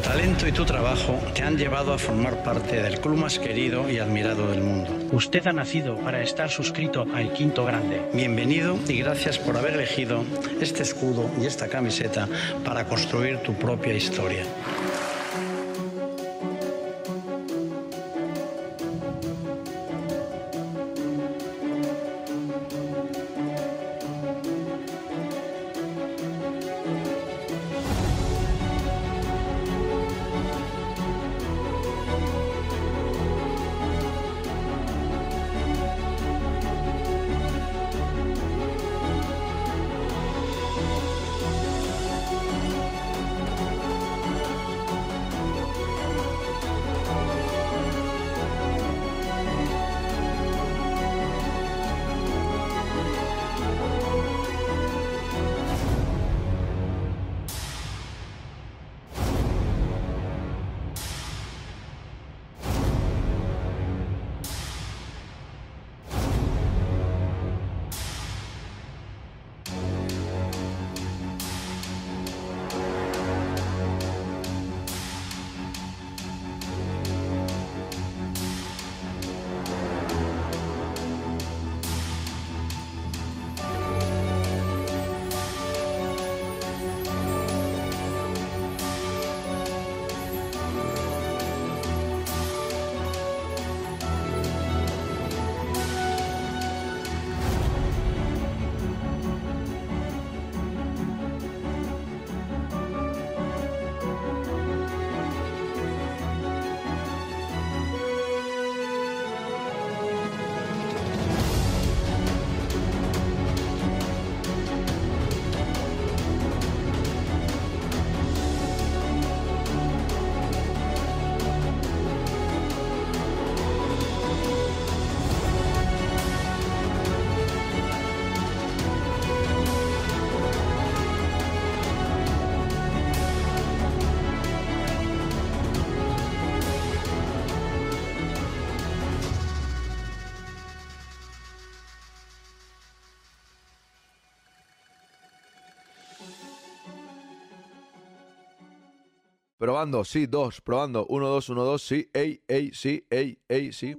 Tu talento y tu trabajo te han llevado a formar parte del club más querido y admirado del mundo. Usted ha nacido para estar suscrito al Quinto Grande. Bienvenido y gracias por haber elegido este escudo y esta camiseta para construir tu propia historia. Probando, sí, dos. Probando, uno, dos, uno, dos, sí. Ey, ey, sí, ey, ey, sí.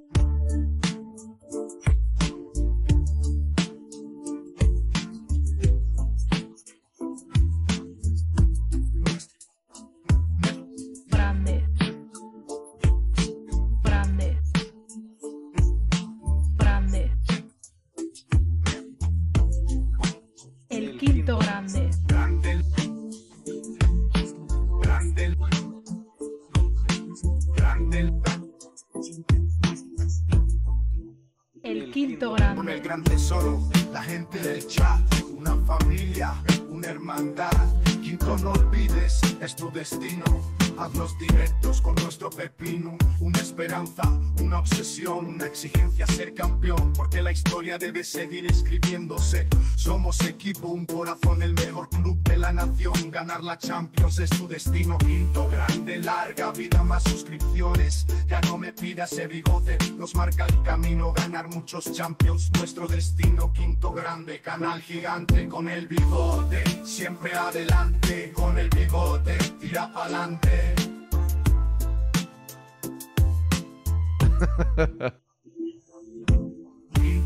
ese bigote nos marca el camino, ganar muchos champions, nuestro destino, quinto grande, canal gigante con el bigote, siempre adelante, con el bigote, tira pa'lante.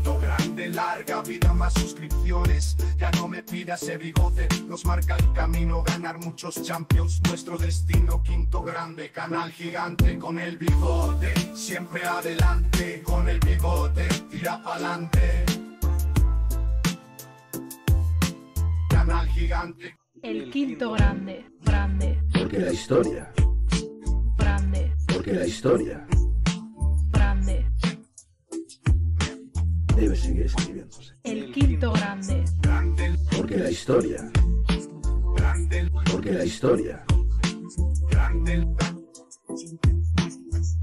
Quinto grande, larga vida, más suscripciones. Ya no me pida ese bigote, nos marca el camino, ganar muchos champions. Nuestro destino, quinto grande, canal gigante con el bigote. Siempre adelante, con el bigote, tira pa'lante. Canal gigante. El, quinto grande, grande. Porque la historia. Grande. Porque la historia. debe seguir escribiéndose. El quinto grande. Porque la historia. Porque la historia.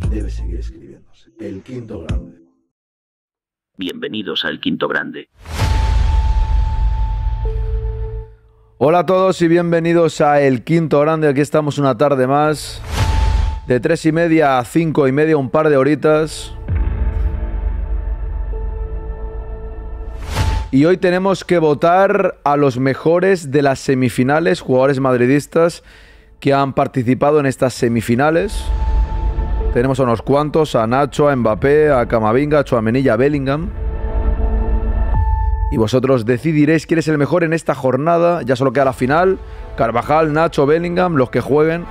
Debe seguir escribiéndose. El quinto grande. Bienvenidos al quinto grande. Hola a todos y bienvenidos a El Quinto Grande. Aquí estamos una tarde más. De tres y media a cinco y media, un par de horitas Y hoy tenemos que votar a los mejores de las semifinales, jugadores madridistas que han participado en estas semifinales. Tenemos a unos cuantos, a Nacho, a Mbappé, a Camavinga, a Chuamenilla, a Bellingham. Y vosotros decidiréis quién es el mejor en esta jornada. Ya solo queda la final. Carvajal, Nacho, Bellingham, los que jueguen.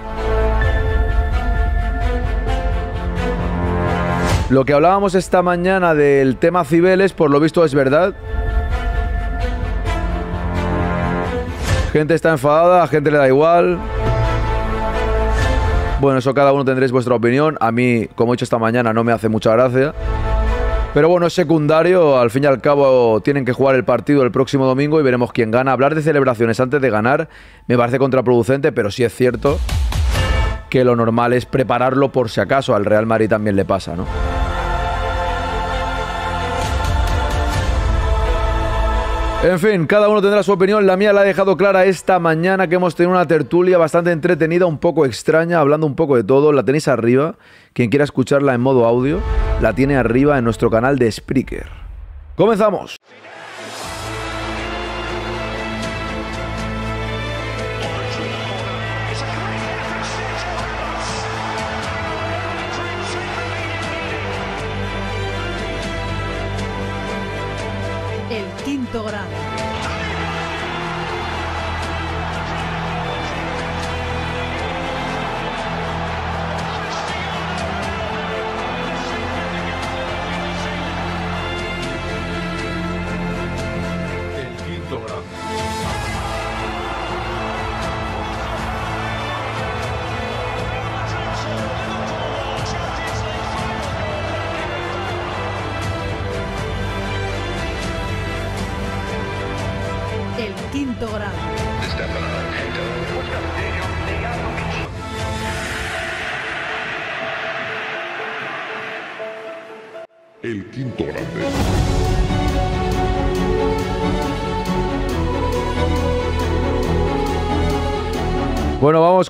Lo que hablábamos esta mañana del tema Cibeles, por lo visto es verdad. Gente está enfadada, a gente le da igual. Bueno, eso cada uno tendréis vuestra opinión. A mí, como he dicho esta mañana, no me hace mucha gracia. Pero bueno, es secundario. Al fin y al cabo, tienen que jugar el partido el próximo domingo y veremos quién gana. Hablar de celebraciones antes de ganar me parece contraproducente, pero sí es cierto que lo normal es prepararlo por si acaso. Al Real Madrid también le pasa, ¿no? En fin, cada uno tendrá su opinión. La mía la ha dejado clara esta mañana que hemos tenido una tertulia bastante entretenida, un poco extraña, hablando un poco de todo. La tenéis arriba. Quien quiera escucharla en modo audio, la tiene arriba en nuestro canal de Spreaker. ¡Comenzamos!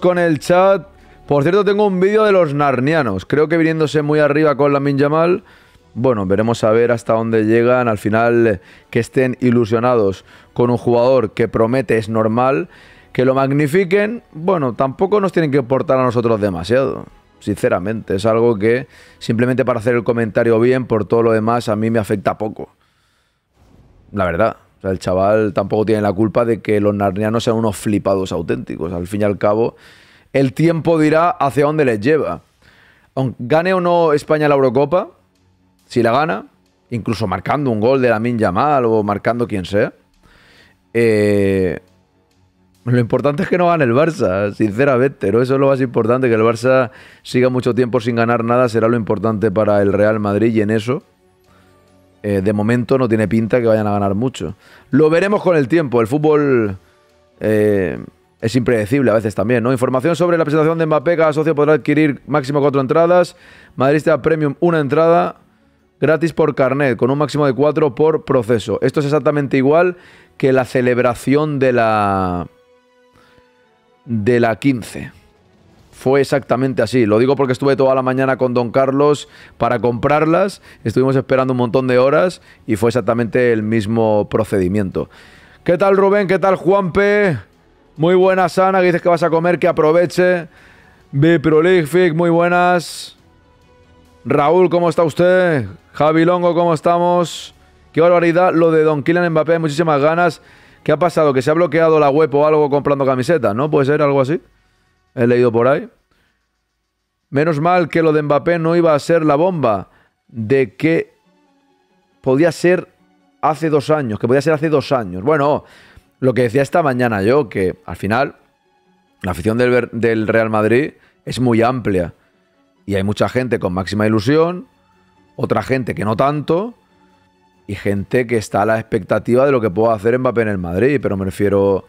con el chat. Por cierto, tengo un vídeo de los narnianos. Creo que viniéndose muy arriba con la Minjamal. Bueno, veremos a ver hasta dónde llegan. Al final, que estén ilusionados con un jugador que promete es normal. Que lo magnifiquen, bueno, tampoco nos tienen que importar a nosotros demasiado. Sinceramente, es algo que simplemente para hacer el comentario bien, por todo lo demás, a mí me afecta poco. La verdad. O sea, el chaval tampoco tiene la culpa de que los narnianos sean unos flipados auténticos. Al fin y al cabo, el tiempo dirá hacia dónde les lleva. gane o no España la Eurocopa, si la gana, incluso marcando un gol de min Yamal o marcando quien sea, eh, lo importante es que no gane el Barça, sinceramente, Pero Eso es lo más importante, que el Barça siga mucho tiempo sin ganar nada será lo importante para el Real Madrid y en eso eh, de momento no tiene pinta que vayan a ganar mucho. Lo veremos con el tiempo. El fútbol eh, es impredecible a veces también, ¿no? Información sobre la presentación de Mbappé. Cada socio podrá adquirir máximo cuatro entradas. Madrid Premium una entrada gratis por carnet, con un máximo de cuatro por proceso. Esto es exactamente igual que la celebración de la... de la 15 fue exactamente así. Lo digo porque estuve toda la mañana con don Carlos para comprarlas, estuvimos esperando un montón de horas y fue exactamente el mismo procedimiento. ¿Qué tal Rubén? ¿Qué tal Juanpe? Muy buenas, Ana, que dices que vas a comer, que aproveche. Biprolific, muy buenas. Raúl, ¿cómo está usted? Javi Longo, ¿cómo estamos? Qué barbaridad lo de Don Kylian Mbappé, muchísimas ganas. ¿Qué ha pasado? ¿Que se ha bloqueado la web o algo comprando camisetas? ¿No puede ser algo así? He leído por ahí. Menos mal que lo de Mbappé no iba a ser la bomba de que podía ser hace dos años, que podía ser hace dos años. Bueno, lo que decía esta mañana yo, que al final la afición del, Real Madrid es muy amplia y hay mucha gente con máxima ilusión, otra gente que no tanto y gente que está a la expectativa de lo que pueda hacer Mbappé en el Madrid, pero me refiero,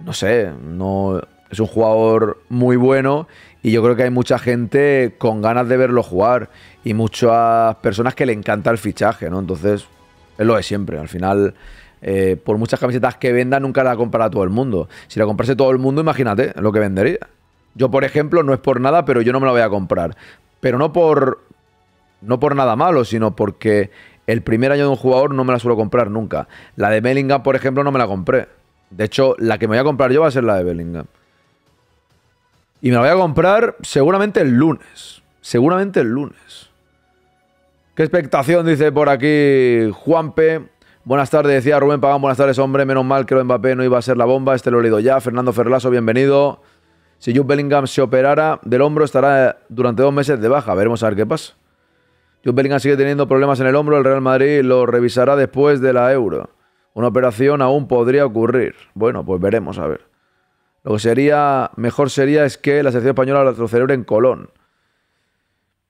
no sé, no es un jugador muy bueno y yo creo que hay mucha gente con ganas de verlo jugar y muchas personas que le encanta el fichaje, ¿no? Entonces, es lo de siempre. Al final, eh, por muchas camisetas que venda, nunca la comprará todo el mundo. Si la comprase todo el mundo, imagínate lo que vendería. Yo, por ejemplo, no es por nada, pero yo no me la voy a comprar. Pero no por, no por nada malo, sino porque el primer año de un jugador no me la suelo comprar nunca. La de Bellingham, por ejemplo, no me la compré. De hecho, la que me voy a comprar yo va a ser la de Bellingham. Y me la voy a comprar seguramente el lunes. Seguramente el lunes. ¿Qué expectación dice por aquí Juanpe? Buenas tardes, decía Rubén Pagán. Buenas tardes, hombre. Menos mal que lo Mbappé no iba a ser la bomba. Este lo he leído ya. Fernando Ferlaso, bienvenido. Si Jude Bellingham se operara del hombro, estará durante dos meses de baja. Veremos a ver qué pasa. Jude Bellingham sigue teniendo problemas en el hombro. El Real Madrid lo revisará después de la Euro. Una operación aún podría ocurrir. Bueno, pues veremos a ver. Lo que sería, mejor sería es que la selección española la retrocediera en Colón.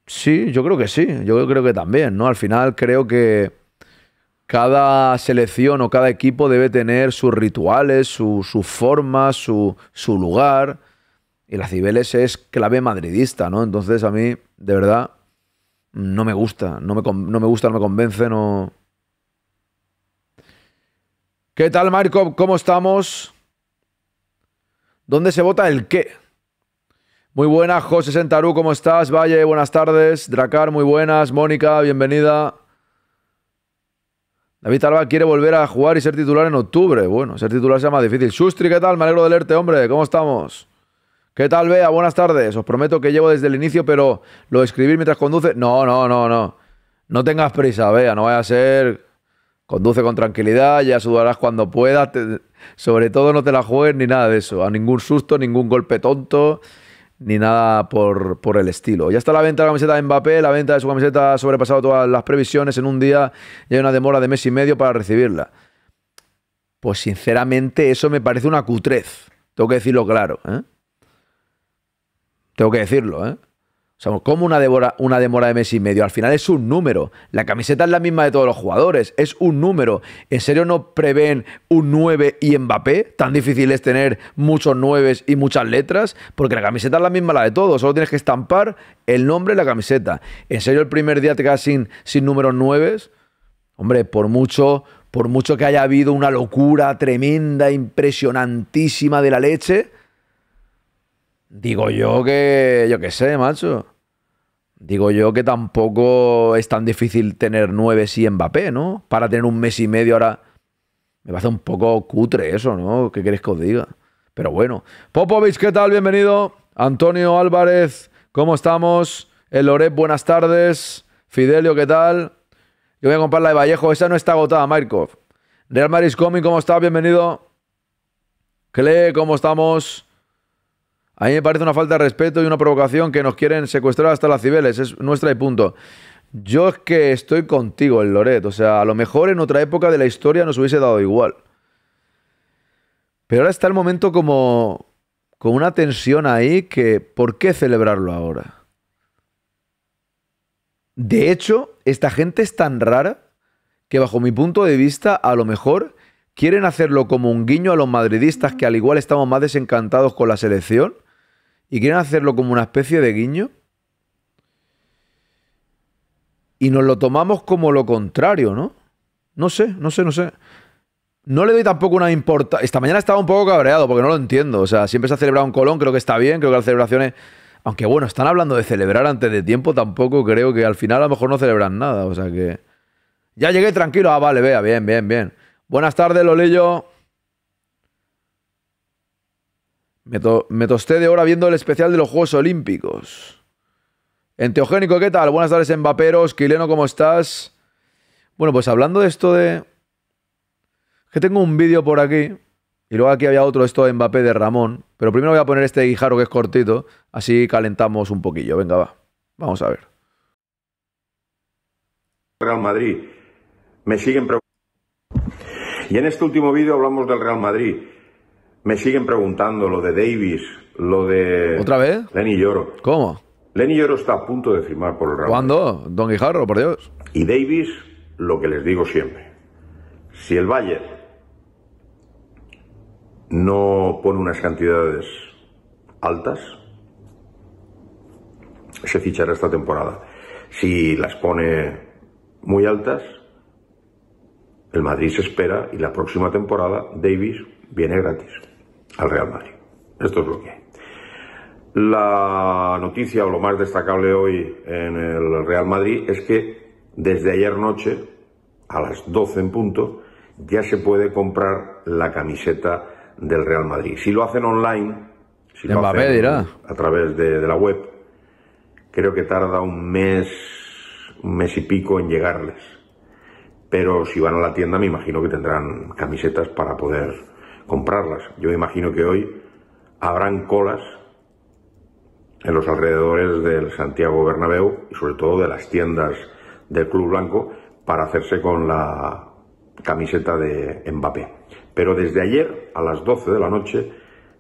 Sí, yo creo que sí, yo creo que también, ¿no? Al final creo que cada selección o cada equipo debe tener sus rituales, su forma, su, lugar. Y la Cibeles es clave madridista, ¿no? Entonces a mí, de verdad, no me gusta, no me, no me gusta, no me convence, no... ¿Qué tal, Marco? ¿Cómo estamos? ¿Dónde se vota el qué? Muy buenas, José Sentarú, ¿cómo estás? Valle, buenas tardes. Dracar, muy buenas. Mónica, bienvenida. David Alba quiere volver a jugar y ser titular en octubre. Bueno, ser titular sea más difícil. Sustri, ¿qué tal? Me alegro de leerte, hombre. ¿Cómo estamos? ¿Qué tal, Bea? Buenas tardes. Os prometo que llevo desde el inicio, pero lo de escribir mientras conduce. No, no, no, no. No tengas prisa, Bea. No vaya a ser. Conduce con tranquilidad, ya sudarás cuando puedas. Sobre todo no te la juegues ni nada de eso. A ningún susto, ningún golpe tonto, ni nada por, el estilo. Ya está la venta de la camiseta de Mbappé. La venta de su camiseta ha sobrepasado todas las previsiones en un día y hay una demora de mes y medio para recibirla. Pues sinceramente eso me parece una cutrez. Tengo que decirlo claro. ¿eh? Tengo que decirlo. ¿eh? O como una, una demora de mes y medio? Al final es un número. La camiseta es la misma de todos los jugadores. Es un número. ¿En serio no prevén un 9 y Mbappé? Tan difícil es tener muchos 9 y muchas letras. Porque la camiseta es la misma la de todos. Solo tienes que estampar el nombre y la camiseta. ¿En serio el primer día te quedas sin, sin números 9? Hombre, por mucho, por mucho que haya habido una locura tremenda, impresionantísima de la leche Digo yo que, yo qué sé, macho. Digo yo que tampoco es tan difícil tener nueve si Mbappé, ¿no? Para tener un mes y medio ahora. Me parece un poco cutre eso, ¿no? ¿Qué queréis que os diga? Pero bueno. Popovich, ¿qué tal? Bienvenido. Antonio Álvarez, ¿cómo estamos? El buenas tardes. Fidelio, ¿qué tal? Yo voy a comprar la de Vallejo. Esa no está agotada, Markov. Real Maris Comic, ¿cómo estás? Bienvenido. Cle, ¿cómo estamos? A mí me parece una falta de respeto y una provocación que nos quieren secuestrar hasta las cibeles. Es nuestra y punto. Yo es que estoy contigo el Loret. O sea, a lo mejor en otra época de la historia nos hubiese dado igual. Pero ahora está el momento como. con una tensión ahí que. ¿Por qué celebrarlo ahora? De hecho, esta gente es tan rara que, bajo mi punto de vista, a lo mejor quieren hacerlo como un guiño a los madridistas que, al igual, estamos más desencantados con la selección y quieren hacerlo como una especie de guiño. Y nos lo tomamos como lo contrario, ¿no? No sé, no sé, no sé. No le doy tampoco una importancia. Esta mañana estaba un poco cabreado porque no lo entiendo. O sea, siempre se ha celebrado un Colón, creo que está bien, creo que las celebraciones. Aunque bueno, están hablando de celebrar antes de tiempo, tampoco creo que al final a lo mejor no celebran nada. O sea que. Ya llegué tranquilo. Ah, vale, vea, bien, bien, bien. Buenas tardes, Lolillo. Me, tosté de hora viendo el especial de los Juegos Olímpicos. Enteogénico, ¿qué tal? Buenas tardes, Mbaperos. Quileno, ¿cómo estás? Bueno, pues hablando de esto de... Que tengo un vídeo por aquí. Y luego aquí había otro esto de Mbappé de Ramón. Pero primero voy a poner este guijarro que es cortito. Así calentamos un poquillo. Venga, va. Vamos a ver. Real Madrid. Me siguen preocupando. Y en este último vídeo hablamos del Real Madrid. Me siguen preguntando lo de Davis, lo de. ¿Otra vez? Lenny Lloro. ¿Cómo? Lenny Lloro está a punto de firmar por el Real ¿Cuándo? Don Guijarro, por Dios. Y Davis, lo que les digo siempre. Si el Bayern no pone unas cantidades altas, se fichará esta temporada. Si las pone muy altas, el Madrid se espera y la próxima temporada Davis viene gratis al Real Madrid. Esto es lo que hay. La noticia o lo más destacable hoy en el Real Madrid es que desde ayer noche, a las 12 en punto, ya se puede comprar la camiseta del Real Madrid. Si lo hacen online, si lo hacen a través de, de, la web, creo que tarda un mes, un mes y pico en llegarles. Pero si van a la tienda, me imagino que tendrán camisetas para poder comprarlas. Yo imagino que hoy habrán colas en los alrededores del Santiago Bernabéu y sobre todo de las tiendas del Club Blanco para hacerse con la camiseta de Mbappé. Pero desde ayer a las 12 de la noche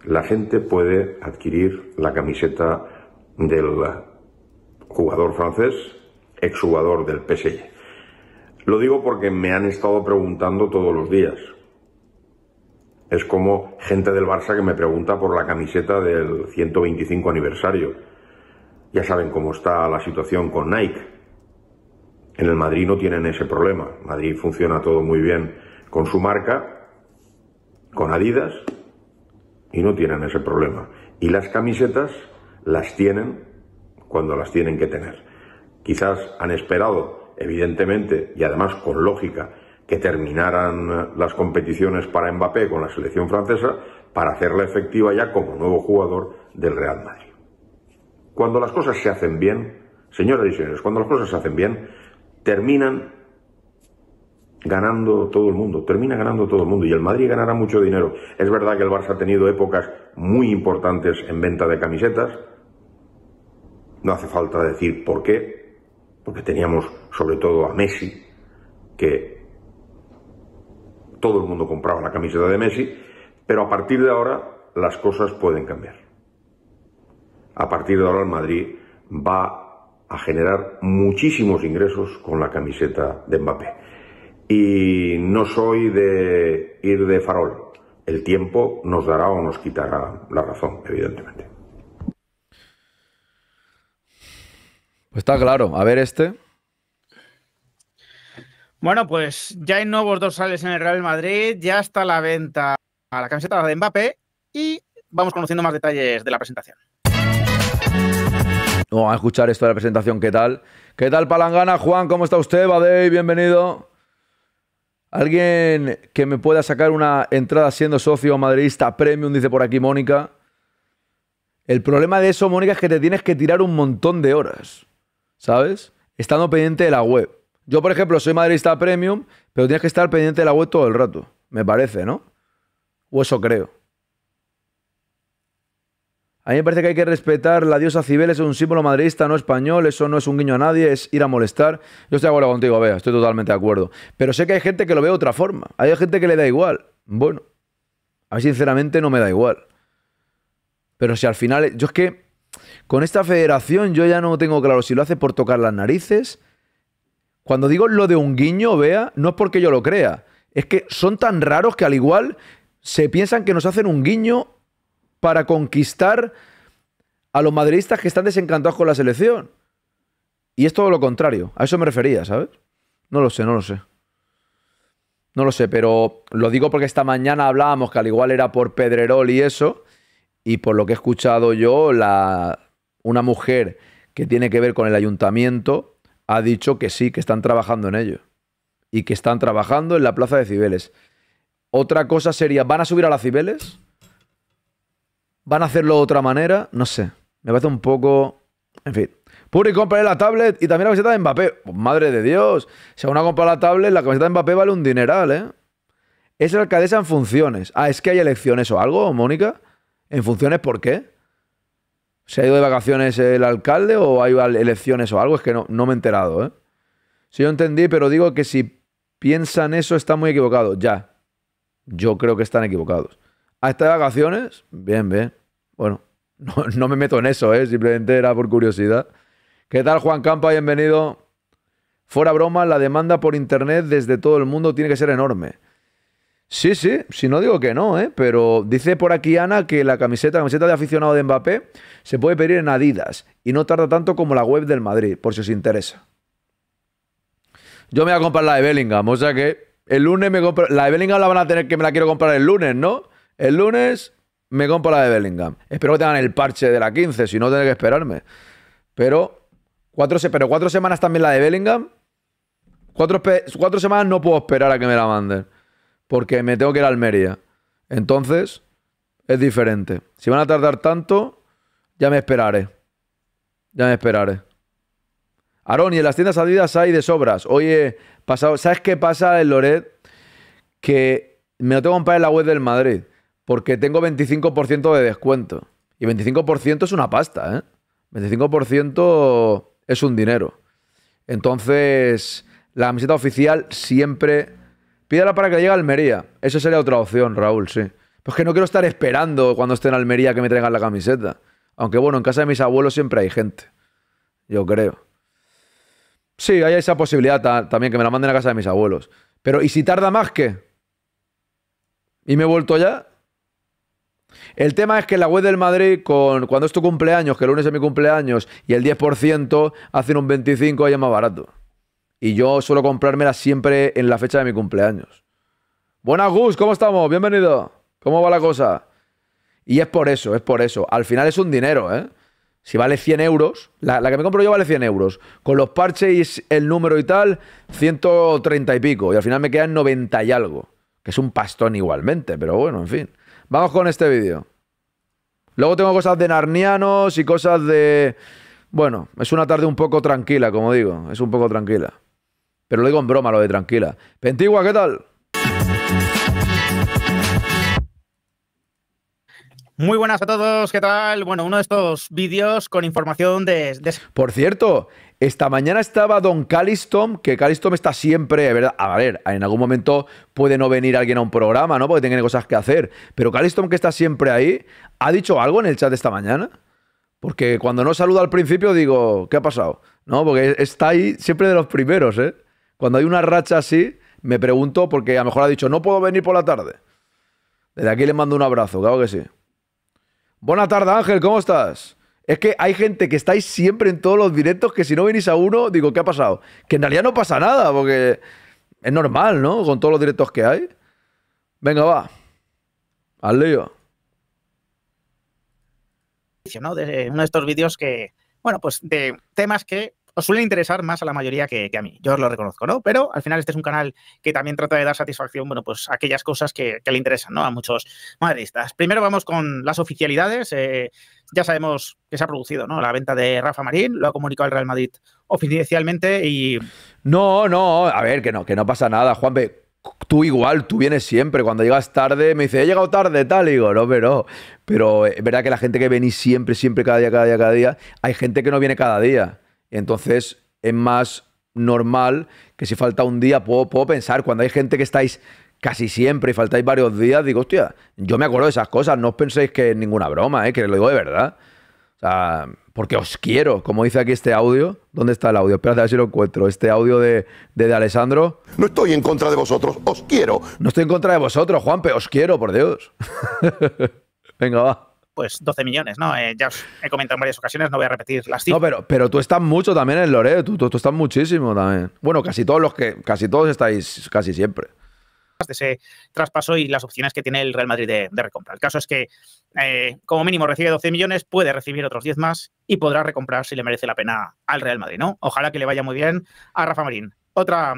la gente puede adquirir la camiseta del jugador francés, exjugador del PSG. Lo digo porque me han estado preguntando todos los días. Es como gente del Barça que me pregunta por la camiseta del 125 aniversario. Ya saben cómo está la situación con Nike. En el Madrid no tienen ese problema. Madrid funciona todo muy bien con su marca, con Adidas, y no tienen ese problema. Y las camisetas las tienen cuando las tienen que tener. Quizás han esperado, evidentemente, y además con lógica, que terminaran las competiciones para Mbappé con la selección francesa para hacerla efectiva ya como nuevo jugador del Real Madrid. Cuando las cosas se hacen bien, señoras y señores, cuando las cosas se hacen bien, terminan ganando todo el mundo, termina ganando todo el mundo y el Madrid ganará mucho dinero. Es verdad que el Barça ha tenido épocas muy importantes en venta de camisetas, no hace falta decir por qué, porque teníamos sobre todo a Messi, que todo el mundo compraba la camiseta de Messi, pero a partir de ahora las cosas pueden cambiar. A partir de ahora el Madrid va a generar muchísimos ingresos con la camiseta de Mbappé. Y no soy de ir de farol. El tiempo nos dará o nos quitará la razón, evidentemente. Pues está claro. A ver este. Bueno, pues ya hay nuevos dorsales en el Real Madrid, ya está la venta a la camiseta de Mbappé y vamos conociendo más detalles de la presentación. Vamos a escuchar esto de la presentación, ¿qué tal? ¿Qué tal, Palangana? Juan, ¿cómo está usted? Badey, bienvenido. ¿Alguien que me pueda sacar una entrada siendo socio madridista premium? Dice por aquí Mónica. El problema de eso, Mónica, es que te tienes que tirar un montón de horas, ¿sabes? Estando pendiente de la web. Yo, por ejemplo, soy madridista premium, pero tienes que estar pendiente de la web todo el rato. Me parece, ¿no? O eso creo. A mí me parece que hay que respetar la diosa Cibeles, es un símbolo madridista, no español, eso no es un guiño a nadie, es ir a molestar. Yo estoy de acuerdo contigo, vea, estoy totalmente de acuerdo. Pero sé que hay gente que lo ve de otra forma, hay gente que le da igual. Bueno, a mí sinceramente no me da igual. Pero si al final, yo es que con esta federación yo ya no tengo claro si lo hace por tocar las narices, cuando digo lo de un guiño, vea, no es porque yo lo crea. Es que son tan raros que al igual se piensan que nos hacen un guiño para conquistar a los madridistas que están desencantados con la selección. Y es todo lo contrario. A eso me refería, ¿sabes? No lo sé, no lo sé. No lo sé, pero lo digo porque esta mañana hablábamos que al igual era por Pedrerol y eso. Y por lo que he escuchado yo, la, una mujer que tiene que ver con el ayuntamiento ha dicho que sí, que están trabajando en ello. Y que están trabajando en la plaza de Cibeles. Otra cosa sería, ¿van a subir a la Cibeles? ¿Van a hacerlo de otra manera? No sé. Me parece un poco... En fin. Puri, compra la tablet y también la camiseta de Mbappé. Pues, madre de Dios. Si aún ha comprado la tablet, la camiseta de Mbappé vale un dineral, ¿eh? Es la alcaldesa en funciones. Ah, es que hay elecciones o algo, Mónica. ¿En funciones por qué? ¿Se ha ido de vacaciones el alcalde o hay elecciones o algo? Es que no, no me he enterado, ¿eh? Sí, yo entendí, pero digo que si piensan eso están muy equivocados. Ya. Yo creo que están equivocados. ¿Ha estado de vacaciones? Bien, bien. Bueno, no, me meto en eso, ¿eh? Simplemente era por curiosidad. ¿Qué tal, Juan Campa? Bienvenido. Fuera broma, la demanda por Internet desde todo el mundo tiene que ser enorme. Sí, sí, si no digo que no, ¿eh? pero dice por aquí Ana que la camiseta, la camiseta de aficionado de Mbappé se puede pedir en Adidas y no tarda tanto como la web del Madrid, por si os interesa. Yo me voy a comprar la de Bellingham, o sea que el lunes me compro... La de Bellingham la van a tener que me la quiero comprar el lunes, ¿no? El lunes me compro la de Bellingham. Espero que tengan el parche de la 15, si no tendré que esperarme. Pero cuatro, pero cuatro semanas también la de Bellingham. Cuatro, cuatro semanas no puedo esperar a que me la manden porque me tengo que ir a Almería. Entonces, es diferente. Si van a tardar tanto, ya me esperaré. Ya me esperaré. Aaron, y en las tiendas Adidas hay de sobras. Oye, pasado, ¿sabes qué pasa en Loret? Que me lo tengo que comprar en la web del Madrid, porque tengo 25% de descuento. Y 25% es una pasta, ¿eh? 25% es un dinero. Entonces, la camiseta oficial siempre Pídela para que llegue a Almería. Esa sería otra opción, Raúl, sí. Pues que no quiero estar esperando cuando esté en Almería que me traigan la camiseta. Aunque bueno, en casa de mis abuelos siempre hay gente. Yo creo. Sí, hay esa posibilidad también, que me la manden a casa de mis abuelos. Pero ¿y si tarda más que? ¿Y me he vuelto ya? El tema es que la web del Madrid, con, cuando es tu cumpleaños, que el lunes es mi cumpleaños, y el 10% hacen un 25% y más barato. Y yo suelo comprármela siempre en la fecha de mi cumpleaños. Buenas, Gus, ¿cómo estamos? Bienvenido. ¿Cómo va la cosa? Y es por eso, es por eso. Al final es un dinero, ¿eh? Si vale 100 euros, la, que me compro yo vale 100 euros. Con los parches, el número y tal, 130 y pico. Y al final me quedan 90 y algo. Que es un pastón igualmente, pero bueno, en fin. Vamos con este vídeo. Luego tengo cosas de narnianos y cosas de... Bueno, es una tarde un poco tranquila, como digo. Es un poco tranquila. Pero lo digo en broma, lo de tranquila. Pentigua, ¿qué tal? Muy buenas a todos, ¿qué tal? Bueno, uno de estos vídeos con información de, Por cierto, esta mañana estaba Don Calistom, que Calistom está siempre, ¿verdad? A ver, en algún momento puede no venir alguien a un programa, ¿no? Porque tienen cosas que hacer. Pero Calistom, que está siempre ahí, ¿ha dicho algo en el chat esta mañana? Porque cuando no saluda al principio digo, ¿qué ha pasado? No, porque está ahí siempre de los primeros, ¿eh? cuando hay una racha así, me pregunto porque a lo mejor ha dicho, no puedo venir por la tarde. Desde aquí le mando un abrazo, claro que sí. Buenas tardes, Ángel, ¿cómo estás? Es que hay gente que estáis siempre en todos los directos que si no venís a uno, digo, ¿qué ha pasado? Que en realidad no pasa nada, porque es normal, ¿no? Con todos los directos que hay. Venga, va. Al lío. De uno de estos vídeos que, bueno, pues de temas que os suele interesar más a la mayoría que, a mí. Yo os lo reconozco, ¿no? Pero al final este es un canal que también trata de dar satisfacción, bueno, pues aquellas cosas que, le interesan, ¿no? A muchos madridistas. Primero vamos con las oficialidades. Eh, ya sabemos que se ha producido, ¿no? La venta de Rafa Marín, lo ha comunicado el Real Madrid oficialmente y... No, no, a ver, que no, que no pasa nada, Juan. Tú igual, tú vienes siempre. Cuando llegas tarde, me dice, he llegado tarde, tal. Y digo, no, pero. Pero es verdad que la gente que venís siempre, siempre, cada día, cada día, cada día, hay gente que no viene cada día. Entonces es más normal que si falta un día, puedo, pensar, cuando hay gente que estáis casi siempre y faltáis varios días, digo, hostia, yo me acuerdo de esas cosas, no os penséis que es ninguna broma, ¿eh? que lo digo de verdad. O sea, porque os quiero, como dice aquí este audio. ¿Dónde está el audio? Espérate a ver si lo encuentro. Este audio de, de, de Alessandro. No estoy en contra de vosotros, os quiero. No estoy en contra de vosotros, Juanpe, os quiero, por Dios. Venga, va pues 12 millones, ¿no? Eh, ya os he comentado en varias ocasiones, no voy a repetir las cifras. No, pero, pero tú estás mucho también en Loreo, tú, tú, estás muchísimo también. Bueno, casi todos los que, casi todos estáis casi siempre de ese traspaso y las opciones que tiene el Real Madrid de, recompra. El caso es que, eh, como mínimo, recibe 12 millones, puede recibir otros 10 más y podrá recomprar si le merece la pena al Real Madrid, ¿no? Ojalá que le vaya muy bien a Rafa Marín. Otra,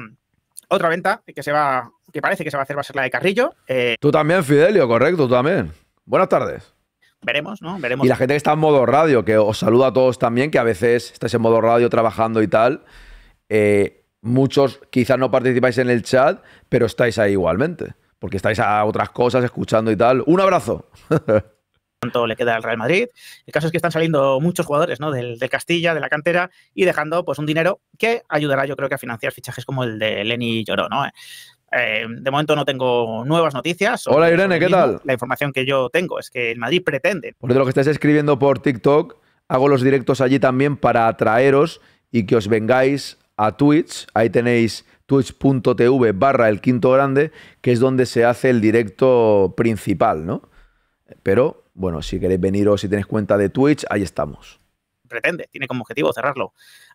otra venta que se va, que parece que se va a hacer va a ser la de Carrillo. Eh, tú también, Fidelio, correcto, tú también. Buenas tardes veremos, ¿no? Veremos. Y la gente que está en modo radio, que os saluda a todos también, que a veces estáis en modo radio trabajando y tal. Eh, muchos quizás no participáis en el chat, pero estáis ahí igualmente, porque estáis a otras cosas escuchando y tal. Un abrazo. ¿Cuánto le queda al Real Madrid? El caso es que están saliendo muchos jugadores ¿no? del, Castilla, de la cantera, y dejando pues un dinero que ayudará yo creo a financiar fichajes como el de Lenny Lloró. ¿no? Eh, de momento no tengo nuevas noticias. Hola Irene, ¿qué tal? La información que yo tengo es que el Madrid pretende. Por lo que estáis escribiendo por TikTok, hago los directos allí también para atraeros y que os vengáis a Twitch. Ahí tenéis twitch.tv barra el quinto grande, que es donde se hace el directo principal, ¿no? Pero bueno, si queréis veniros, si tenéis cuenta de Twitch, ahí estamos pretende, tiene como objetivo cerrarlo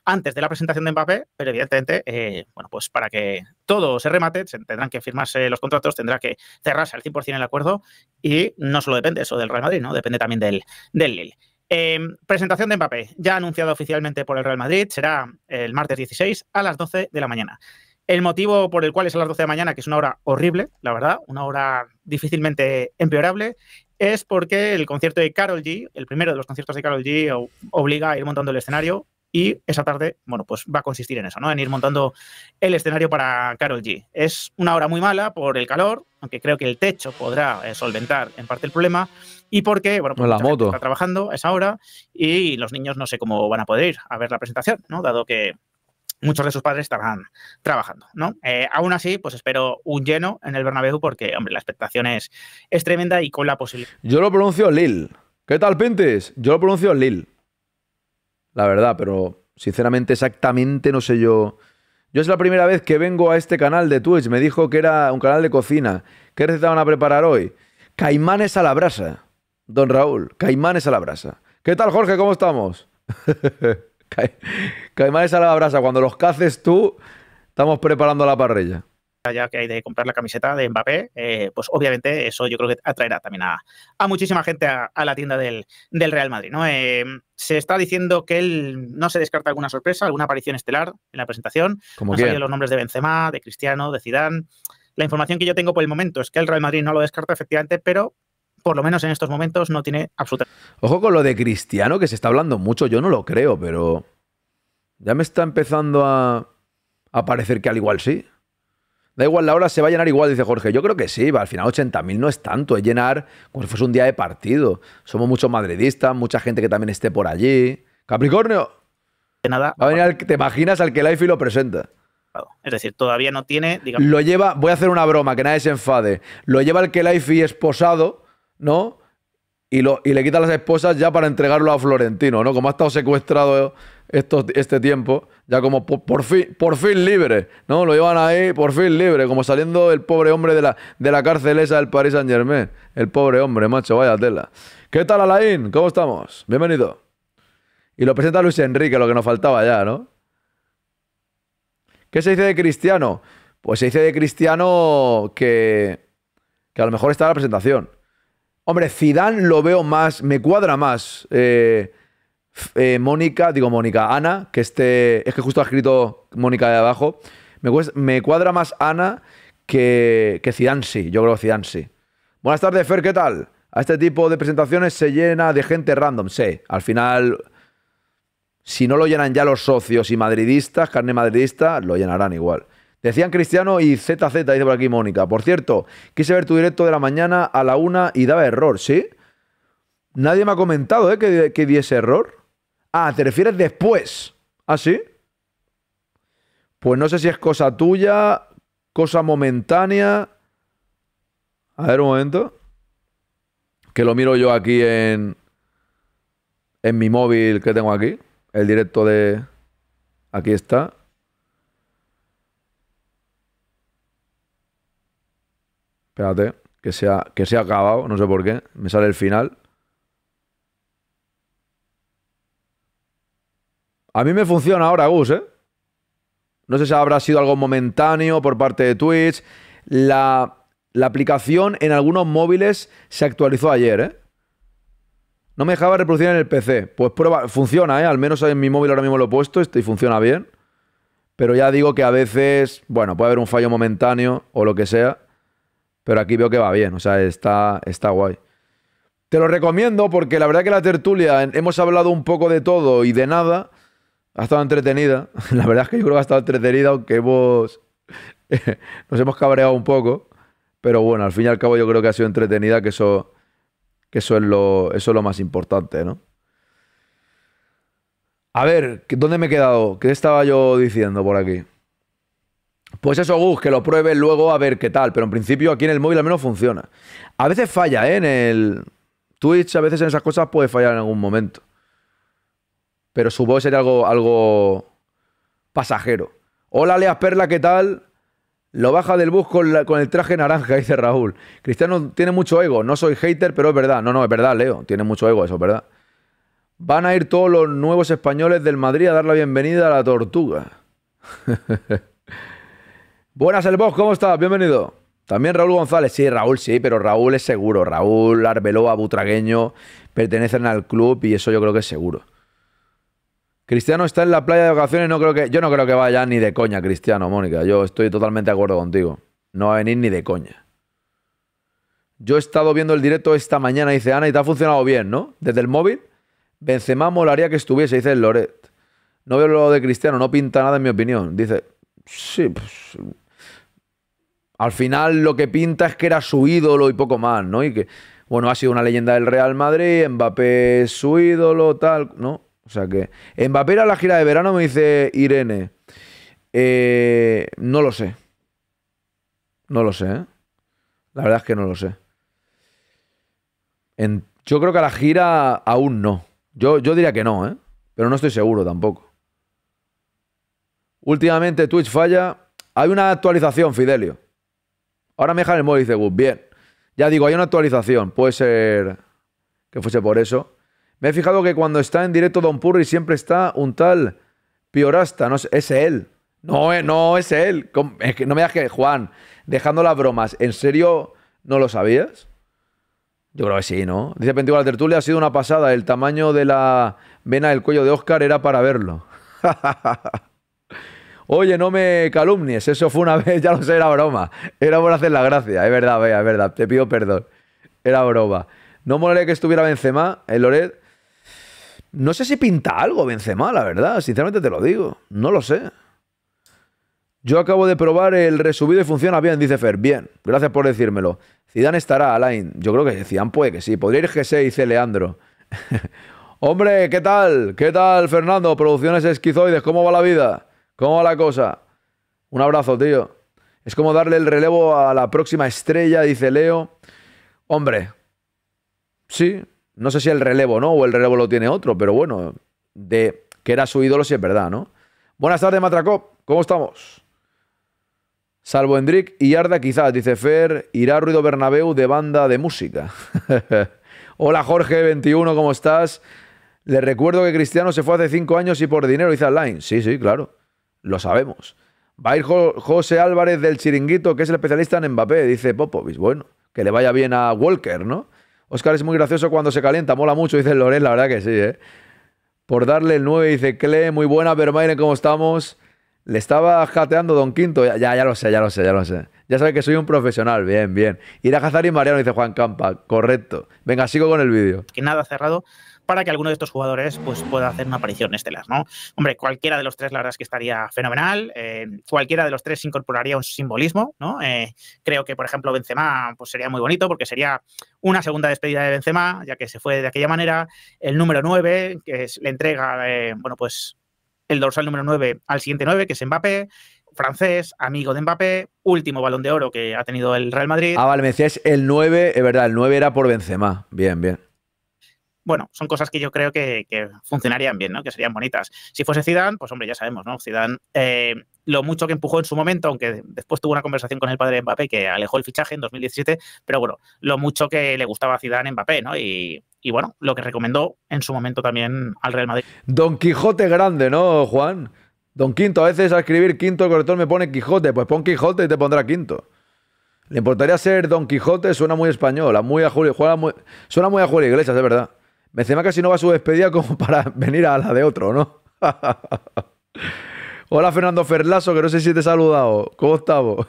antes de la presentación de Mbappé, pero evidentemente, eh, bueno, pues para que todo se remate, tendrán que firmarse los contratos, tendrá que cerrarse al 100% el acuerdo y no solo depende eso del Real Madrid, ¿no? Depende también del, del Lille. Em, presentación de Mbappé, ya anunciada oficialmente por el Real Madrid, será el martes 16 a las 12 de la mañana. El motivo por el cual es a las 12 de la mañana, que es una hora horrible, la verdad, una hora difícilmente empeorable, es porque el concierto de Carol G, el primero de los conciertos de Carol G, obliga a ir montando el escenario y esa tarde, bueno, pues va a consistir en eso, ¿no? En ir montando el escenario para Carol G. Es una hora muy mala por el calor, aunque creo que el techo podrá eh, solventar en parte el problema. Y porque, bueno, pues la moto. está trabajando a esa hora y los niños no sé cómo van a poder ir a ver la presentación, ¿no? Dado que muchos de sus padres estarán trabajando, ¿no? Eh, aún así, pues espero un lleno en el Bernabéu porque, hombre, la expectación es, es tremenda y con la posibilidad... Yo lo pronuncio Lil. ¿Qué tal, Pintes? Yo lo pronuncio Lil la verdad, pero sinceramente exactamente no sé yo. Yo es la primera vez que vengo a este canal de Twitch, me dijo que era un canal de cocina. ¿Qué receta van a preparar hoy? Caimanes a la brasa, don Raúl, caimanes a la brasa. ¿Qué tal, Jorge? ¿Cómo estamos? caimanes a la brasa, cuando los caces tú, estamos preparando la parrilla ya que hay de comprar la camiseta de Mbappé, eh, pues obviamente eso yo creo que atraerá también a, muchísima gente a, la tienda del, Real Madrid. ¿no? Em, se está diciendo que él no se descarta alguna sorpresa, alguna aparición estelar en la presentación. Como Han salido los nombres de Benzema, de Cristiano, de Zidane. La información que yo tengo por el momento es que el Real Madrid no lo descarta efectivamente, pero por lo menos en estos momentos no tiene absolutamente... Ojo con lo de Cristiano, que se está hablando mucho, yo no lo creo, pero ya me está empezando a, a parecer que al igual sí. Da igual la hora, se va a llenar igual, dice Jorge. Yo creo que sí, al final 80.000 no es tanto, es llenar como si fuese un día de partido. Somos muchos madridistas, mucha gente que también esté por allí. Capricornio. De nada. Va a venir te imaginas al que Life lo presenta. Es decir, todavía no tiene, Lo lleva, voy a hacer una broma, que nadie se enfade. Lo lleva el que Life esposado, ¿no? y, lo, le quita las esposas ya para entregarlo a Florentino, ¿no? Como ha estado secuestrado este tiempo, ya como por, fin, por fin libre, ¿no? Lo llevan ahí por fin libre, como saliendo el pobre hombre de la, de la cárcel esa del Paris Saint Germain. El pobre hombre, macho, vaya tela. ¿Qué tal, Alain? ¿Cómo estamos? Bienvenido. Y lo presenta Luis Enrique, lo que nos faltaba ya, ¿no? ¿Qué se dice de Cristiano? Pues se dice de Cristiano que, que a lo mejor está la presentación. Hombre, Zidane lo veo más, me cuadra más. Eh, eh, Mónica, digo Mónica, Ana, que este, es que justo ha escrito Mónica de abajo. Me, cuadra más Ana que, que Zidane sí, yo creo que Zidane sí. Buenas tardes, Fer, ¿qué tal? A este tipo de presentaciones se llena de gente random, sí. Al final, si no lo llenan ya los socios y madridistas, carne madridista, lo llenarán igual. Decían Cristiano y ZZ, dice por aquí Mónica. Por cierto, quise ver tu directo de la mañana a la una y daba error, ¿sí? Nadie me ha comentado ¿eh? que, diese error. Ah, ¿te refieres después? ¿Ah, sí? Pues no sé si es cosa tuya, cosa momentánea. A ver un momento. Que lo miro yo aquí en, en mi móvil que tengo aquí. El directo de... Aquí está. Espérate, que se ha, que acabado, no sé por qué. Me sale el final. A mí me funciona ahora, Gus, ¿eh? No sé si habrá sido algo momentáneo por parte de Twitch. La, la aplicación en algunos móviles se actualizó ayer, ¿eh? No me dejaba reproducir en el PC. Pues prueba, funciona, ¿eh? Al menos en mi móvil ahora mismo lo he puesto y funciona bien. Pero ya digo que a veces, bueno, puede haber un fallo momentáneo o lo que sea pero aquí veo que va bien, o sea, está, está guay. Te lo recomiendo porque la verdad que la tertulia, hemos hablado un poco de todo y de nada, ha estado entretenida, la verdad es que yo creo que ha estado entretenida, aunque nos hemos cabreado un poco, pero bueno, al fin y al cabo yo creo que ha sido entretenida, que eso, que eso, es, lo, eso es lo más importante, ¿no? A ver, ¿dónde me he quedado? ¿Qué estaba yo diciendo por aquí? Pues eso, Gus, que lo pruebe luego a ver qué tal. Pero en principio aquí en el móvil al menos funciona. A veces falla, ¿eh? En el Twitch, a veces en esas cosas puede fallar en algún momento. Pero su voz sería algo, algo pasajero. Hola, Leas Perla, ¿qué tal? Lo baja del bus con, con, el traje naranja, dice Raúl. Cristiano tiene mucho ego. No soy hater, pero es verdad. No, no, es verdad, Leo. Tiene mucho ego, eso es verdad. Van a ir todos los nuevos españoles del Madrid a dar la bienvenida a la tortuga. Buenas, El ¿cómo estás? Bienvenido. También Raúl González, sí, Raúl sí, pero Raúl es seguro. Raúl, Arbeloa, Butragueño, pertenecen al club y eso yo creo que es seguro. Cristiano está en la playa de vacaciones, no creo que, yo no creo que vaya ni de coña, Cristiano, Mónica. Yo estoy totalmente de acuerdo contigo. No va a venir ni de coña. Yo he estado viendo el directo esta mañana, dice Ana, y te ha funcionado bien, ¿no? Desde el móvil, Benzema molaría que estuviese, dice el Loret. No veo lo de Cristiano, no pinta nada en mi opinión. Dice, sí, pues al final lo que pinta es que era su ídolo y poco más, ¿no? Y que, bueno, ha sido una leyenda del Real Madrid, Mbappé su ídolo, tal, ¿no? O sea que Mbappé era la gira de verano, me dice Irene. Eh, no lo sé. No lo sé, ¿eh? La verdad es que no lo sé. yo creo que a la gira aún no. Yo, yo diría que no, ¿eh? Pero no estoy seguro tampoco. Últimamente Twitch falla. Hay una actualización, Fidelio. Ahora me dejan el móvil y dice bien. Ya digo, hay una actualización, puede ser que fuese por eso. Me he fijado que cuando está en directo Don Purry siempre está un tal Piorasta, no sé, es él. No, eh, no es él. Es que no me digas que, Juan, dejando las bromas, ¿en serio no lo sabías? Yo creo que sí, ¿no? Dice Pentigual la tertulia ha sido una pasada. El tamaño de la vena del cuello de Oscar era para verlo. Oye, no me calumnies, eso fue una vez, ya lo sé, era broma. Era por hacer la gracia, es verdad, es verdad, te pido perdón. Era broma. No molaría que estuviera Benzema, el eh, Loret. No sé si pinta algo Benzema, la verdad, sinceramente te lo digo. No lo sé. Yo acabo de probar el resubido y funciona bien, dice Fer. Bien, gracias por decírmelo. Zidane estará, Alain. Yo creo que Zidane puede que sí. Podría ir G6, dice Leandro. Hombre, ¿qué tal? ¿Qué tal, Fernando? Producciones esquizoides, ¿cómo va la vida? ¿Cómo va la cosa? Un abrazo, tío. Es como darle el relevo a la próxima estrella, dice Leo. Hombre, sí, no sé si el relevo, ¿no? O el relevo lo tiene otro, pero bueno, de que era su ídolo, sí es verdad, ¿no? Buenas tardes, Matracop. ¿Cómo estamos? Salvo Endrick y Arda, quizás, dice Fer, irá Ruido Bernabeu de banda de música. Hola Jorge21, ¿cómo estás? Le recuerdo que Cristiano se fue hace cinco años y por dinero hizo online. Sí, sí, claro lo sabemos. Va a ir José Álvarez del Chiringuito, que es el especialista en Mbappé, dice Popovich. Bueno, que le vaya bien a Walker, ¿no? Oscar es muy gracioso cuando se calienta, mola mucho, dice Lorenz, la verdad que sí, ¿eh? Por darle el 9, dice Cle, muy buena, Vermaelen, ¿cómo estamos? Le estaba jateando Don Quinto, ya, ya, lo sé, ya lo sé, ya lo sé. Ya sabe que soy un profesional, bien, bien. Ir a y Mariano, dice Juan Campa, correcto. Venga, sigo con el vídeo. Que nada, cerrado para que alguno de estos jugadores pues, pueda hacer una aparición estelar, ¿no? Hombre, cualquiera de los tres, la verdad es que estaría fenomenal. Eh, cualquiera de los tres incorporaría un simbolismo, ¿no? Eh, creo que, por ejemplo, Benzema pues, sería muy bonito porque sería una segunda despedida de Benzema, ya que se fue de aquella manera. El número 9, que es, le entrega, eh, bueno, pues el dorsal número 9 al siguiente 9, que es Mbappé francés, amigo de Mbappé, último balón de oro que ha tenido el Real Madrid. Ah, vale, me decías el 9, es verdad, el 9 era por Benzema. Bien, bien. Bueno, son cosas que yo creo que, funcionarían bien, ¿no? Que serían bonitas. Si fuese Zidane, pues hombre, ya sabemos, ¿no? Zidane, eh, lo mucho que empujó en su momento, aunque después tuvo una conversación con el padre Mbappé que alejó el fichaje en 2017, pero bueno, lo mucho que le gustaba a Zidane Mbappé, ¿no? Y, bueno, lo que recomendó en su momento también al Real Madrid. Don Quijote grande, ¿no, Juan? Don Quinto, a veces al escribir quinto el corrector me pone Quijote, pues pon Quijote y te pondrá quinto. Le importaría ser Don Quijote, suena muy español, muy a suena muy a Julio Iglesias, es verdad. Mecema casi no va a su despedida como para venir a la de otro, ¿no? Hola Fernando Ferlaso, que no sé si te he saludado. ¿Cómo estamos?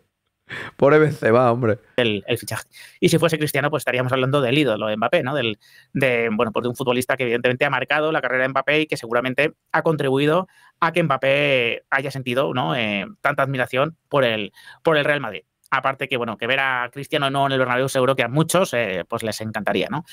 Por Benzema, hombre. El, fichaje. Y si fuese Cristiano, pues estaríamos hablando del ídolo de Mbappé, ¿no? Del, de, bueno, pues un futbolista que evidentemente ha marcado la carrera de Mbappé y que seguramente ha contribuido a que Mbappé haya sentido ¿no? Eh, tanta admiración por el, por el Real Madrid. Aparte que, bueno, que ver a Cristiano no en el Bernabéu seguro que a muchos eh, pues les encantaría, ¿no?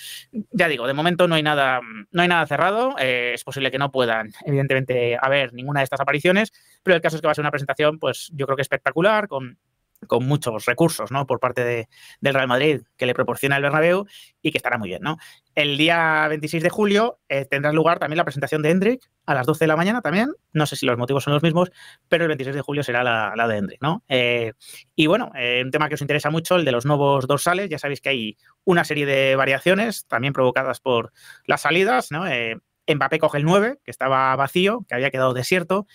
Ya digo, de momento no hay nada, no hay nada cerrado. Eh, es posible que no puedan, evidentemente, haber ninguna de estas apariciones, pero el caso es que va a ser una presentación, pues yo creo que espectacular, con con muchos recursos, ¿no? Por parte de, del Real Madrid que le proporciona el Bernabéu y que estará muy bien, ¿no? El día 26 de julio eh, tendrá lugar también la presentación de Hendrik a las 12 de la mañana también. No sé si los motivos son los mismos, pero el 26 de julio será la, de Hendrik, ¿no? Eh, y bueno, eh, un tema que os interesa mucho, el de los nuevos dorsales. Ya sabéis que hay una serie de variaciones, también provocadas por las salidas, ¿no? Mbappé coge el 9, que estaba vacío, que había quedado desierto,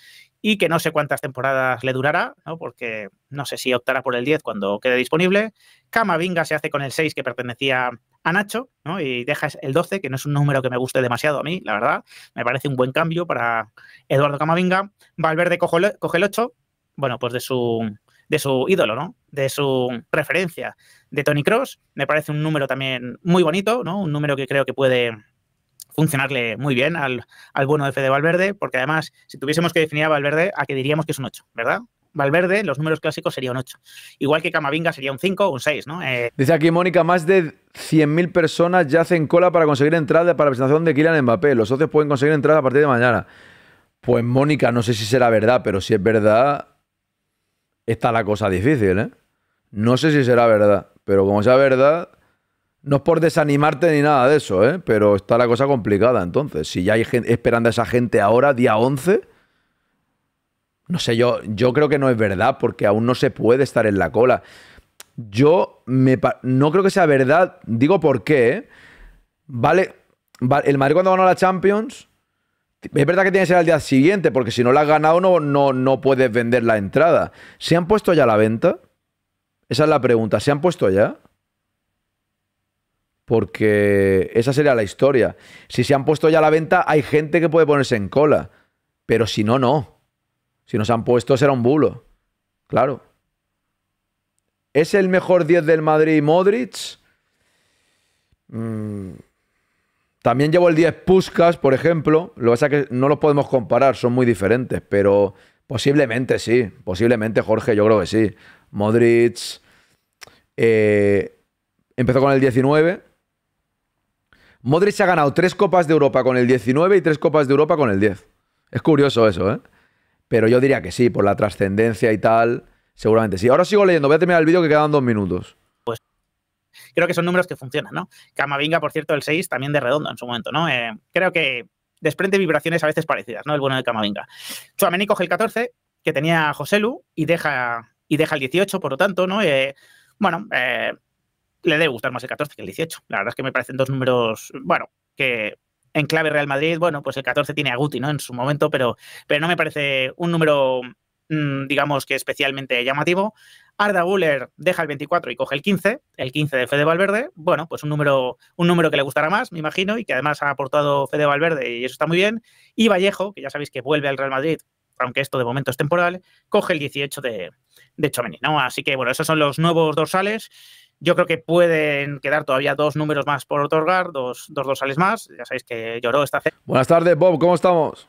y que no sé cuántas temporadas le durará, ¿no? porque no sé si optará por el 10 cuando quede disponible. Camavinga se hace con el 6 que pertenecía a Nacho ¿no? y deja el 12, que no es un número que me guste demasiado a mí, la verdad. Me parece un buen cambio para Eduardo Camavinga. Valverde coge el 8, bueno, pues de su, de su ídolo, ¿no? de su referencia, de Tony Cross. Me parece un número también muy bonito, ¿no? un número que creo que puede funcionarle muy bien al, al bueno de Fede Valverde, porque además, si tuviésemos que definir a Valverde, a que diríamos que es un 8, ¿verdad? Valverde, los números clásicos sería un 8. Igual que Camavinga sería un 5 o un 6, ¿no? Eh, Dice aquí Mónica, más de 100.000 personas ya hacen cola para conseguir entrada para la presentación de Kylian Mbappé. Los socios pueden conseguir entrada a partir de mañana. Pues Mónica, no sé si será verdad, pero si es verdad, está la cosa difícil, ¿eh? No sé si será verdad, pero como sea verdad, no es por desanimarte ni nada de eso, ¿eh? pero está la cosa complicada entonces. Si ya hay gente, esperando a esa gente ahora, día 11, no sé, yo, yo creo que no es verdad porque aún no se puede estar en la cola. Yo me, no creo que sea verdad, digo por qué. ¿eh? Vale, el Madrid cuando ganó la Champions, es verdad que tiene que ser al día siguiente porque si no la has ganado no, no, no puedes vender la entrada. ¿Se han puesto ya la venta? Esa es la pregunta, ¿se han puesto ya? porque esa sería la historia. Si se han puesto ya a la venta, hay gente que puede ponerse en cola, pero si no, no. Si no se han puesto, será un bulo. Claro. ¿Es el mejor 10 del Madrid Modric? Mm. También llevo el 10 Puskas, por ejemplo. Lo que pasa es que no los podemos comparar, son muy diferentes, pero posiblemente sí. Posiblemente, Jorge, yo creo que sí. Modric eh, empezó con el 19, Modric ha ganado tres Copas de Europa con el 19 y tres Copas de Europa con el 10. Es curioso eso, ¿eh? Pero yo diría que sí, por la trascendencia y tal, seguramente sí. Ahora sigo leyendo, voy a terminar el vídeo que quedan dos minutos. Pues creo que son números que funcionan, ¿no? Camavinga, por cierto, el 6 también de redondo en su momento, ¿no? Eh, creo que desprende vibraciones a veces parecidas, ¿no? El bueno de Camavinga. Chuamení coge el 14, que tenía Joselu, y deja, y deja el 18, por lo tanto, ¿no? Eh, bueno, eh, le debe gustar más el 14 que el 18. La verdad es que me parecen dos números, bueno, que en clave Real Madrid, bueno, pues el 14 tiene a Guti, ¿no? En su momento, pero, pero no me parece un número, mm, digamos que especialmente llamativo. Arda Guller deja el 24 y coge el 15, el 15 de Fede Valverde. Bueno, pues un número, un número que le gustará más, me imagino, y que además ha aportado Fede Valverde y eso está muy bien. Y Vallejo, que ya sabéis que vuelve al Real Madrid, aunque esto de momento es temporal, coge el 18 de, de ¿no? Así que bueno, esos son los nuevos dorsales. Yo creo que pueden quedar todavía dos números más por otorgar, dos, dos dorsales más. Ya sabéis que lloró esta cena. Buenas tardes, Bob, ¿cómo estamos?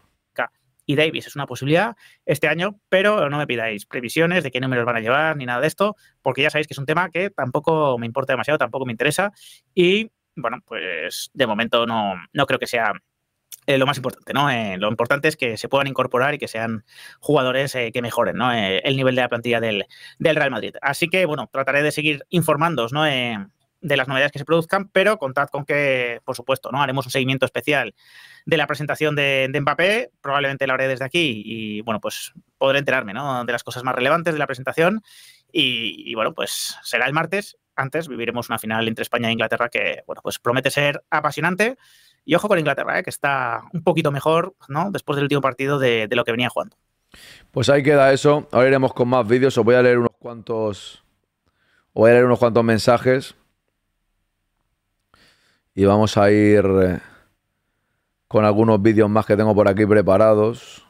Y Davis es una posibilidad este año, pero no me pidáis previsiones de qué números van a llevar ni nada de esto, porque ya sabéis que es un tema que tampoco me importa demasiado, tampoco me interesa. Y bueno, pues de momento no creo que sea eh, lo más importante, ¿no? Eh, lo importante es que se puedan incorporar y que sean jugadores eh, que mejoren ¿no? el nivel de la plantilla del, del, Real Madrid. Así que, bueno, trataré de seguir informándoos, ¿no? de las novedades que se produzcan, pero contad con que, por supuesto, ¿no? haremos un seguimiento especial de la presentación de, Mbappé, probablemente la haré desde aquí y, bueno, pues podré enterarme ¿no? de las cosas más relevantes de la presentación y, y, bueno, pues será el martes, antes viviremos una final entre España e Inglaterra que, bueno, pues promete ser apasionante y ojo con Inglaterra, ¿eh? que está un poquito mejor ¿no? después del último partido de, lo que venía jugando. Pues ahí queda eso. Ahora iremos con más vídeos. Os voy a leer unos cuantos. voy a leer unos cuantos mensajes. Y vamos a ir eh, con algunos vídeos más que tengo por aquí preparados.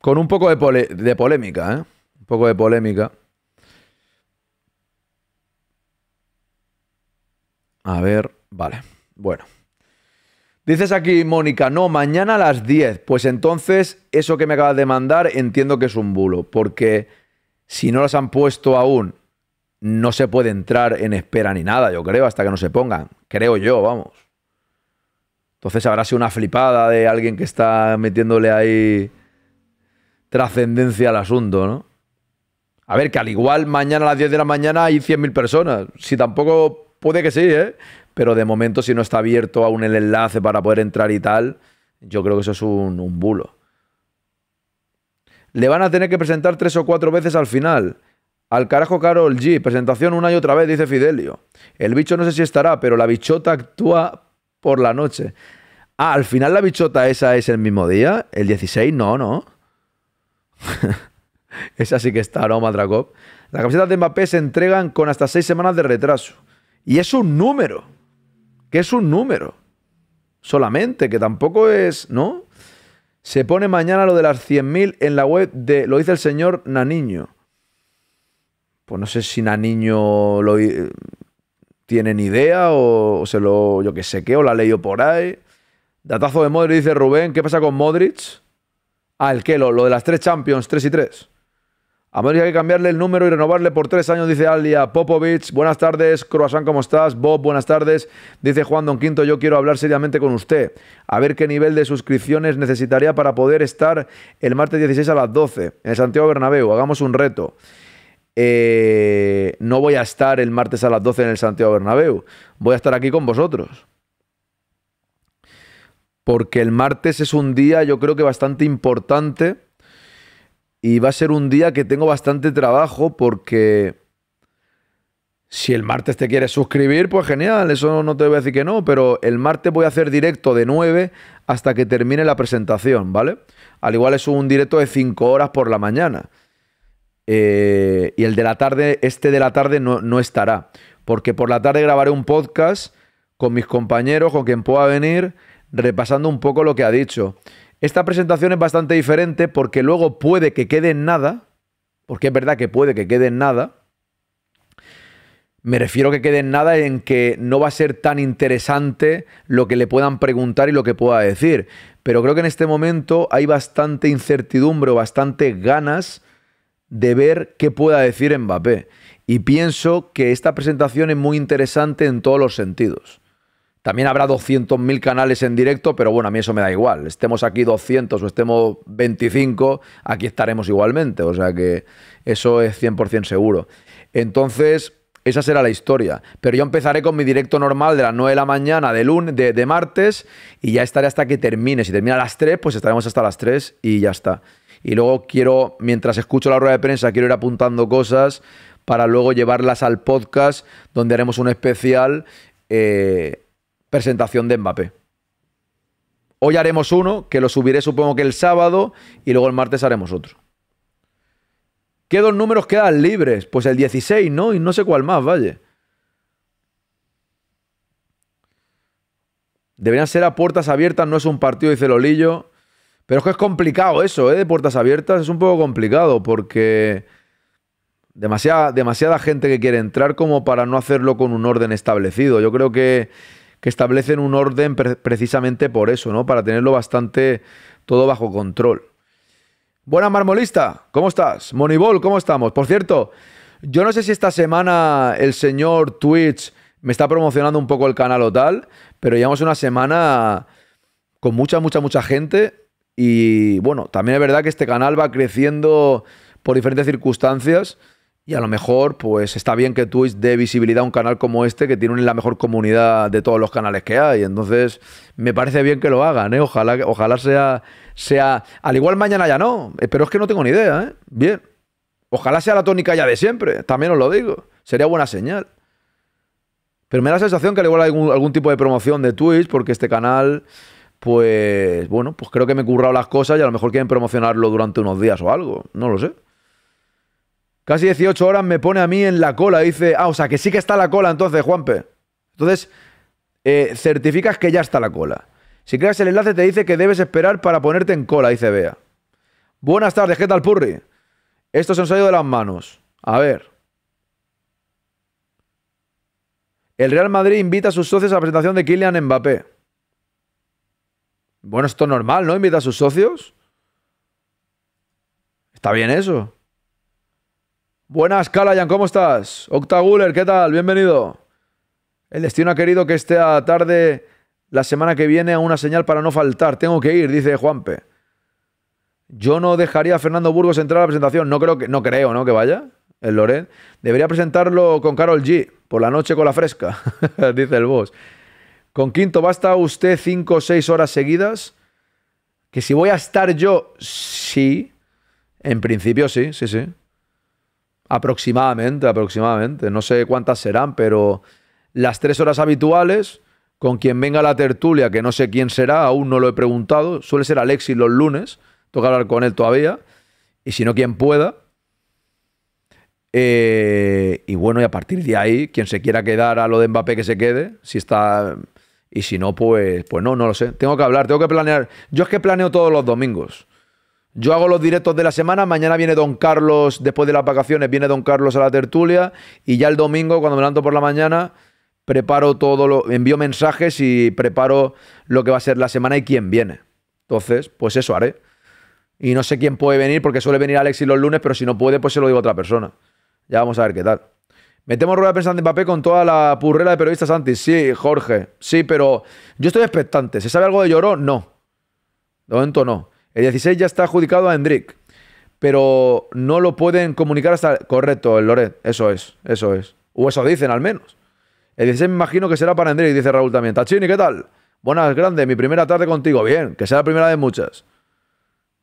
Con un poco de, polémica, ¿eh? Un poco de polémica. A ver, vale. Bueno. Dices aquí, Mónica, no, mañana a las 10. Pues entonces, eso que me acabas de mandar, entiendo que es un bulo, porque si no las han puesto aún, no se puede entrar en espera ni nada, yo creo, hasta que no se pongan. Creo yo, vamos. Entonces habrá sido una flipada de alguien que está metiéndole ahí trascendencia al asunto, ¿no? A ver, que al igual mañana a las 10 de la mañana hay 100.000 personas. Si tampoco puede que sí, ¿eh? pero de momento si no está abierto aún el enlace para poder entrar y tal, yo creo que eso es un, bulo. Le van a tener que presentar tres o cuatro veces al final. Al carajo Carol G, presentación una y otra vez, dice Fidelio. El bicho no sé si estará, pero la bichota actúa por la noche. Ah, al final la bichota esa es el mismo día, el 16, no, no. esa sí que está, ¿no, Matracop? Las camisetas de Mbappé se entregan con hasta seis semanas de retraso. Y es un número que es un número solamente, que tampoco es, ¿no? Se pone mañana lo de las 100.000 en la web de, lo dice el señor Naniño. Pues no sé si Naniño lo, tienen idea o, se lo, yo qué sé qué, o la leído por ahí. Datazo de Modric, dice Rubén, ¿qué pasa con Modric? Ah, el que, lo, de las tres Champions, tres y tres? A menos que cambiarle el número y renovarle por tres años, dice Alia Popovich. Buenas tardes, Croazán, ¿cómo estás? Bob, buenas tardes. Dice Juan Don Quinto, yo quiero hablar seriamente con usted. A ver qué nivel de suscripciones necesitaría para poder estar el martes 16 a las 12 en el Santiago Bernabéu. Hagamos un reto. Eh, no voy a estar el martes a las 12 en el Santiago Bernabéu. Voy a estar aquí con vosotros. Porque el martes es un día, yo creo que bastante importante y va a ser un día que tengo bastante trabajo porque si el martes te quieres suscribir, pues genial, eso no te voy a decir que no, pero el martes voy a hacer directo de 9 hasta que termine la presentación, ¿vale? Al igual es un directo de 5 horas por la mañana. Eh, y el de la tarde, este de la tarde no, no estará, porque por la tarde grabaré un podcast con mis compañeros, con quien pueda venir, repasando un poco lo que ha dicho. Esta presentación es bastante diferente porque luego puede que quede en nada, porque es verdad que puede que quede en nada. Me refiero que quede en nada en que no va a ser tan interesante lo que le puedan preguntar y lo que pueda decir. Pero creo que en este momento hay bastante incertidumbre o bastante ganas de ver qué pueda decir Mbappé. Y pienso que esta presentación es muy interesante en todos los sentidos. También habrá 200.000 canales en directo, pero bueno, a mí eso me da igual. Estemos aquí 200 o estemos 25, aquí estaremos igualmente. O sea que eso es 100% seguro. Entonces, esa será la historia. Pero yo empezaré con mi directo normal de las 9 de la mañana de, lunes, de, martes y ya estaré hasta que termine. Si termina a las 3, pues estaremos hasta las 3 y ya está. Y luego quiero, mientras escucho la rueda de prensa, quiero ir apuntando cosas para luego llevarlas al podcast donde haremos un especial. Eh, presentación de Mbappé. Hoy haremos uno, que lo subiré supongo que el sábado, y luego el martes haremos otro. ¿Qué dos números quedan libres? Pues el 16, ¿no? Y no sé cuál más, vaya. Deberían ser a puertas abiertas, no es un partido, dice Lolillo. Pero es que es complicado eso, ¿eh? De puertas abiertas es un poco complicado porque demasiada, demasiada gente que quiere entrar como para no hacerlo con un orden establecido. Yo creo que que establecen un orden precisamente por eso, ¿no? Para tenerlo bastante todo bajo control. Buena marmolista, ¿cómo estás? Monibol, ¿cómo estamos? Por cierto, yo no sé si esta semana el señor Twitch me está promocionando un poco el canal o tal, pero llevamos una semana con mucha, mucha, mucha gente. Y bueno, también es verdad que este canal va creciendo por diferentes circunstancias. Y a lo mejor, pues está bien que Twitch dé visibilidad a un canal como este, que tiene la mejor comunidad de todos los canales que hay. Entonces, me parece bien que lo hagan, ¿eh? Ojalá, ojalá sea, sea. Al igual mañana ya no, eh, pero es que no tengo ni idea, ¿eh? Bien. Ojalá sea la tónica ya de siempre, también os lo digo. Sería buena señal. Pero me da la sensación que al igual hay algún, algún tipo de promoción de Twitch, porque este canal, pues, bueno, pues creo que me he currado las cosas y a lo mejor quieren promocionarlo durante unos días o algo. No lo sé. Casi 18 horas me pone a mí en la cola. Dice, ah, o sea, que sí que está la cola entonces, Juanpe. Entonces, eh, certificas que ya está la cola. Si creas el enlace te dice que debes esperar para ponerte en cola, dice Bea. Buenas tardes, ¿qué tal, Purri? Esto se nos ha de las manos. A ver. El Real Madrid invita a sus socios a la presentación de Kylian Mbappé. Bueno, esto es normal, ¿no? Invita a sus socios. Está bien eso. Buenas, Calayan, ¿cómo estás? Octaguller, ¿qué tal? Bienvenido. El destino ha querido que a tarde, la semana que viene, a una señal para no faltar. Tengo que ir, dice Juanpe. Yo no dejaría a Fernando Burgos entrar a la presentación. No creo que, no creo, ¿no? Que vaya. El Loret. Debería presentarlo con Carol G. Por la noche con la fresca, dice el boss. Con Quinto, ¿basta usted cinco o seis horas seguidas? Que si voy a estar yo, sí. En principio sí, sí, sí. Aproximadamente, aproximadamente. No sé cuántas serán, pero las tres horas habituales, con quien venga la tertulia, que no sé quién será, aún no lo he preguntado. Suele ser Alexis los lunes, toca hablar con él todavía. Y si no, quien pueda. Eh, y bueno, y a partir de ahí, quien se quiera quedar a lo de Mbappé que se quede, si está. Y si no, pues, pues no, no lo sé. Tengo que hablar, tengo que planear. Yo es que planeo todos los domingos. Yo hago los directos de la semana, mañana viene Don Carlos, después de las vacaciones, viene Don Carlos a la tertulia y ya el domingo, cuando me levanto por la mañana, preparo todo, lo, envío mensajes y preparo lo que va a ser la semana y quién viene. Entonces, pues eso haré. Y no sé quién puede venir, porque suele venir Alexis los lunes, pero si no puede, pues se lo digo a otra persona. Ya vamos a ver qué tal. Metemos rueda pensando en papel con toda la purrera de periodistas antes. Sí, Jorge. Sí, pero yo estoy expectante. ¿Se sabe algo de Lloró? No. De momento no. El 16 ya está adjudicado a Hendrik, pero no lo pueden comunicar hasta... Correcto, el Loret, eso es, eso es. O eso dicen al menos. El 16 me imagino que será para Hendrik, dice Raúl también. Tachini, ¿qué tal? Buenas, grande, mi primera tarde contigo. Bien, que sea la primera de muchas.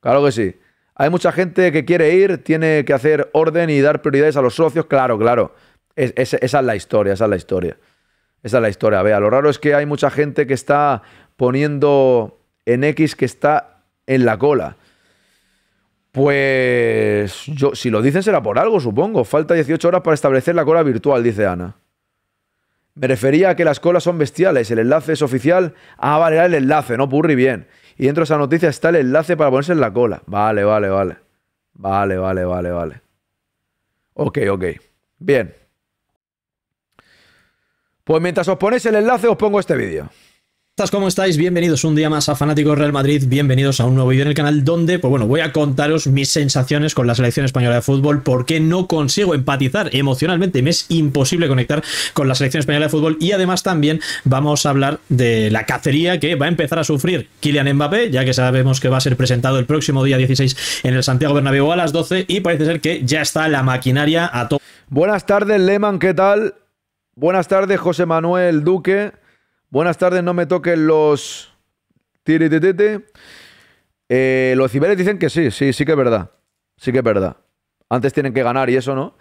Claro que sí. Hay mucha gente que quiere ir, tiene que hacer orden y dar prioridades a los socios. Claro, claro. esa es la historia, esa es la historia. Esa es la historia. Vea, lo raro es que hay mucha gente que está poniendo en X que está en la cola. Pues yo, si lo dicen será por algo, supongo. Falta 18 horas para establecer la cola virtual, dice Ana. Me refería a que las colas son bestiales, el enlace es oficial. Ah, vale, era el enlace, no purri bien. Y dentro de esa noticia está el enlace para ponerse en la cola. Vale, vale, vale. Vale, vale, vale, vale. Ok, ok. Bien. Pues mientras os ponéis el enlace, os pongo este vídeo. ¿Cómo estáis? Bienvenidos un día más a Fanáticos Real Madrid, bienvenidos a un nuevo vídeo en el canal donde, pues bueno, voy a contaros mis sensaciones con la selección española de fútbol, porque no consigo empatizar emocionalmente, me es imposible conectar con la selección española de fútbol y además también vamos a hablar de la cacería que va a empezar a sufrir Kylian Mbappé, ya que sabemos que va a ser presentado el próximo día 16 en el Santiago Bernabéu a las 12 y parece ser que ya está la maquinaria a todo. Buenas tardes, Lehman, ¿qué tal? Buenas tardes, José Manuel Duque. Buenas tardes, no me toquen los... Eh, los ciberes dicen que sí, sí, sí que es verdad. Sí que es verdad. Antes tienen que ganar y eso no.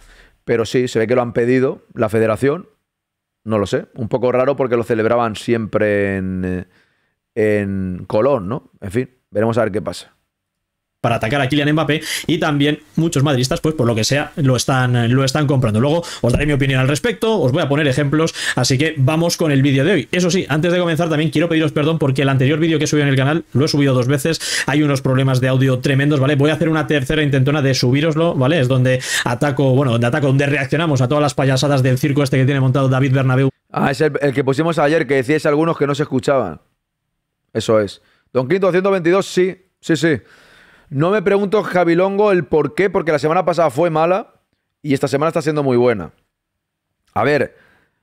Pero sí, se ve que lo han pedido la federación. No lo sé. Un poco raro porque lo celebraban siempre en, eh, en Colón, ¿no? En fin, veremos a ver qué pasa para atacar a Kylian Mbappé y también muchos madridistas, pues por lo que sea, lo están, lo están comprando. Luego os daré mi opinión al respecto, os voy a poner ejemplos, así que vamos con el vídeo de hoy. Eso sí, antes de comenzar también quiero pediros perdón porque el anterior vídeo que subí en el canal, lo he subido dos veces, hay unos problemas de audio tremendos, ¿vale? Voy a hacer una tercera intentona de subiroslo, ¿vale? Es donde ataco, bueno, donde ataco, donde reaccionamos a todas las payasadas del circo este que tiene montado David Bernabeu. Ah, es el, el que pusimos ayer, que decíais algunos que no se escuchaban. Eso es. Don Quinto 122, sí, sí, sí. No me pregunto, Javilongo, el por qué, porque la semana pasada fue mala y esta semana está siendo muy buena. A ver,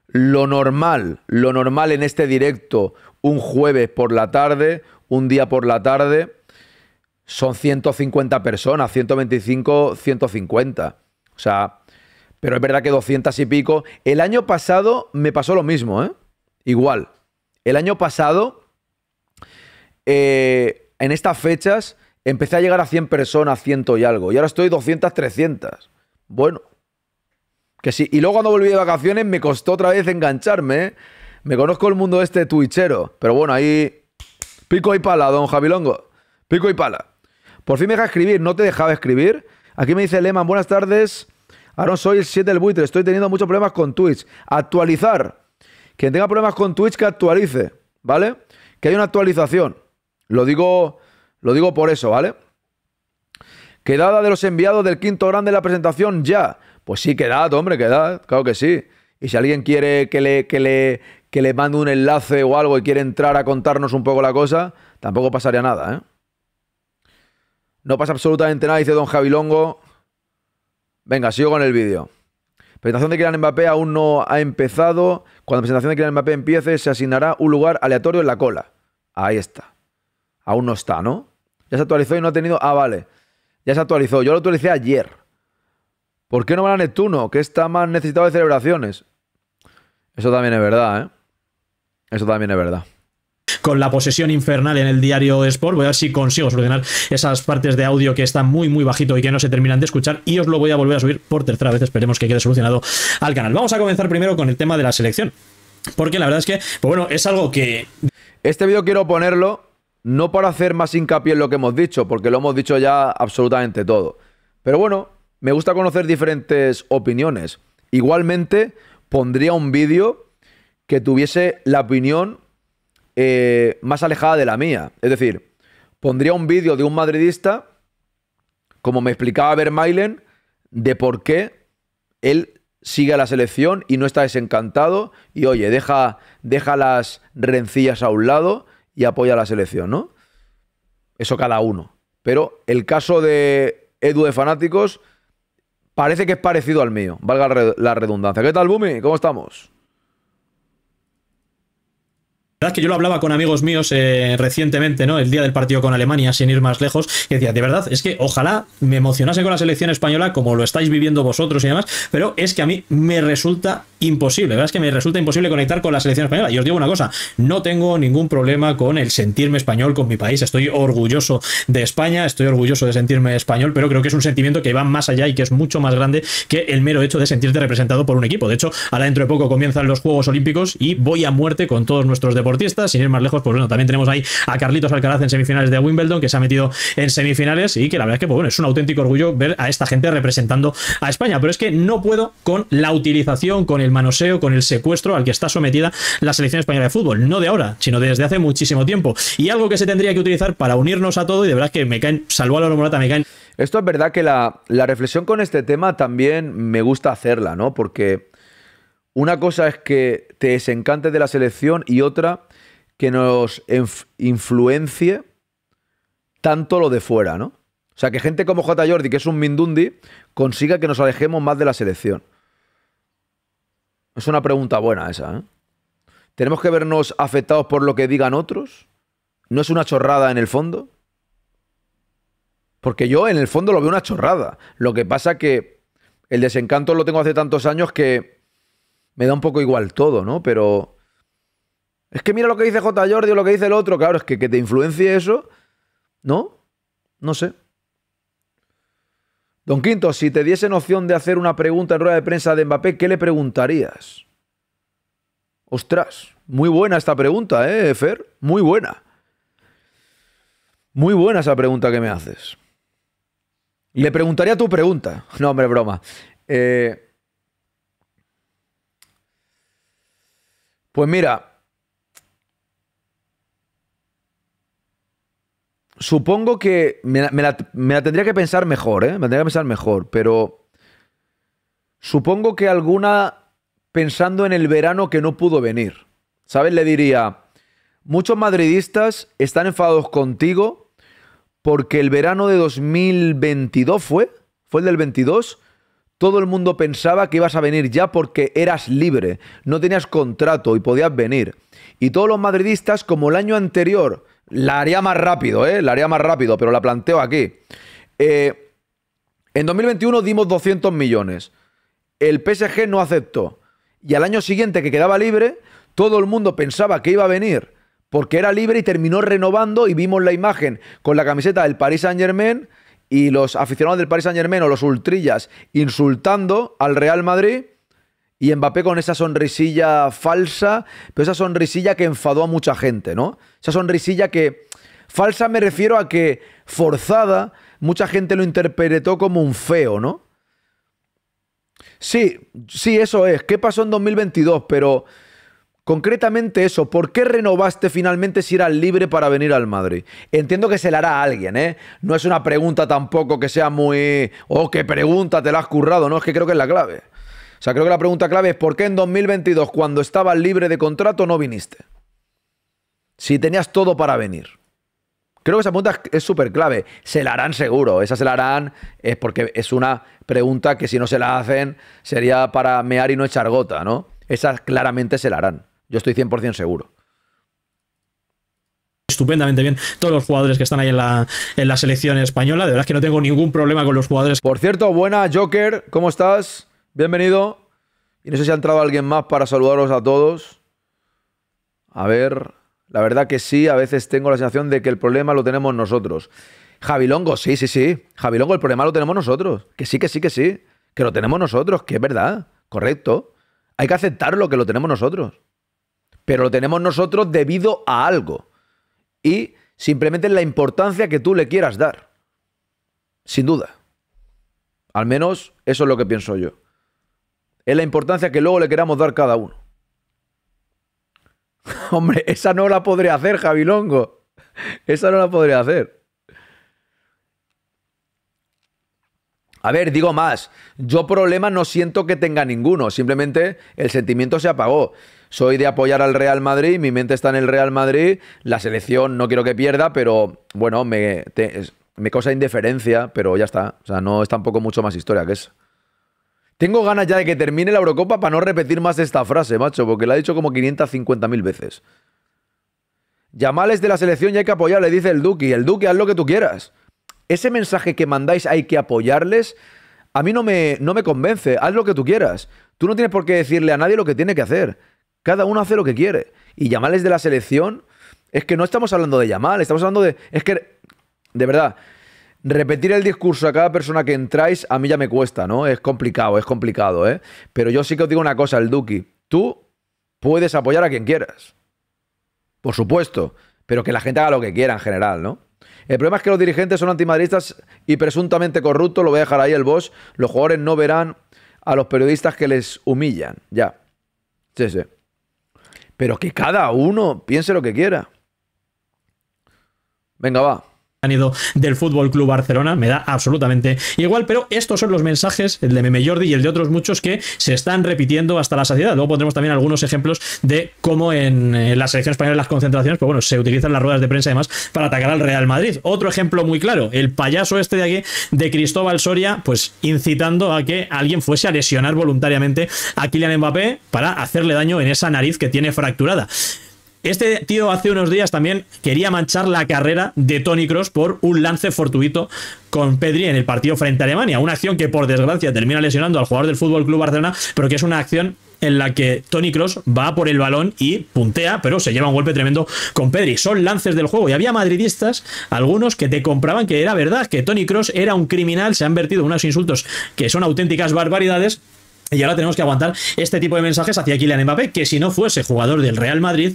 lo normal, lo normal en este directo, un jueves por la tarde, un día por la tarde, son 150 personas, 125, 150. O sea, pero es verdad que 200 y pico. El año pasado me pasó lo mismo, ¿eh? Igual. El año pasado, eh, en estas fechas, Empecé a llegar a 100 personas, 100 y algo. Y ahora estoy 200, 300. Bueno. Que sí. Y luego cuando volví de vacaciones me costó otra vez engancharme. ¿eh? Me conozco el mundo este twitchero. Pero bueno, ahí... Pico y pala, don Javilongo. Pico y pala. Por fin me deja escribir. No te dejaba escribir. Aquí me dice Leman. buenas tardes. Ahora soy el 7 del buitre. Estoy teniendo muchos problemas con Twitch. Actualizar. Quien tenga problemas con Twitch, que actualice. ¿Vale? Que hay una actualización. Lo digo lo digo por eso, ¿vale? Quedada de los enviados del quinto grande de la presentación ya. Pues sí, quedad, hombre, quedad, claro que sí. Y si alguien quiere que le, que le, le mande un enlace o algo y quiere entrar a contarnos un poco la cosa, tampoco pasaría nada, ¿eh? No pasa absolutamente nada, dice don Javilongo. Venga, sigo con el vídeo. Presentación de Kylian Mbappé aún no ha empezado. Cuando la presentación de Kylian Mbappé empiece, se asignará un lugar aleatorio en la cola. Ahí está. Aún no está, ¿no? Ya se actualizó y no ha tenido. Ah, vale. Ya se actualizó. Yo lo actualicé ayer. ¿Por qué no van a Neptuno? Que está más necesitado de celebraciones. Eso también es verdad, ¿eh? Eso también es verdad con la posesión infernal en el diario Sport. Voy a ver si consigo solucionar esas partes de audio que están muy, muy bajito y que no se terminan de escuchar. Y os lo voy a volver a subir por tercera vez. Esperemos que quede solucionado al canal. Vamos a comenzar primero con el tema de la selección. Porque la verdad es que, pues bueno, es algo que. Este vídeo quiero ponerlo no para hacer más hincapié en lo que hemos dicho, porque lo hemos dicho ya absolutamente todo. Pero bueno, me gusta conocer diferentes opiniones. Igualmente, pondría un vídeo que tuviese la opinión eh, más alejada de la mía. Es decir, pondría un vídeo de un madridista, como me explicaba Vermailen, de por qué él sigue a la selección y no está desencantado. Y oye, deja, deja las rencillas a un lado y apoya a la selección, ¿no? Eso cada uno. Pero el caso de Edu de Fanáticos parece que es parecido al mío, valga la redundancia. ¿Qué tal, Bumi? ¿Cómo estamos? La verdad es que yo lo hablaba con amigos míos eh, recientemente, ¿no? El día del partido con Alemania, sin ir más lejos, que decía, de verdad, es que ojalá me emocionase con la selección española como lo estáis viviendo vosotros y demás, pero es que a mí me resulta imposible, la ¿verdad? Es que me resulta imposible conectar con la selección española. Y os digo una cosa, no tengo ningún problema con el sentirme español, con mi país, estoy orgulloso de España, estoy orgulloso de sentirme español, pero creo que es un sentimiento que va más allá y que es mucho más grande que el mero hecho de sentirte representado por un equipo. De hecho, ahora dentro de poco comienzan los Juegos Olímpicos y voy a muerte con todos nuestros deportes sin ir más lejos, pues bueno, también tenemos ahí a Carlitos Alcaraz en semifinales de Wimbledon, que se ha metido en semifinales y que la verdad es que, pues es un auténtico orgullo ver a esta gente representando a España. Pero es que no puedo con la utilización, con el manoseo, con el secuestro al que está sometida la selección española de fútbol. No de ahora, sino desde hace muchísimo tiempo. Y algo que se tendría que utilizar para unirnos a todo, y de verdad que me caen, salvo a la Morata, me caen. Esto es verdad que la, la reflexión con este tema también me gusta hacerla, ¿no? Porque una cosa es que te desencantes de la selección y otra que nos influencie tanto lo de fuera, ¿no? O sea, que gente como J. Jordi, que es un Mindundi, consiga que nos alejemos más de la selección. Es una pregunta buena esa, ¿eh? ¿Tenemos que vernos afectados por lo que digan otros? ¿No es una chorrada en el fondo? Porque yo en el fondo lo veo una chorrada. Lo que pasa que el desencanto lo tengo hace tantos años que me da un poco igual todo, ¿no? Pero es que mira lo que dice J. Jordi o lo que dice el otro, claro, es que, que te influencia eso, ¿no? No sé. Don Quinto, si te diese opción de hacer una pregunta en rueda de prensa de Mbappé, ¿qué le preguntarías? Ostras, muy buena esta pregunta, ¿eh, Fer? Muy buena. Muy buena esa pregunta que me haces. Le preguntaría tu pregunta. No, hombre, broma. Eh, Pues mira, supongo que me, la, la, tendría que pensar mejor, ¿eh? Me la tendría que pensar mejor, pero supongo que alguna pensando en el verano que no pudo venir, ¿sabes? Le diría, muchos madridistas están enfadados contigo porque el verano de 2022 fue, fue el del 22, todo el mundo pensaba que ibas a venir ya porque eras libre, no tenías contrato y podías venir. Y todos los madridistas, como el año anterior, la haría más rápido, ¿eh? La haría más rápido, pero la planteo aquí. Eh, en 2021 dimos 200 millones. El PSG no aceptó. Y al año siguiente que quedaba libre, todo el mundo pensaba que iba a venir porque era libre y terminó renovando y vimos la imagen con la camiseta del Paris Saint Germain y los aficionados del Paris Saint Germain los ultrillas insultando al Real Madrid y Mbappé con esa sonrisilla falsa, pero esa sonrisilla que enfadó a mucha gente, ¿no? Esa sonrisilla que falsa me refiero a que forzada, mucha gente lo interpretó como un feo, ¿no? Sí, sí, eso es. ¿Qué pasó en 2022? Pero Concretamente eso, ¿por qué renovaste finalmente si eras libre para venir al Madrid? Entiendo que se la hará a alguien, ¿eh? No es una pregunta tampoco que sea muy... Oh, qué pregunta, te la has currado, ¿no? Es que creo que es la clave. O sea, creo que la pregunta clave es ¿por qué en 2022, cuando estabas libre de contrato, no viniste? Si tenías todo para venir. Creo que esa pregunta es súper clave. Se la harán seguro, esa se la harán, es porque es una pregunta que si no se la hacen sería para mear y no echar gota, ¿no? Esa claramente se la harán. Yo estoy 100% seguro estupendamente bien todos los jugadores que están ahí en la, selección española. De verdad es que no tengo ningún problema con los jugadores. Por cierto, buena Joker, ¿cómo estás? Bienvenido. Y no sé si ha entrado alguien más para saludaros a todos. A ver, la verdad que sí, a veces tengo la sensación de que el problema lo tenemos nosotros. Javilongo, sí, sí, sí. Javilongo, el problema lo tenemos nosotros. Que sí, que sí, que sí. Que lo tenemos nosotros, que es verdad. Correcto. Hay que aceptarlo, que lo tenemos nosotros pero lo tenemos nosotros debido a algo. Y simplemente la importancia que tú le quieras dar. Sin duda. Al menos eso es lo que pienso yo. Es la importancia que luego le queramos dar cada uno. Hombre, esa no la podré hacer, Javilongo. Esa no la podré hacer. A ver, digo más. Yo problema no siento que tenga ninguno. Simplemente el sentimiento se apagó soy de apoyar al Real Madrid, mi mente está en el Real Madrid, la selección no quiero que pierda, pero bueno, me, cosa indiferencia, pero ya está. O sea, no es tampoco mucho más historia que eso. Tengo ganas ya de que termine la Eurocopa para no repetir más esta frase, macho, porque la he dicho como 550.000 veces. Llamales de la selección y hay que apoyar, le dice el Duque. El Duque, haz lo que tú quieras. Ese mensaje que mandáis, hay que apoyarles, a mí no me, no me convence. Haz lo que tú quieras. Tú no tienes por qué decirle a nadie lo que tiene que hacer. Cada uno hace lo que quiere. Y Yamal de la selección. Es que no estamos hablando de Yamal, estamos hablando de. Es que, de verdad, repetir el discurso a cada persona que entráis, a mí ya me cuesta, ¿no? Es complicado, es complicado, ¿eh? Pero yo sí que os digo una cosa, el Duki. Tú puedes apoyar a quien quieras. Por supuesto. Pero que la gente haga lo que quiera en general, ¿no? El problema es que los dirigentes son antimadridistas y presuntamente corruptos, lo voy a dejar ahí el boss. Los jugadores no verán a los periodistas que les humillan. Ya. Sí, sí. Pero que cada uno piense lo que quiera. Venga, va han ido del Fútbol Club Barcelona, me da absolutamente igual, pero estos son los mensajes, el de Meme Jordi y el de otros muchos que se están repitiendo hasta la saciedad. Luego pondremos también algunos ejemplos de cómo en, la selección española las concentraciones, pues bueno, se utilizan las ruedas de prensa y demás para atacar al Real Madrid. Otro ejemplo muy claro, el payaso este de aquí, de Cristóbal Soria, pues incitando a que alguien fuese a lesionar voluntariamente a Kylian Mbappé para hacerle daño en esa nariz que tiene fracturada. Este tío hace unos días también quería manchar la carrera de Tony Cross por un lance fortuito con Pedri en el partido frente a Alemania. Una acción que, por desgracia, termina lesionando al jugador del Fútbol Club Barcelona, pero que es una acción en la que Tony Cross va por el balón y puntea, pero se lleva un golpe tremendo con Pedri. Son lances del juego y había madridistas, algunos que te compraban que era verdad, que Tony Cross era un criminal, se han vertido unos insultos que son auténticas barbaridades. Y ahora tenemos que aguantar este tipo de mensajes hacia Kylian Mbappé, que si no fuese jugador del Real Madrid,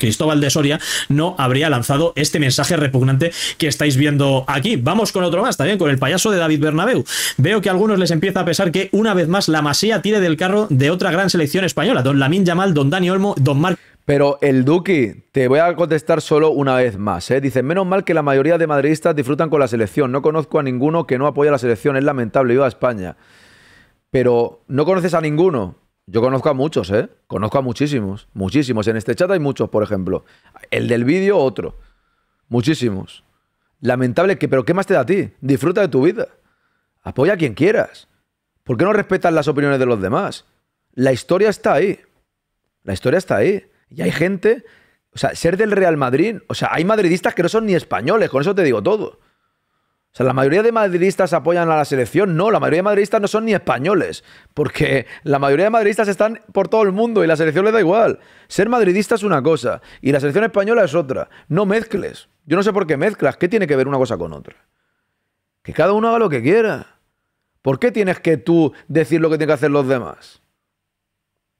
Cristóbal de Soria no habría lanzado este mensaje repugnante que estáis viendo aquí. Vamos con otro más, también con el payaso de David Bernabeu. Veo que a algunos les empieza a pesar que una vez más la Masía tire del carro de otra gran selección española, don Lamín Yamal, don Dani Olmo, don Marc pero el Duque, te voy a contestar solo una vez más. ¿eh? Dice, menos mal que la mayoría de madridistas disfrutan con la selección. No conozco a ninguno que no apoya la selección. Es lamentable, a España. Pero no conoces a ninguno. Yo conozco a muchos, ¿eh? Conozco a muchísimos, muchísimos. En este chat hay muchos, por ejemplo. El del vídeo, otro. Muchísimos. Lamentable que, pero ¿qué más te da a ti? Disfruta de tu vida. Apoya a quien quieras. ¿Por qué no respetas las opiniones de los demás? La historia está ahí. La historia está ahí. Y hay gente, o sea, ser del Real Madrid, o sea, hay madridistas que no son ni españoles, con eso te digo todo. O sea, la mayoría de madridistas apoyan a la selección. No, la mayoría de madridistas no son ni españoles, porque la mayoría de madridistas están por todo el mundo y la selección les da igual. Ser madridista es una cosa y la selección española es otra. No mezcles. Yo no sé por qué mezclas. ¿Qué tiene que ver una cosa con otra? Que cada uno haga lo que quiera. ¿Por qué tienes que tú decir lo que tienen que hacer los demás?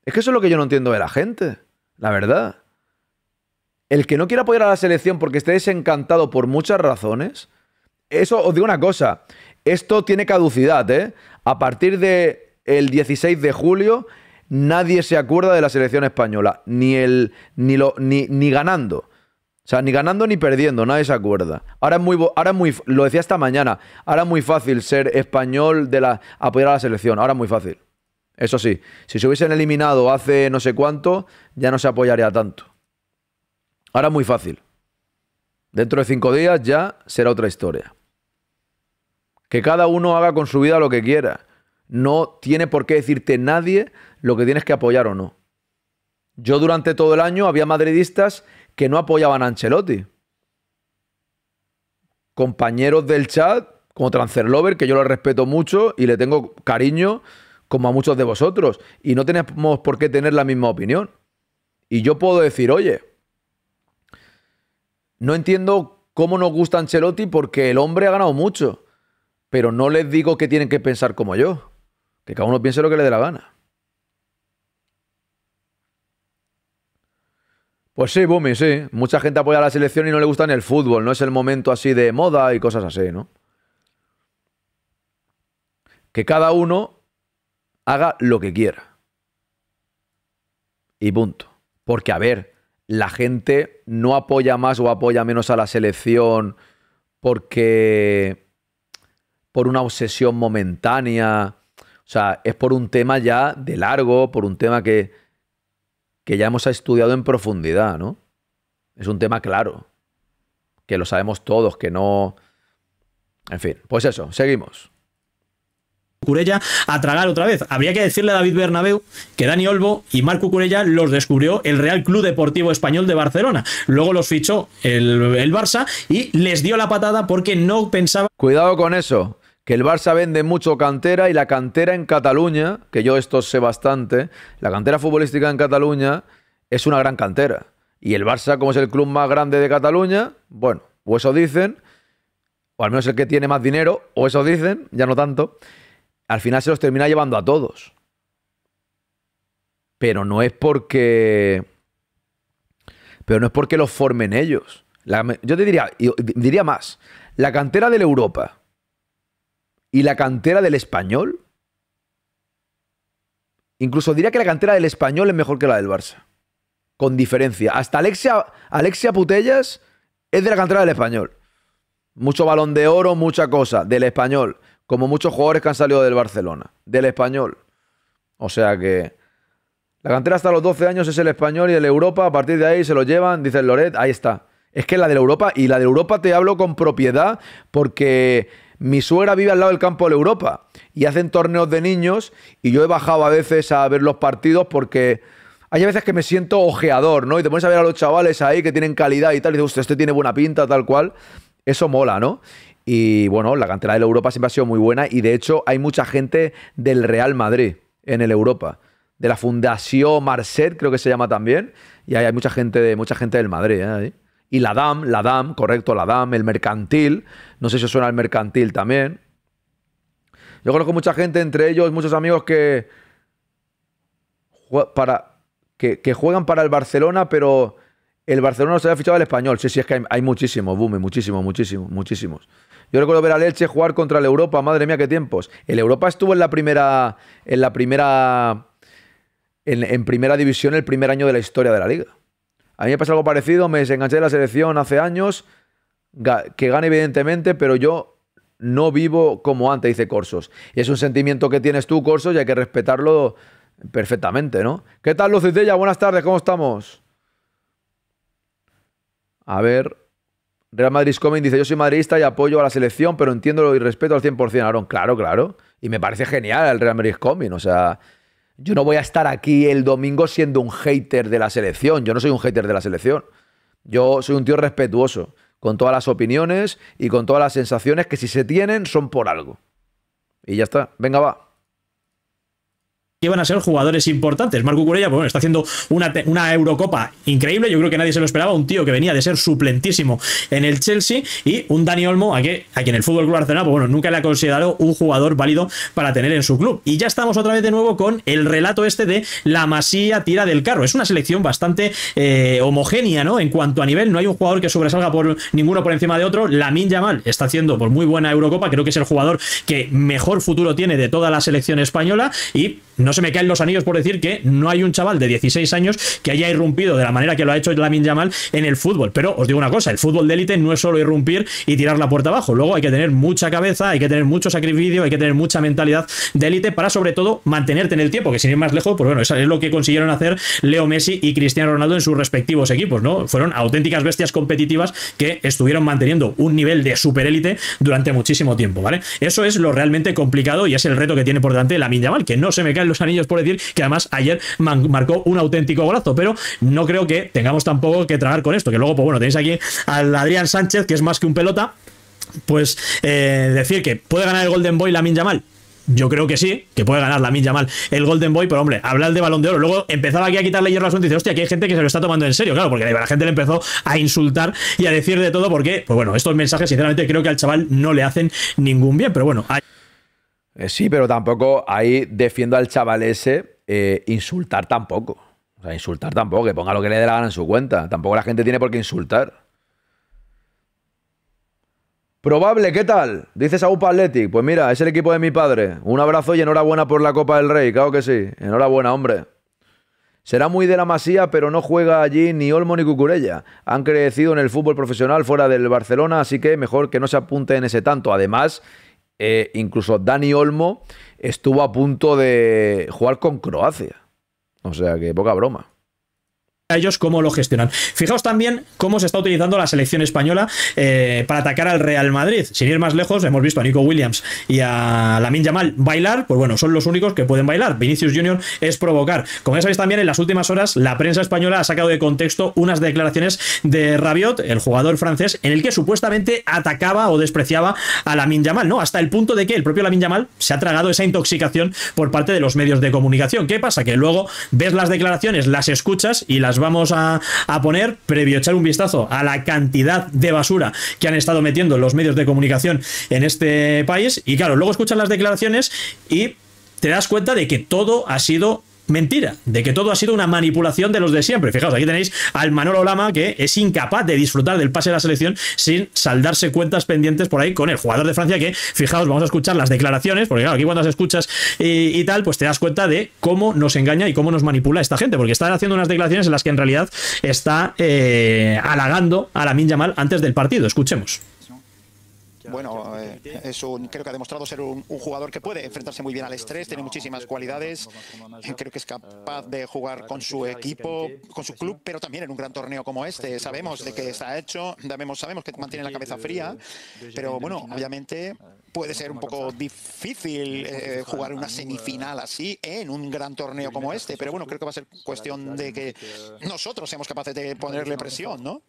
Es que eso es lo que yo no entiendo de la gente, la verdad. El que no quiera apoyar a la selección porque esté desencantado por muchas razones, eso os digo una cosa, esto tiene caducidad, ¿eh? A partir del el 16 de julio nadie se acuerda de la selección española, ni, el, ni, ganando. O sea, ni ganando ni perdiendo, nadie se acuerda. Ahora es muy, ahora muy, lo decía esta mañana, ahora es muy fácil ser español de la, apoyar a la selección, ahora es muy fácil. Eso sí, si se hubiesen eliminado hace no sé cuánto, ya no se apoyaría tanto. Ahora es muy fácil. Dentro de cinco días ya será otra historia. Que cada uno haga con su vida lo que quiera. No tiene por qué decirte nadie lo que tienes que apoyar o no. Yo durante todo el año había madridistas que no apoyaban a Ancelotti. Compañeros del chat, como Transferlover, que yo lo respeto mucho y le tengo cariño, como a muchos de vosotros. Y no tenemos por qué tener la misma opinión. Y yo puedo decir, oye, no entiendo cómo nos gusta Ancelotti porque el hombre ha ganado mucho pero no les digo que tienen que pensar como yo. Que cada uno piense lo que le dé la gana. Pues sí, Bumi, sí. Mucha gente apoya a la selección y no le gusta ni el fútbol. No es el momento así de moda y cosas así, ¿no? Que cada uno haga lo que quiera. Y punto. Porque, a ver, la gente no apoya más o apoya menos a la selección porque por una obsesión momentánea, o sea, es por un tema ya de largo, por un tema que, que ya hemos estudiado en profundidad, ¿no? Es un tema claro, que lo sabemos todos, que no... En fin, pues eso, seguimos. Curella a tragar otra vez. Habría que decirle a David Bernabeu que Dani Olbo y Marco Curella los descubrió el Real Club Deportivo Español de Barcelona. Luego los fichó el, el Barça y les dio la patada porque no pensaba. Cuidado con eso que el Barça vende mucho cantera y la cantera en Cataluña, que yo esto sé bastante, la cantera futbolística en Cataluña es una gran cantera. Y el Barça, como es el club más grande de Cataluña, bueno, o eso dicen, o al menos el que tiene más dinero, o eso dicen, ya no tanto, al final se los termina llevando a todos. Pero no es porque. Pero no es porque los formen ellos. yo te diría, diría más. La cantera de Europa ¿Y la cantera del español? Incluso diría que la cantera del español es mejor que la del Barça. Con diferencia. Hasta Alexia, Putellas es de la cantera del español. Mucho balón de oro, mucha cosa. Del español. Como muchos jugadores que han salido del Barcelona. Del español. O sea que. La cantera hasta los 12 años es el español y el Europa. A partir de ahí se lo llevan, dice el Loret. Ahí está. Es que la de Europa. Y la de Europa te hablo con propiedad porque mi suegra vive al lado del campo de Europa y hacen torneos de niños y yo he bajado a veces a ver los partidos porque hay veces que me siento ojeador, ¿no? Y te pones a ver a los chavales ahí que tienen calidad y tal, y dices, usted tiene buena pinta, tal cual. Eso mola, ¿no? Y bueno, la cantera del Europa siempre ha sido muy buena y de hecho hay mucha gente del Real Madrid en el Europa. De la Fundación Marcet, creo que se llama también. Y hay mucha gente, de, mucha gente del Madrid, ¿eh? y la DAM, la DAM, correcto, la DAM, el mercantil, no sé si suena el mercantil también. Yo conozco mucha gente, entre ellos muchos amigos que, para, que, juegan para el Barcelona, pero el Barcelona no se había fichado al español. Sí, sí, es que hay, muchísimos, boom, muchísimos, muchísimos, muchísimos. Yo recuerdo ver a Leche jugar contra el Europa, madre mía, qué tiempos. El Europa estuvo en la primera. En la primera. en primera división el primer año de la historia de la liga. A mí me pasa algo parecido, me desenganché de la selección hace años, que gana evidentemente, pero yo no vivo como antes, dice Corsos. Y es un sentimiento que tienes tú, Corsos, y hay que respetarlo perfectamente, ¿no? ¿Qué tal, Lucitella? Buenas tardes, ¿cómo estamos? A ver, Real Madrid Coming dice, yo soy madridista y apoyo a la selección, pero entiendo y respeto al 100%, Aaron. Claro, claro. Y me parece genial el Real Madrid Coming, o sea, yo no voy a estar aquí el domingo siendo un hater de la selección. Yo no soy un hater de la selección. Yo soy un tío respetuoso, con todas las opiniones y con todas las sensaciones que si se tienen son por algo. Y ya está. Venga, va que van a ser jugadores importantes. Marco Curella, pues, bueno, está haciendo una, Eurocopa increíble. Yo creo que nadie se lo esperaba. Un tío que venía de ser suplentísimo en el Chelsea y un Dani Olmo, a, que, a quien el Fútbol Club Arsenal, pues, bueno, nunca le ha considerado un jugador válido para tener en su club. Y ya estamos otra vez de nuevo con el relato este de la masía tira del carro. Es una selección bastante eh, homogénea, ¿no? En cuanto a nivel, no hay un jugador que sobresalga por ninguno por encima de otro. Lamin Yamal está haciendo por pues, muy buena Eurocopa. Creo que es el jugador que mejor futuro tiene de toda la selección española y no no se me caen los anillos por decir que no hay un chaval de 16 años que haya irrumpido de la manera que lo ha hecho Lamin Yamal en el fútbol. Pero os digo una cosa, el fútbol de élite no es solo irrumpir y tirar la puerta abajo. Luego hay que tener mucha cabeza, hay que tener mucho sacrificio, hay que tener mucha mentalidad de élite para sobre todo mantenerte en el tiempo, que sin ir más lejos, pues bueno, eso es lo que consiguieron hacer Leo Messi y Cristiano Ronaldo en sus respectivos equipos, ¿no? Fueron auténticas bestias competitivas que estuvieron manteniendo un nivel de superélite durante muchísimo tiempo, ¿vale? Eso es lo realmente complicado y es el reto que tiene por delante la Yamal, que no se me caen los anillos, por decir, que además ayer marcó un auténtico golazo, pero no creo que tengamos tampoco que tragar con esto, que luego, pues bueno, tenéis aquí al Adrián Sánchez, que es más que un pelota, pues eh, decir que puede ganar el Golden Boy la mal yo creo que sí, que puede ganar la Minja mal el Golden Boy, pero hombre, hablar de balón de oro. Luego empezaba aquí a quitarle hierro a suerte y dice, hostia, aquí hay gente que se lo está tomando en serio, claro, porque la gente le empezó a insultar y a decir de todo, porque, pues bueno, estos mensajes, sinceramente, creo que al chaval no le hacen ningún bien, pero bueno. Hay... Eh, sí, pero tampoco ahí defiendo al chaval ese eh, insultar tampoco. O sea, insultar tampoco, que ponga lo que le dé la gana en su cuenta. Tampoco la gente tiene por qué insultar. Probable, ¿qué tal? Dices a Upa Athletic. Pues mira, es el equipo de mi padre. Un abrazo y enhorabuena por la Copa del Rey, claro que sí. Enhorabuena, hombre. Será muy de la masía, pero no juega allí ni Olmo ni Cucurella. Han crecido en el fútbol profesional fuera del Barcelona, así que mejor que no se apunte en ese tanto. Además, eh, incluso Dani Olmo estuvo a punto de jugar con Croacia. O sea que poca broma a ellos cómo lo gestionan. Fijaos también cómo se está utilizando la selección española eh, para atacar al Real Madrid. Sin ir más lejos, hemos visto a Nico Williams y a Lamin Yamal bailar, pues bueno, son los únicos que pueden bailar. Vinicius Junior es provocar. Como ya sabéis también, en las últimas horas la prensa española ha sacado de contexto unas declaraciones de Rabiot, el jugador francés, en el que supuestamente atacaba o despreciaba a Lamin Yamal, ¿no? Hasta el punto de que el propio Lamin Yamal se ha tragado esa intoxicación por parte de los medios de comunicación. ¿Qué pasa? Que luego ves las declaraciones, las escuchas y las vamos a, poner, previo echar un vistazo a la cantidad de basura que han estado metiendo los medios de comunicación en este país. Y claro, luego escuchas las declaraciones y te das cuenta de que todo ha sido mentira, de que todo ha sido una manipulación de los de siempre. Fijaos, aquí tenéis al Manolo Lama que es incapaz de disfrutar del pase de la selección sin saldarse cuentas pendientes por ahí con el jugador de Francia que, fijaos, vamos a escuchar las declaraciones, porque claro, aquí cuando las escuchas eh, y, tal, pues te das cuenta de cómo nos engaña y cómo nos manipula esta gente, porque están haciendo unas declaraciones en las que en realidad está eh, halagando a la mal antes del partido. Escuchemos bueno, es un, creo que ha demostrado ser un, jugador que puede enfrentarse muy bien al estrés, tiene muchísimas cualidades, creo que es capaz de jugar con su equipo, con su club, pero también en un gran torneo como este. Sabemos de que está hecho, sabemos, sabemos que mantiene la cabeza fría, pero bueno, obviamente puede ser un poco difícil jugar una semifinal así en un gran torneo como este, pero bueno, creo que va a ser cuestión de que nosotros seamos capaces de ponerle presión, ¿no?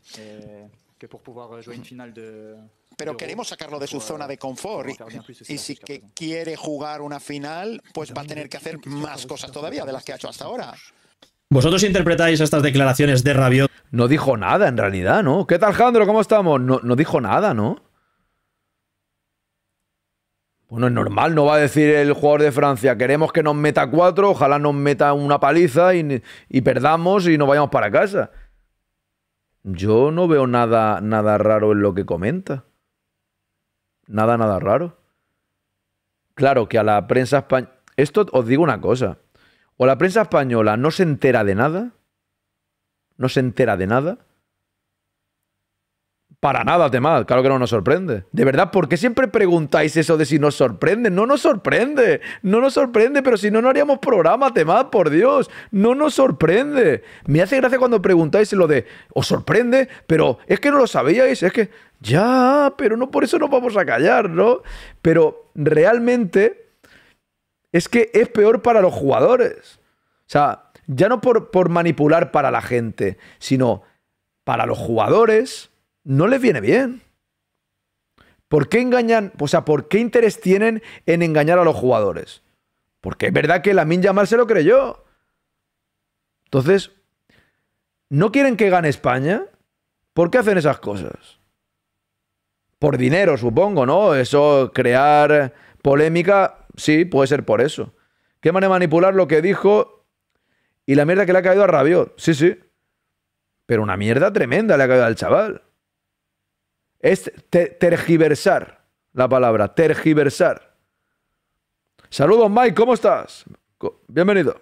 Que por poder jugar una final de pero queremos sacarlo de su zona de confort. Y, si quiere jugar una final, pues, pues va a tener que hacer más cosas todavía de las que ha hecho hasta ahora. ¿Vosotros interpretáis estas declaraciones de Rabiot? No dijo nada en realidad, ¿no? ¿Qué tal, Jandro? ¿Cómo estamos? No, dijo nada, ¿no? Bueno, es normal, no va a decir el jugador de Francia, queremos que nos meta cuatro, ojalá nos meta una paliza y, perdamos y nos vayamos para casa. Yo no veo nada, nada raro en lo que comenta. Nada, nada raro. Claro que a la prensa española... Esto os digo una cosa. O la prensa española no se entera de nada. No se entera de nada. Para nada, Temad. Claro que no nos sorprende. De verdad, ¿por qué siempre preguntáis eso de si nos sorprende? No nos sorprende. No nos sorprende, pero si no, no haríamos programa, Temad, por Dios. No nos sorprende. Me hace gracia cuando preguntáis lo de, os sorprende, pero es que no lo sabíais, es que... Ya, pero no por eso nos vamos a callar, ¿no? Pero realmente es que es peor para los jugadores. O sea, ya no por, manipular para la gente, sino para los jugadores no les viene bien. ¿Por qué engañan? O sea, ¿por qué interés tienen en engañar a los jugadores? Porque es verdad que la Yamal se lo creyó. Entonces, ¿no quieren que gane España? ¿Por qué hacen esas cosas? por dinero, supongo, ¿no? Eso, crear polémica, sí, puede ser por eso. ¿Qué manera de manipular lo que dijo y la mierda que le ha caído a Rabiot. Sí, sí. Pero una mierda tremenda le ha caído al chaval. Es tergiversar la palabra, tergiversar. Saludos, Mike, ¿cómo estás? Bienvenido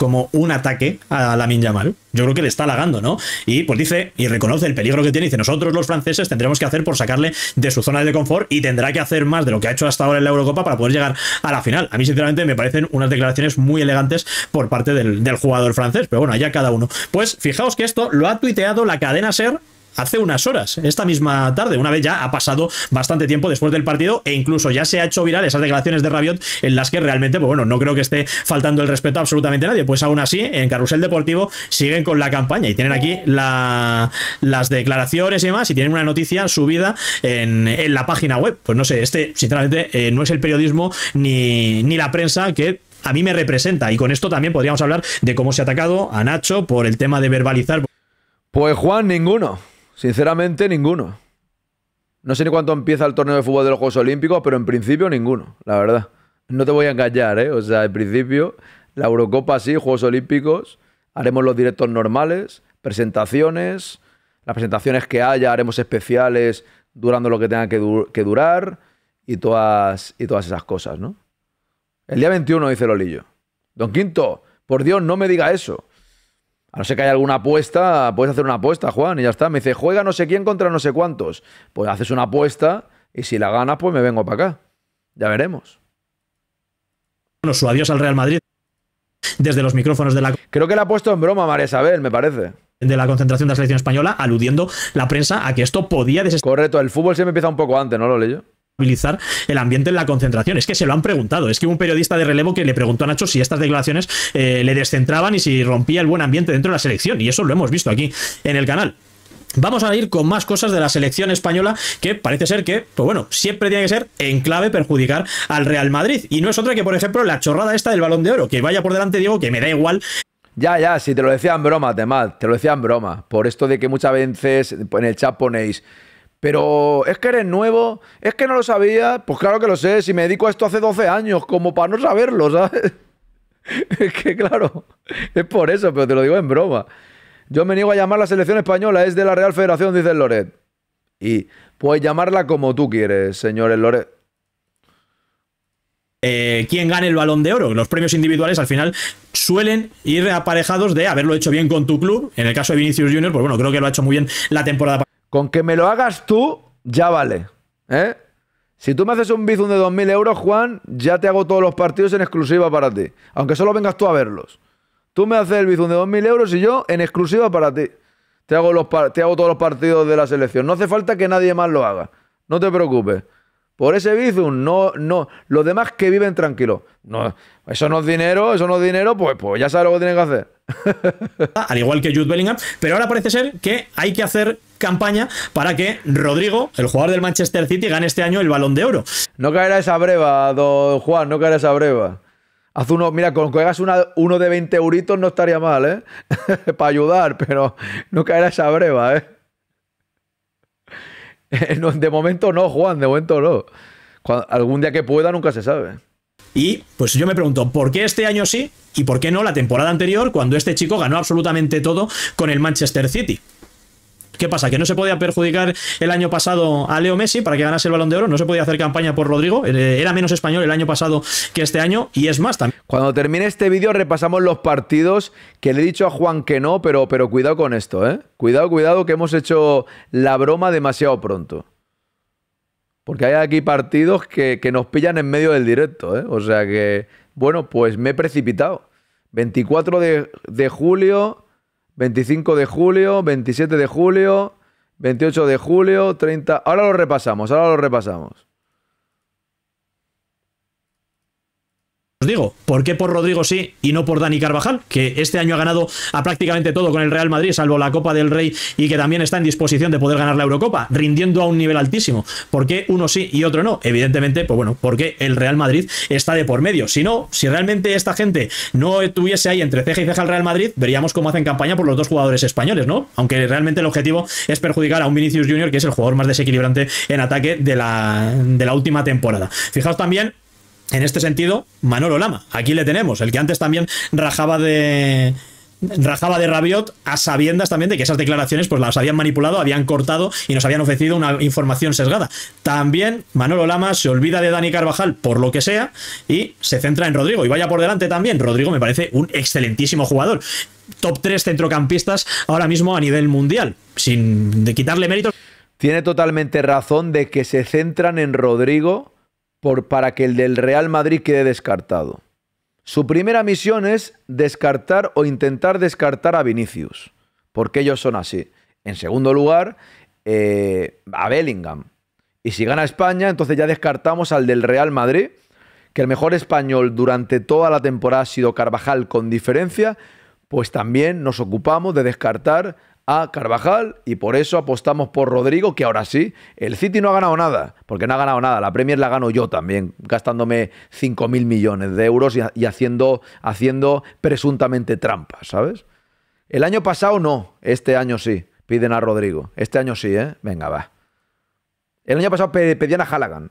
como un ataque a la Minjamal. Yo creo que le está halagando, ¿no? Y pues dice, y reconoce el peligro que tiene, dice, nosotros los franceses tendremos que hacer por sacarle de su zona de confort y tendrá que hacer más de lo que ha hecho hasta ahora en la Eurocopa para poder llegar a la final. A mí, sinceramente, me parecen unas declaraciones muy elegantes por parte del, del jugador francés, pero bueno, allá cada uno. Pues fijaos que esto lo ha tuiteado la cadena SER hace unas horas, esta misma tarde, una vez ya ha pasado bastante tiempo después del partido e incluso ya se ha hecho viral esas declaraciones de Rabiot en las que realmente, pues bueno, no creo que esté faltando el respeto a absolutamente nadie, pues aún así en Carrusel Deportivo siguen con la campaña y tienen aquí las declaraciones y demás y tienen una noticia subida en, la página web, pues no sé, este sinceramente eh, no es el periodismo ni, ni la prensa que a mí me representa y con esto también podríamos hablar de cómo se ha atacado a Nacho por el tema de verbalizar. Pues Juan, ninguno. Sinceramente, ninguno. No sé ni cuánto empieza el torneo de fútbol de los Juegos Olímpicos, pero en principio ninguno, la verdad. No te voy a engañar, ¿eh? O sea, en principio, la Eurocopa sí, Juegos Olímpicos, haremos los directos normales, presentaciones, las presentaciones que haya, haremos especiales durando lo que tenga que, durar y todas, y todas esas cosas, ¿no? El día 21 dice Lolillo. Don Quinto, por Dios, no me diga eso. A no ser que haya alguna apuesta, puedes hacer una apuesta, Juan, y ya está. Me dice, juega no sé quién contra no sé cuántos. Pues haces una apuesta y si la ganas, pues me vengo para acá. Ya veremos. Bueno, su adiós al Real Madrid desde los micrófonos de la... Creo que la ha puesto en broma María Isabel, me parece de la concentración de la selección española, aludiendo la prensa a que esto podía desestabilizar. Correcto, el fútbol me empieza un poco antes, ¿no lo leyó el ambiente en la concentración. Es que se lo han preguntado. Es que un periodista de relevo que le preguntó a Nacho si estas declaraciones eh, le descentraban y si rompía el buen ambiente dentro de la selección. Y eso lo hemos visto aquí en el canal. Vamos a ir con más cosas de la selección española que parece ser que, pues bueno, siempre tiene que ser en clave perjudicar al Real Madrid. Y no es otra que, por ejemplo, la chorrada esta del balón de oro, que vaya por delante, Diego que me da igual ya, ya, si te lo decían broma, mal, te lo decían broma. Por esto de que muchas veces en el chat ponéis, pero es que eres nuevo, es que no lo sabía. Pues claro que lo sé, si me dedico a esto hace 12 años, como para no saberlo, ¿sabes? es que claro, es por eso, pero te lo digo en broma. Yo me niego a llamar la selección española, es de la Real Federación, dice el Loret. Y puedes llamarla como tú quieres, señores Loret. Eh, quién gana el balón de oro. Los premios individuales al final suelen ir aparejados de haberlo hecho bien con tu club. En el caso de Vinicius Junior, pues bueno, creo que lo ha hecho muy bien la temporada pasada con que me lo hagas tú, ya vale. ¿eh? Si tú me haces un bizum de 2.000 euros, Juan, ya te hago todos los partidos en exclusiva para ti. Aunque solo vengas tú a verlos. Tú me haces el bizum de 2.000 euros y yo en exclusiva para ti. Te hago, los hago todos los partidos de la selección. No hace falta que nadie más lo haga. No te preocupes. Por ese bizum, no, no. Los demás que viven tranquilos. No, eso no es dinero, eso no es dinero, pues, pues ya sabes lo que tienes que hacer. Al igual que Jude Bellingham. Pero ahora parece ser que hay que hacer campaña para que Rodrigo, el jugador del Manchester City, gane este año el balón de oro. No caerá esa breva, don Juan, no caerá esa breva. Haz uno, mira, con que hagas una, uno de 20 euritos no estaría mal, ¿eh? para ayudar, pero no caerá esa breva, ¿eh? de momento no, Juan, de momento no. algún día que pueda nunca se sabe. Y pues yo me pregunto, ¿por qué este año sí y por qué no la temporada anterior cuando este chico ganó absolutamente todo con el Manchester City? ¿Qué pasa? Que no se podía perjudicar el año pasado a Leo Messi para que ganase el balón de oro, no se podía hacer campaña por Rodrigo, eh, era menos español el año pasado que este año y es más también. Cuando termine este vídeo repasamos los partidos que le he dicho a Juan que no, pero, pero cuidado con esto, ¿eh? Cuidado, cuidado que hemos hecho la broma demasiado pronto. Porque hay aquí partidos que, nos pillan en medio del directo, ¿eh? O sea que, bueno, pues me he precipitado. 24 de, de julio, 25 de julio, 27 de julio, 28 de julio, 30... Ahora lo repasamos, ahora lo repasamos. Os digo, ¿por qué por Rodrigo sí y no por Dani Carvajal? Que este año ha ganado a prácticamente todo con el Real Madrid, salvo la Copa del Rey y que también está en disposición de poder ganar la Eurocopa, rindiendo a un nivel altísimo. ¿Por qué uno sí y otro no? Evidentemente, pues bueno, porque el Real Madrid está de por medio. Si no, si realmente esta gente no estuviese ahí entre ceja y ceja el Real Madrid, veríamos cómo hacen campaña por los dos jugadores españoles, ¿no? Aunque realmente el objetivo es perjudicar a un Vinicius Junior, que es el jugador más desequilibrante en ataque de la, de la última temporada. Fijaos también en este sentido, Manolo Lama, aquí le tenemos, el que antes también rajaba de, rajaba de Rabiot a sabiendas también de que esas declaraciones pues las habían manipulado, habían cortado y nos habían ofrecido una información sesgada. También Manolo Lama se olvida de Dani Carvajal por lo que sea y se centra en Rodrigo. Y vaya por delante también, Rodrigo me parece un excelentísimo jugador. Top 3 centrocampistas ahora mismo a nivel mundial, sin de quitarle méritos. Tiene totalmente razón de que se centran en Rodrigo para que el del Real Madrid quede descartado. Su primera misión es descartar o intentar descartar a Vinicius, porque ellos son así. En segundo lugar, eh, a Bellingham. Y si gana España, entonces ya descartamos al del Real Madrid, que el mejor español durante toda la temporada ha sido Carvajal con diferencia, pues también nos ocupamos de descartar a Carvajal y por eso apostamos por Rodrigo, que ahora sí, el City no ha ganado nada, porque no ha ganado nada, la Premier la gano yo también, gastándome 5.000 millones de euros y, haciendo, haciendo presuntamente trampas, ¿sabes? El año pasado no, este año sí, piden a Rodrigo, este año sí, ¿eh? Venga, va. El año pasado pedían a Halagan,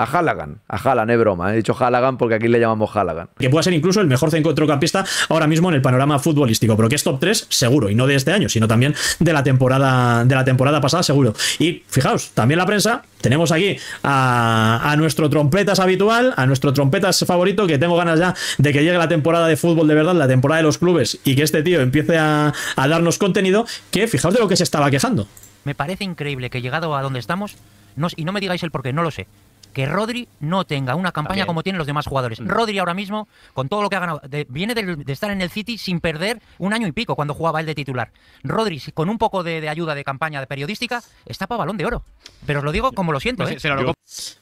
a Halagan. A Halagan, es broma. Eh. He dicho Halagan porque aquí le llamamos Halagan. Que pueda ser incluso el mejor centrocampista ahora mismo en el panorama futbolístico, pero que es top 3 seguro, y no de este año, sino también de la temporada, de la temporada pasada seguro. Y fijaos, también la prensa, tenemos aquí a, nuestro trompetas habitual, a nuestro trompetas favorito, que tengo ganas ya de que llegue la temporada de fútbol de verdad, la temporada de los clubes, y que este tío empiece a, darnos contenido, que fijaos de lo que se estaba quejando. Me parece increíble que llegado a donde estamos, y no me digáis el por qué, no lo sé, que Rodri no tenga una campaña como tienen los demás jugadores. Mm. Rodri ahora mismo, con todo lo que ha ganado, viene de, estar en el City sin perder un año y pico cuando jugaba él de titular. Rodri, con un poco de, ayuda de campaña de periodística, está para balón de oro. Pero os lo digo como lo siento. ¿eh?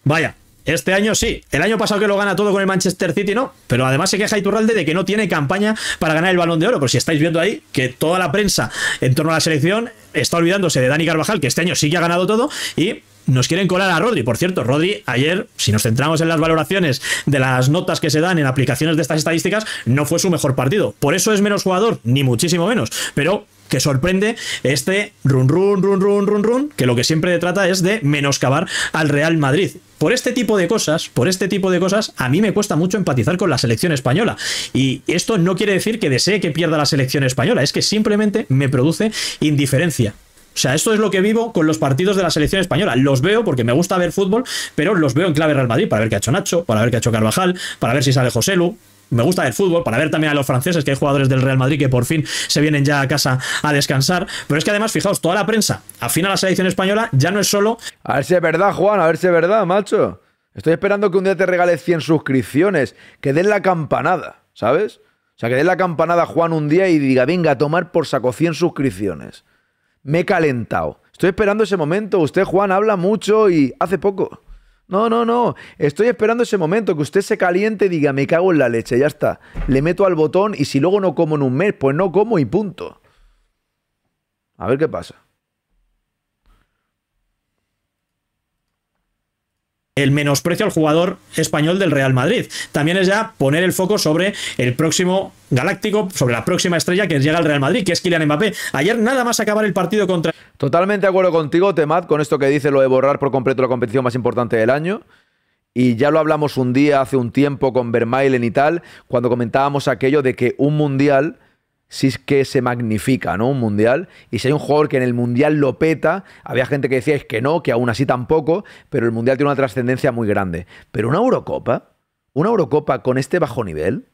Vaya, este año sí. El año pasado que lo gana todo con el Manchester City, no. Pero además se queja Iturralde de que no tiene campaña para ganar el balón de oro. Pero si estáis viendo ahí que toda la prensa en torno a la selección está olvidándose de Dani Carvajal, que este año sí que ha ganado todo, y nos quieren colar a Rodri. Por cierto, Rodri, ayer, si nos centramos en las valoraciones de las notas que se dan en aplicaciones de estas estadísticas, no fue su mejor partido. Por eso es menos jugador, ni muchísimo menos. Pero que sorprende este run, run, run, run, run, run, que lo que siempre trata es de menoscabar al Real Madrid. Por este tipo de cosas, por este tipo de cosas, a mí me cuesta mucho empatizar con la selección española. Y esto no quiere decir que desee que pierda la selección española, es que simplemente me produce indiferencia. O sea, esto es lo que vivo con los partidos de la selección española. Los veo porque me gusta ver fútbol, pero los veo en clave Real Madrid para ver qué ha hecho Nacho, para ver qué ha hecho Carvajal, para ver si sale José Lu. me gusta ver fútbol, para ver también a los franceses, que hay jugadores del Real Madrid que por fin se vienen ya a casa a descansar. Pero es que además, fijaos, toda la prensa afina a la selección española ya no es solo. A ver si es verdad, Juan, a ver si es verdad, macho. Estoy esperando que un día te regales 100 suscripciones, que den la campanada, ¿sabes? O sea, que den la campanada Juan un día y diga, venga, a tomar por saco 100 suscripciones me he calentado. Estoy esperando ese momento. Usted, Juan, habla mucho y hace poco. No, no, no. Estoy esperando ese momento que usted se caliente y diga, me cago en la leche, ya está. Le meto al botón y si luego no como en un mes, pues no como y punto. A ver qué pasa. el menosprecio al jugador español del Real Madrid. También es ya poner el foco sobre el próximo galáctico, sobre la próxima estrella que llega al Real Madrid, que es Kylian Mbappé. Ayer nada más acabar el partido contra... Totalmente de acuerdo contigo, Temad, con esto que dice lo de borrar por completo la competición más importante del año. Y ya lo hablamos un día, hace un tiempo, con Vermaelen y tal, cuando comentábamos aquello de que un mundial si es que se magnifica, ¿no? Un mundial. Y si hay un jugador que en el mundial lo peta, había gente que decía que no, que aún así tampoco, pero el mundial tiene una trascendencia muy grande. Pero una Eurocopa, una Eurocopa con este bajo nivel,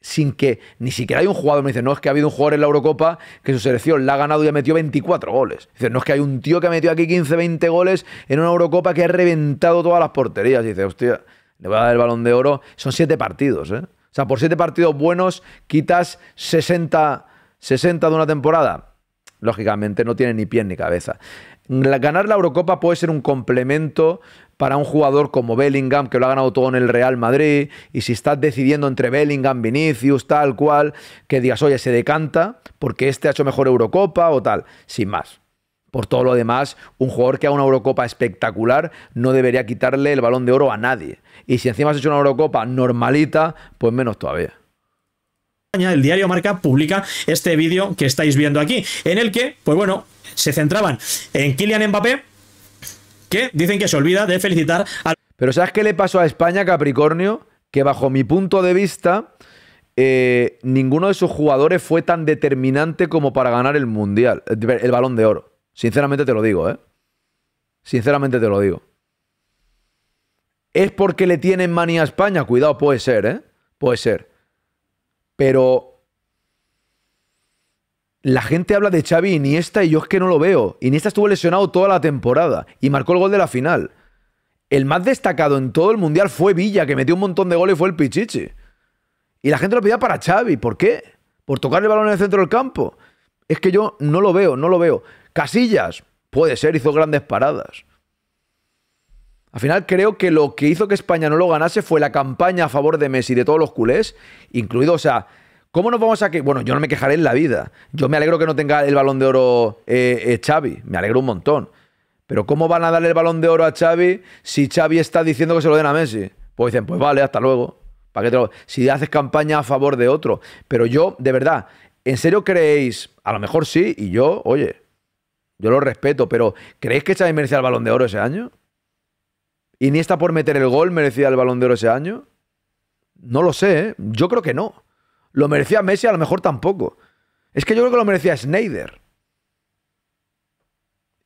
sin que ni siquiera hay un jugador, me dice, no es que ha habido un jugador en la Eurocopa que su selección la ha ganado y ha metido 24 goles. Dice, no es que hay un tío que ha metido aquí 15, 20 goles en una Eurocopa que ha reventado todas las porterías. dice, hostia, le voy a dar el balón de oro. Son siete partidos, ¿eh? sea, por siete partidos buenos quitas 60, 60 de una temporada. Lógicamente no tiene ni pie ni cabeza. Ganar la Eurocopa puede ser un complemento para un jugador como Bellingham, que lo ha ganado todo en el Real Madrid, y si estás decidiendo entre Bellingham, Vinicius, tal cual, que digas, oye, se decanta porque este ha hecho mejor Eurocopa o tal, sin más. Por todo lo demás, un jugador que haga una Eurocopa espectacular no debería quitarle el balón de oro a nadie. Y si encima has hecho una Eurocopa normalita, pues menos todavía. El diario Marca publica este vídeo que estáis viendo aquí, en el que, pues bueno, se centraban en Kylian Mbappé, que dicen que se olvida de felicitar al... Pero ¿sabes qué le pasó a España, Capricornio? Que bajo mi punto de vista, eh, ninguno de sus jugadores fue tan determinante como para ganar el Mundial, el balón de oro. Sinceramente te lo digo, ¿eh? Sinceramente te lo digo es porque le tienen manía a España. Cuidado, puede ser, ¿eh? Puede ser. Pero la gente habla de Xavi Iniesta y yo es que no lo veo. Iniesta estuvo lesionado toda la temporada y marcó el gol de la final. El más destacado en todo el Mundial fue Villa, que metió un montón de goles y fue el Pichichi. Y la gente lo pidió para Xavi. ¿Por qué? ¿Por tocar el balón en el centro del campo? Es que yo no lo veo, no lo veo. Casillas, puede ser, hizo grandes paradas. Al final creo que lo que hizo que España no lo ganase fue la campaña a favor de Messi de todos los culés, incluido, o sea, ¿cómo nos vamos a que Bueno, yo no me quejaré en la vida. Yo me alegro que no tenga el balón de oro eh, eh, Xavi, me alegro un montón. Pero ¿cómo van a darle el balón de oro a Xavi si Xavi está diciendo que se lo den a Messi? Pues dicen, pues vale, hasta luego. ¿Para qué te Si haces campaña a favor de otro. Pero yo, de verdad, ¿en serio creéis? A lo mejor sí, y yo, oye, yo lo respeto, pero ¿creéis que Xavi merecía el balón de oro ese año? está por meter el gol merecía el balón de oro ese año? No lo sé, ¿eh? yo creo que no. ¿Lo merecía Messi? A lo mejor tampoco. Es que yo creo que lo merecía Schneider.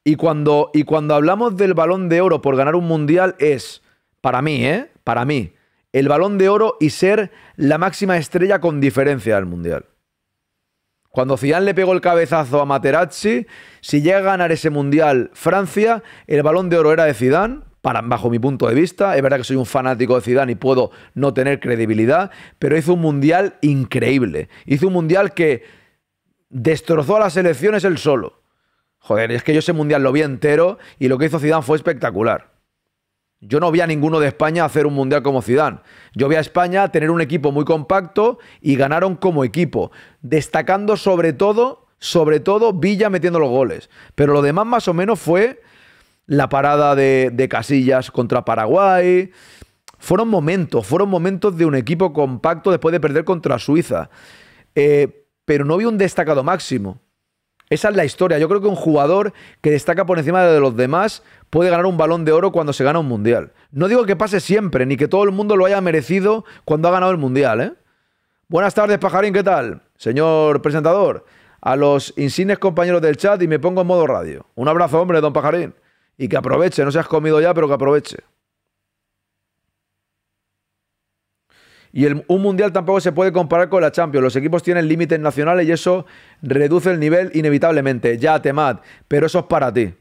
Y cuando, y cuando hablamos del balón de oro por ganar un mundial es, para mí, ¿eh? Para mí, el balón de oro y ser la máxima estrella con diferencia del mundial. Cuando Zidane le pegó el cabezazo a Materazzi, si llega a ganar ese mundial Francia, el balón de oro era de Zidane bajo mi punto de vista. Es verdad que soy un fanático de Zidane y puedo no tener credibilidad, pero hizo un mundial increíble. Hizo un mundial que destrozó a las elecciones él solo. Joder, es que yo ese mundial lo vi entero y lo que hizo Zidane fue espectacular. Yo no vi a ninguno de España hacer un mundial como Zidane. Yo vi a España tener un equipo muy compacto y ganaron como equipo, destacando sobre todo, sobre todo Villa metiendo los goles. Pero lo demás más o menos fue la parada de, Casillas contra Paraguay. Fueron momentos, fueron momentos de un equipo compacto después de perder contra Suiza. Eh, pero no vi un destacado máximo. Esa es la historia. Yo creo que un jugador que destaca por encima de los demás puede ganar un balón de oro cuando se gana un mundial. No digo que pase siempre, ni que todo el mundo lo haya merecido cuando ha ganado el mundial. ¿eh? Buenas tardes, pajarín, ¿qué tal? Señor presentador, a los insignes compañeros del chat y me pongo en modo radio. Un abrazo, hombre, don pajarín y que aproveche, no seas comido ya, pero que aproveche. Y un mundial tampoco se puede comparar con la Champions. Los equipos tienen límites nacionales y eso reduce el nivel inevitablemente. Ya, Temat, pero eso es para ti.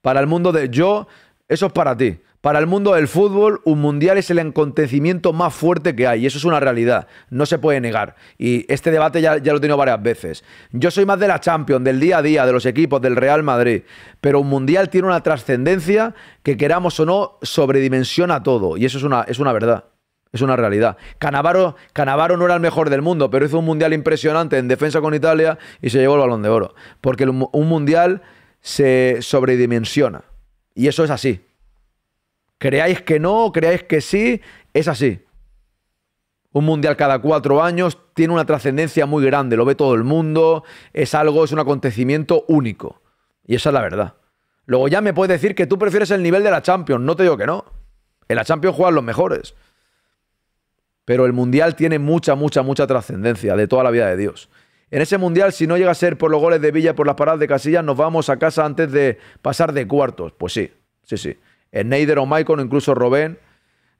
Para el mundo de yo, eso es para ti. Para el mundo del fútbol, un mundial es el acontecimiento más fuerte que hay. Y eso es una realidad. No se puede negar. Y este debate ya, lo he tenido varias veces. Yo soy más de la Champions, del día a día, de los equipos, del Real Madrid. Pero un mundial tiene una trascendencia que queramos o no sobredimensiona todo. Y eso es una, es una verdad. Es una realidad. Canavaro, Canavaro no era el mejor del mundo, pero hizo un mundial impresionante en defensa con Italia y se llevó el balón de oro. Porque un mundial se sobredimensiona. Y eso es así. Creáis que no, creáis que sí, es así. Un mundial cada cuatro años tiene una trascendencia muy grande, lo ve todo el mundo, es algo, es un acontecimiento único. Y esa es la verdad. Luego ya me puedes decir que tú prefieres el nivel de la Champions, no te digo que no. En la Champions juegan los mejores. Pero el mundial tiene mucha, mucha, mucha trascendencia de toda la vida de Dios. En ese mundial, si no llega a ser por los goles de Villa, por las paradas de Casillas, nos vamos a casa antes de pasar de cuartos. Pues sí, sí, sí. Eh, Neider o Michael o incluso Robén.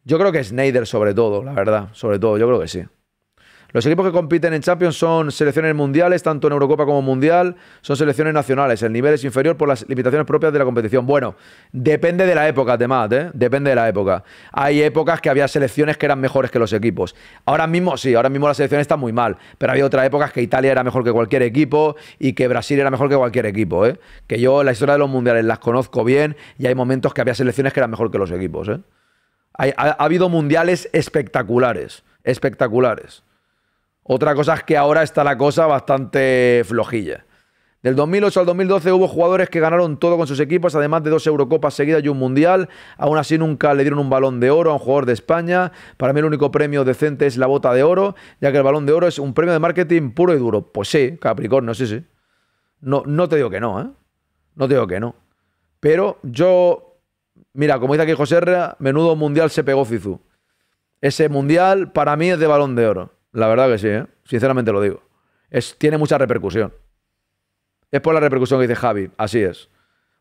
Yo creo que Snyder sobre todo, la verdad, sobre todo, yo creo que sí. Los equipos que compiten en Champions son selecciones mundiales, tanto en Eurocopa como Mundial, son selecciones nacionales. El nivel es inferior por las limitaciones propias de la competición. Bueno, depende de la época, además, ¿eh? depende de la época. Hay épocas que había selecciones que eran mejores que los equipos. Ahora mismo, sí, ahora mismo la selección está muy mal, pero había otras épocas que Italia era mejor que cualquier equipo y que Brasil era mejor que cualquier equipo. ¿eh? Que yo la historia de los mundiales las conozco bien y hay momentos que había selecciones que eran mejor que los equipos. ¿eh? ha habido mundiales espectaculares, espectaculares. Otra cosa es que ahora está la cosa bastante flojilla. Del 2008 al 2012 hubo jugadores que ganaron todo con sus equipos, además de dos Eurocopas seguidas y un Mundial. Aún así nunca le dieron un balón de oro a un jugador de España. Para mí el único premio decente es la bota de oro, ya que el balón de oro es un premio de marketing puro y duro. Pues sí, Capricornio, sí, sí. No, no te digo que no, ¿eh? No te digo que no. Pero yo, mira, como dice aquí José Herrera, menudo Mundial se pegó Fizu. Ese Mundial para mí es de balón de oro. La verdad que sí, ¿eh? sinceramente lo digo. tiene mucha repercusión. Es por la repercusión que dice Javi, así es.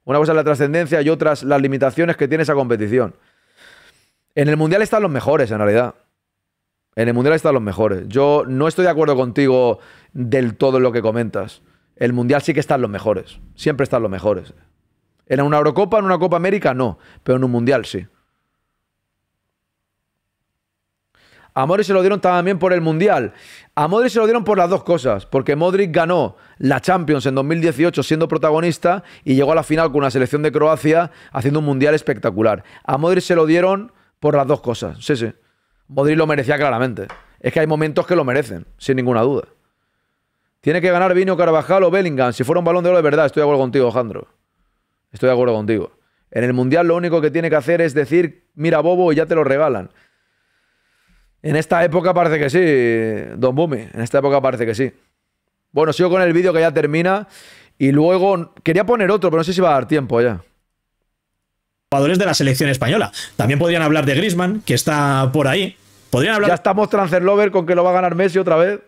Una cosa es la trascendencia y otras las limitaciones que tiene esa competición. En el Mundial están los mejores, en realidad. En el Mundial están los mejores. Yo no estoy de acuerdo contigo del todo en lo que comentas. El Mundial sí que están los mejores. Siempre están los mejores. En una Eurocopa, en una Copa América, no. Pero en un Mundial sí. A Modric se lo dieron también por el Mundial. A Modric se lo dieron por las dos cosas, porque Modric ganó la Champions en 2018 siendo protagonista y llegó a la final con una selección de Croacia haciendo un Mundial espectacular. A Modric se lo dieron por las dos cosas, sí, sí. Modric lo merecía claramente. Es que hay momentos que lo merecen, sin ninguna duda. Tiene que ganar Vino Carvajal o Bellingham. Si fuera un balón de oro de verdad, estoy de acuerdo contigo, Jandro. Estoy de acuerdo contigo. En el Mundial lo único que tiene que hacer es decir, mira, bobo, y ya te lo regalan. En esta época parece que sí, Don Bumi. En esta época parece que sí. Bueno, sigo con el vídeo que ya termina. Y luego quería poner otro, pero no sé si va a dar tiempo ya jugadores de la selección española. También podrían hablar de Grisman, que está por ahí. Podrían hablar. Ya estamos transferlover con que lo va a ganar Messi otra vez.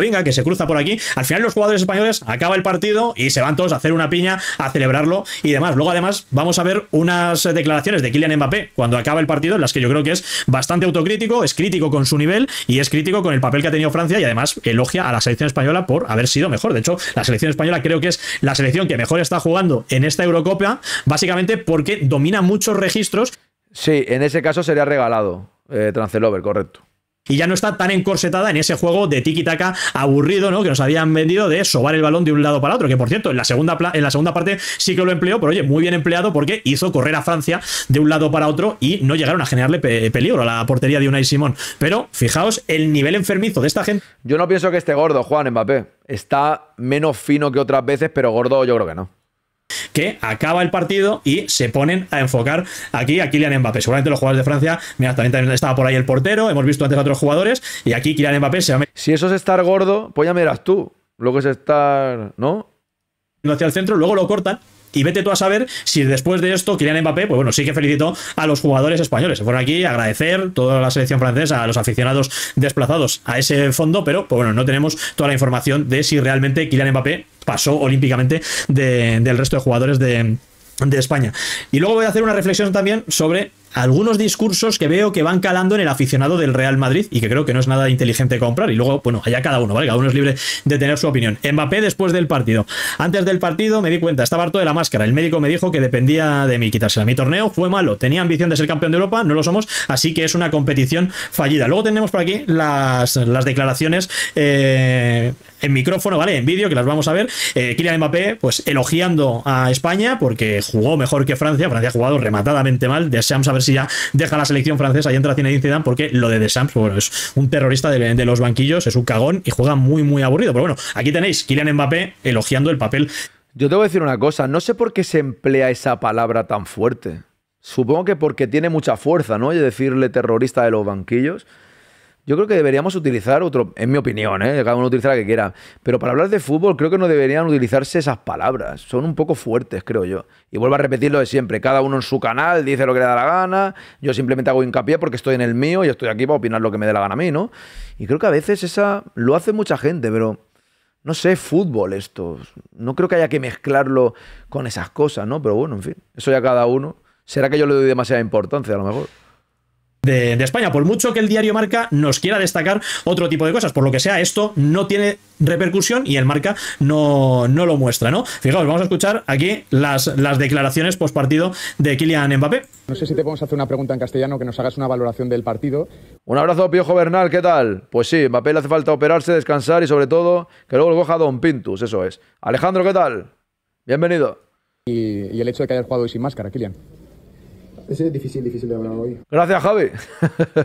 Venga, que se cruza por aquí. Al final los jugadores españoles acaba el partido y se van todos a hacer una piña, a celebrarlo y demás. Luego además vamos a ver unas eh, declaraciones de Kylian Mbappé cuando acaba el partido en las que yo creo que es bastante autocrítico, es crítico con su nivel y es crítico con el papel que ha tenido Francia y además elogia a la selección española por haber sido mejor. De hecho, la selección española creo que es la selección que mejor está jugando en esta Eurocopa, básicamente porque domina muchos registros. Sí, en ese caso sería regalado eh, Trancelover, correcto y ya no está tan encorsetada en ese juego de tiki-taka aburrido, ¿no? Que nos habían vendido de sobar el balón de un lado para otro. Que por cierto, en la segunda, en la segunda parte sí que lo empleó, pero oye, muy bien empleado porque hizo correr a Francia de un lado para otro y no llegaron a generarle peligro a la portería de Unai Simón. Pero fijaos el nivel enfermizo de esta gente. Yo no pienso que esté gordo, Juan Mbappé. Está menos fino que otras veces, pero gordo yo creo que no que acaba el partido y se ponen a enfocar aquí a Kylian Mbappé. Seguramente los jugadores de Francia, mira, también, estaba por ahí el portero, hemos visto antes a otros jugadores, y aquí Kylian Mbappé se va Si eso es estar gordo, pues ya miras tú lo que es estar, ¿no? Hacia el centro, luego lo cortan y vete tú a saber si después de esto Kylian Mbappé, pues bueno, sí que felicito a los jugadores españoles. Se fueron aquí a agradecer toda la selección francesa, a los aficionados desplazados a ese fondo, pero pues bueno, no tenemos toda la información de si realmente Kylian Mbappé pasó olímpicamente del resto de jugadores de, de España. Y luego voy a hacer una reflexión también sobre algunos discursos que veo que van calando en el aficionado del Real Madrid y que creo que no es nada inteligente comprar. Y luego, bueno, allá cada uno, ¿vale? Cada uno es libre de tener su opinión. Mbappé después del partido. Antes del partido me di cuenta, estaba harto de la máscara. El médico me dijo que dependía de mí quitársela. Mi torneo fue malo. Tenía ambición de ser campeón de Europa, no lo somos, así que es una competición fallida. Luego tenemos por aquí las, declaraciones. Eh, en micrófono, ¿vale? En vídeo, que las vamos a ver. Eh, Kylian Mbappé, pues elogiando a España porque jugó mejor que Francia. Francia ha jugado rematadamente mal. Deseamos saber si ya deja la selección francesa y entra Zinedine Zidane, porque lo de Deschamps, bueno, es un terrorista de, los banquillos, es un cagón y juega muy, muy aburrido. Pero bueno, aquí tenéis Kylian Mbappé elogiando el papel. Yo tengo que decir una cosa, no sé por qué se emplea esa palabra tan fuerte. Supongo que porque tiene mucha fuerza, ¿no? Y decirle terrorista de los banquillos. Yo creo que deberíamos utilizar otro, en mi opinión, ¿eh? cada uno utiliza la que quiera, pero para hablar de fútbol creo que no deberían utilizarse esas palabras, son un poco fuertes, creo yo. Y vuelvo a repetir lo de siempre, cada uno en su canal dice lo que le da la gana, yo simplemente hago hincapié porque estoy en el mío y estoy aquí para opinar lo que me dé la gana a mí, ¿no? Y creo que a veces esa lo hace mucha gente, pero no sé, fútbol esto, no creo que haya que mezclarlo con esas cosas, ¿no? Pero bueno, en fin, eso ya cada uno. ¿Será que yo le doy demasiada importancia a lo mejor? de, España, por mucho que el diario Marca nos quiera destacar otro tipo de cosas. Por lo que sea, esto no tiene repercusión y el Marca no, lo muestra, ¿no? Fijaos, vamos a escuchar aquí las, las declaraciones postpartido de Kylian Mbappé. No sé si te podemos hacer una pregunta en castellano, que nos hagas una valoración del partido. Un abrazo, Piojo Bernal, ¿qué tal? Pues sí, Mbappé le hace falta operarse, descansar y sobre todo que luego lo coja Don Pintus, eso es. Alejandro, ¿qué tal? Bienvenido. Y, el hecho de que hayas jugado hoy sin máscara, Kylian es difícil, difícil de hablar hoy. Gracias, Javi.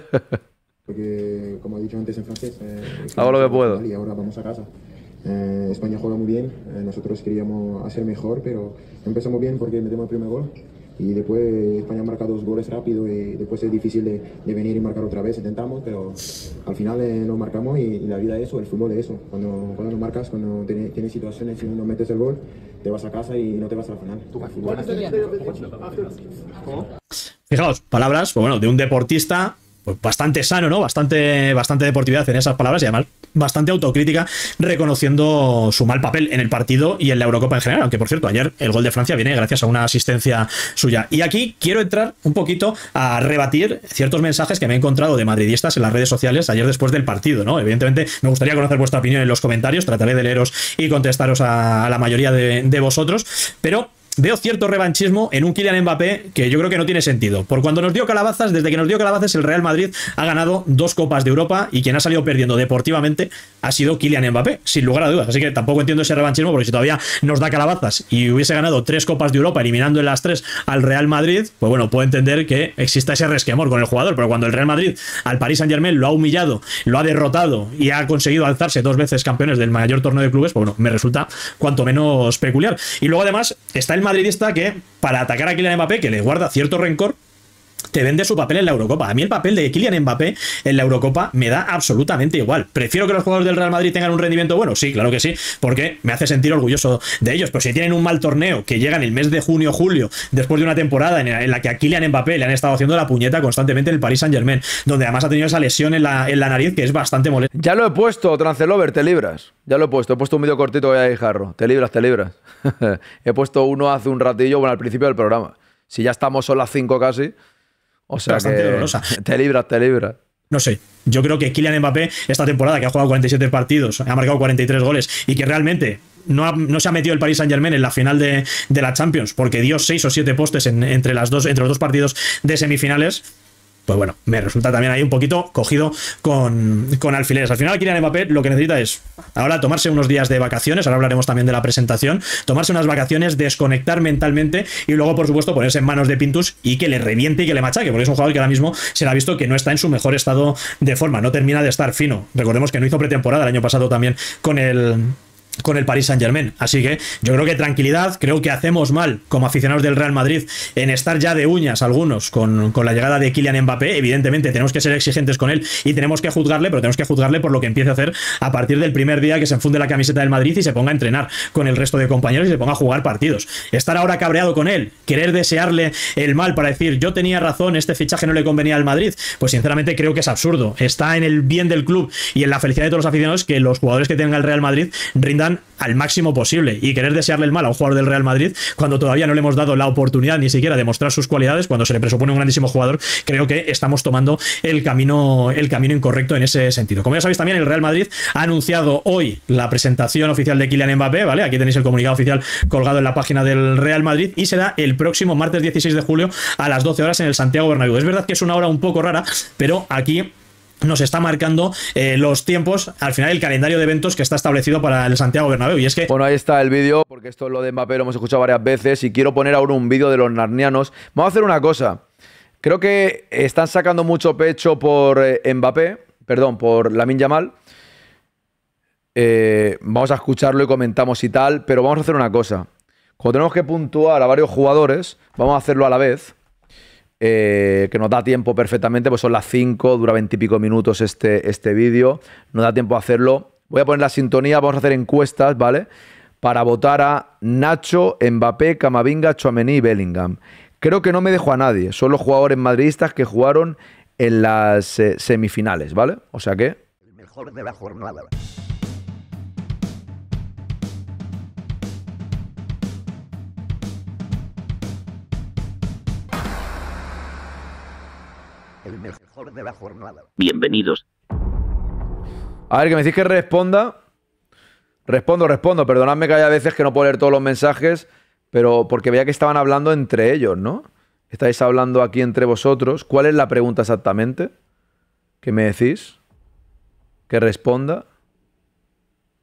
Porque, como he dicho antes en francés, eh, hago lo que puedo. Y ahora vamos a casa. Eh, España juega muy bien, eh, nosotros queríamos hacer mejor, pero empezamos bien porque metemos el primer gol y después España marca dos goles rápido y después es difícil de, venir y marcar otra vez, intentamos, pero al final eh, nos marcamos y, la vida es eso, el fútbol es eso, cuando, cuando no marcas, cuando tienes, situaciones y no metes el gol, te vas a casa y no te vas al final. Fijaos, palabras, pues bueno, de un deportista pues, bastante sano, ¿no? Bastante, bastante deportividad en esas palabras y además bastante autocrítica, reconociendo su mal papel en el partido y en la Eurocopa en general. Aunque, por cierto, ayer el gol de Francia viene gracias a una asistencia suya. Y aquí quiero entrar un poquito a rebatir ciertos mensajes que me he encontrado de madridistas en las redes sociales ayer después del partido, ¿no? Evidentemente, me gustaría conocer vuestra opinión en los comentarios, trataré de leeros y contestaros a, la mayoría de vosotros, pero veo cierto revanchismo en un Kylian Mbappé que yo creo que no tiene sentido. Por cuando nos dio calabazas, desde que nos dio calabazas, el Real Madrid ha ganado dos Copas de Europa y quien ha salido perdiendo deportivamente ha sido Kylian Mbappé, sin lugar a dudas. Así que tampoco entiendo ese revanchismo porque si todavía nos da calabazas y hubiese ganado tres Copas de Europa eliminando en las tres al Real Madrid, pues bueno, puedo entender que exista ese resquemor con el jugador. Pero cuando el Real Madrid al Paris Saint Germain lo ha humillado, lo ha derrotado y ha conseguido alzarse dos veces campeones del mayor torneo de clubes, pues bueno, me resulta cuanto menos peculiar. Y luego además está el madridista que, para atacar a Kylian Mbappé, que le guarda cierto rencor, vende su papel en la Eurocopa. A mí el papel de Kylian Mbappé en la Eurocopa me da absolutamente igual. ¿Prefiero que los jugadores del Real Madrid tengan un rendimiento bueno? Sí, claro que sí, porque me hace sentir orgulloso de ellos. Pero si tienen un mal torneo, que llegan el mes de junio, julio, después de una temporada en la que a Kylian Mbappé le han estado haciendo la puñeta constantemente en el Paris Saint-Germain, donde además ha tenido esa lesión en la, nariz que es bastante molesta. Ya lo he puesto, Trancelover, te libras. Ya lo he puesto, he puesto un vídeo cortito ahí, Jarro. Te libras, te libras. he puesto uno hace un ratillo, bueno, al principio del programa. Si ya estamos, son las 5 casi. O sea, bastante dolorosa. Te libra, te libra. No sé, yo creo que Kylian Mbappé esta temporada que ha jugado 47 partidos, ha marcado 43 goles y que realmente no, no, se ha metido el Paris Saint Germain en la final de, la Champions porque dio 6 o 7 postes entre, las dos, entre los dos partidos de semifinales pues bueno, me resulta también ahí un poquito cogido con, con alfileres. Al final, Kylian Mbappé lo que necesita es ahora tomarse unos días de vacaciones, ahora hablaremos también de la presentación, tomarse unas vacaciones, desconectar mentalmente y luego, por supuesto, ponerse en manos de Pintus y que le reviente y que le machaque, porque es un jugador que ahora mismo se le ha visto que no está en su mejor estado de forma, no termina de estar fino. Recordemos que no hizo pretemporada el año pasado también con el con el Paris Saint Germain. Así que yo creo que tranquilidad, creo que hacemos mal como aficionados del Real Madrid en estar ya de uñas algunos con, con, la llegada de Kylian Mbappé. Evidentemente tenemos que ser exigentes con él y tenemos que juzgarle, pero tenemos que juzgarle por lo que empiece a hacer a partir del primer día que se enfunde la camiseta del Madrid y se ponga a entrenar con el resto de compañeros y se ponga a jugar partidos. Estar ahora cabreado con él, querer desearle el mal para decir yo tenía razón, este fichaje no le convenía al Madrid, pues sinceramente creo que es absurdo. Está en el bien del club y en la felicidad de todos los aficionados que los jugadores que tengan el Real Madrid rindan al máximo posible y querer desearle el mal a un jugador del Real Madrid cuando todavía no le hemos dado la oportunidad ni siquiera de mostrar sus cualidades, cuando se le presupone un grandísimo jugador, creo que estamos tomando el camino, el camino incorrecto en ese sentido. Como ya sabéis también, el Real Madrid ha anunciado hoy la presentación oficial de Kylian Mbappé, ¿vale? Aquí tenéis el comunicado oficial colgado en la página del Real Madrid y será el próximo martes 16 de julio a las 12 horas en el Santiago Bernabéu. Es verdad que es una hora un poco rara, pero aquí nos está marcando eh, los tiempos, al final el calendario de eventos que está establecido para el Santiago Bernabéu. Y es que... Bueno, ahí está el vídeo, porque esto es lo de Mbappé lo hemos escuchado varias veces y quiero poner ahora un vídeo de los narnianos. Vamos a hacer una cosa. Creo que están sacando mucho pecho por eh, Mbappé, perdón, por Lamin Yamal. Eh, vamos a escucharlo y comentamos y tal, pero vamos a hacer una cosa. Cuando tenemos que puntuar a varios jugadores, vamos a hacerlo a la vez eh, que nos da tiempo perfectamente, pues son las 5, dura 20 y pico minutos este, este vídeo, nos da tiempo a hacerlo. Voy a poner la sintonía, vamos a hacer encuestas, ¿vale? Para votar a Nacho, Mbappé, Camavinga, Chuamení y Bellingham. Creo que no me dejo a nadie, son los jugadores madridistas que jugaron en las eh, semifinales, ¿vale? O sea que... El mejor de la jornada. de la Bienvenidos. A ver, que me decís que responda. Respondo, respondo. Perdonadme que haya veces que no puedo leer todos los mensajes, pero porque veía que estaban hablando entre ellos, ¿no? Estáis hablando aquí entre vosotros. ¿Cuál es la pregunta exactamente? ¿Qué me decís? ¿Que responda?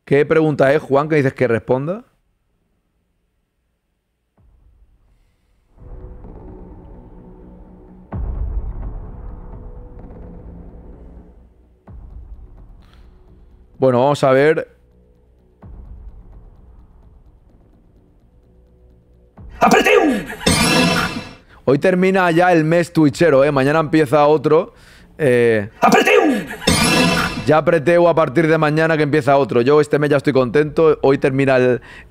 ¿Qué pregunta es, Juan, que dices que responda? Bueno, vamos a ver. ¡Apreteu! Hoy termina ya el mes tuichero. ¿eh? Mañana empieza otro. Eh... ¡Apreteu! Ya apreteo a partir de mañana que empieza otro. Yo este mes ya estoy contento. Hoy termina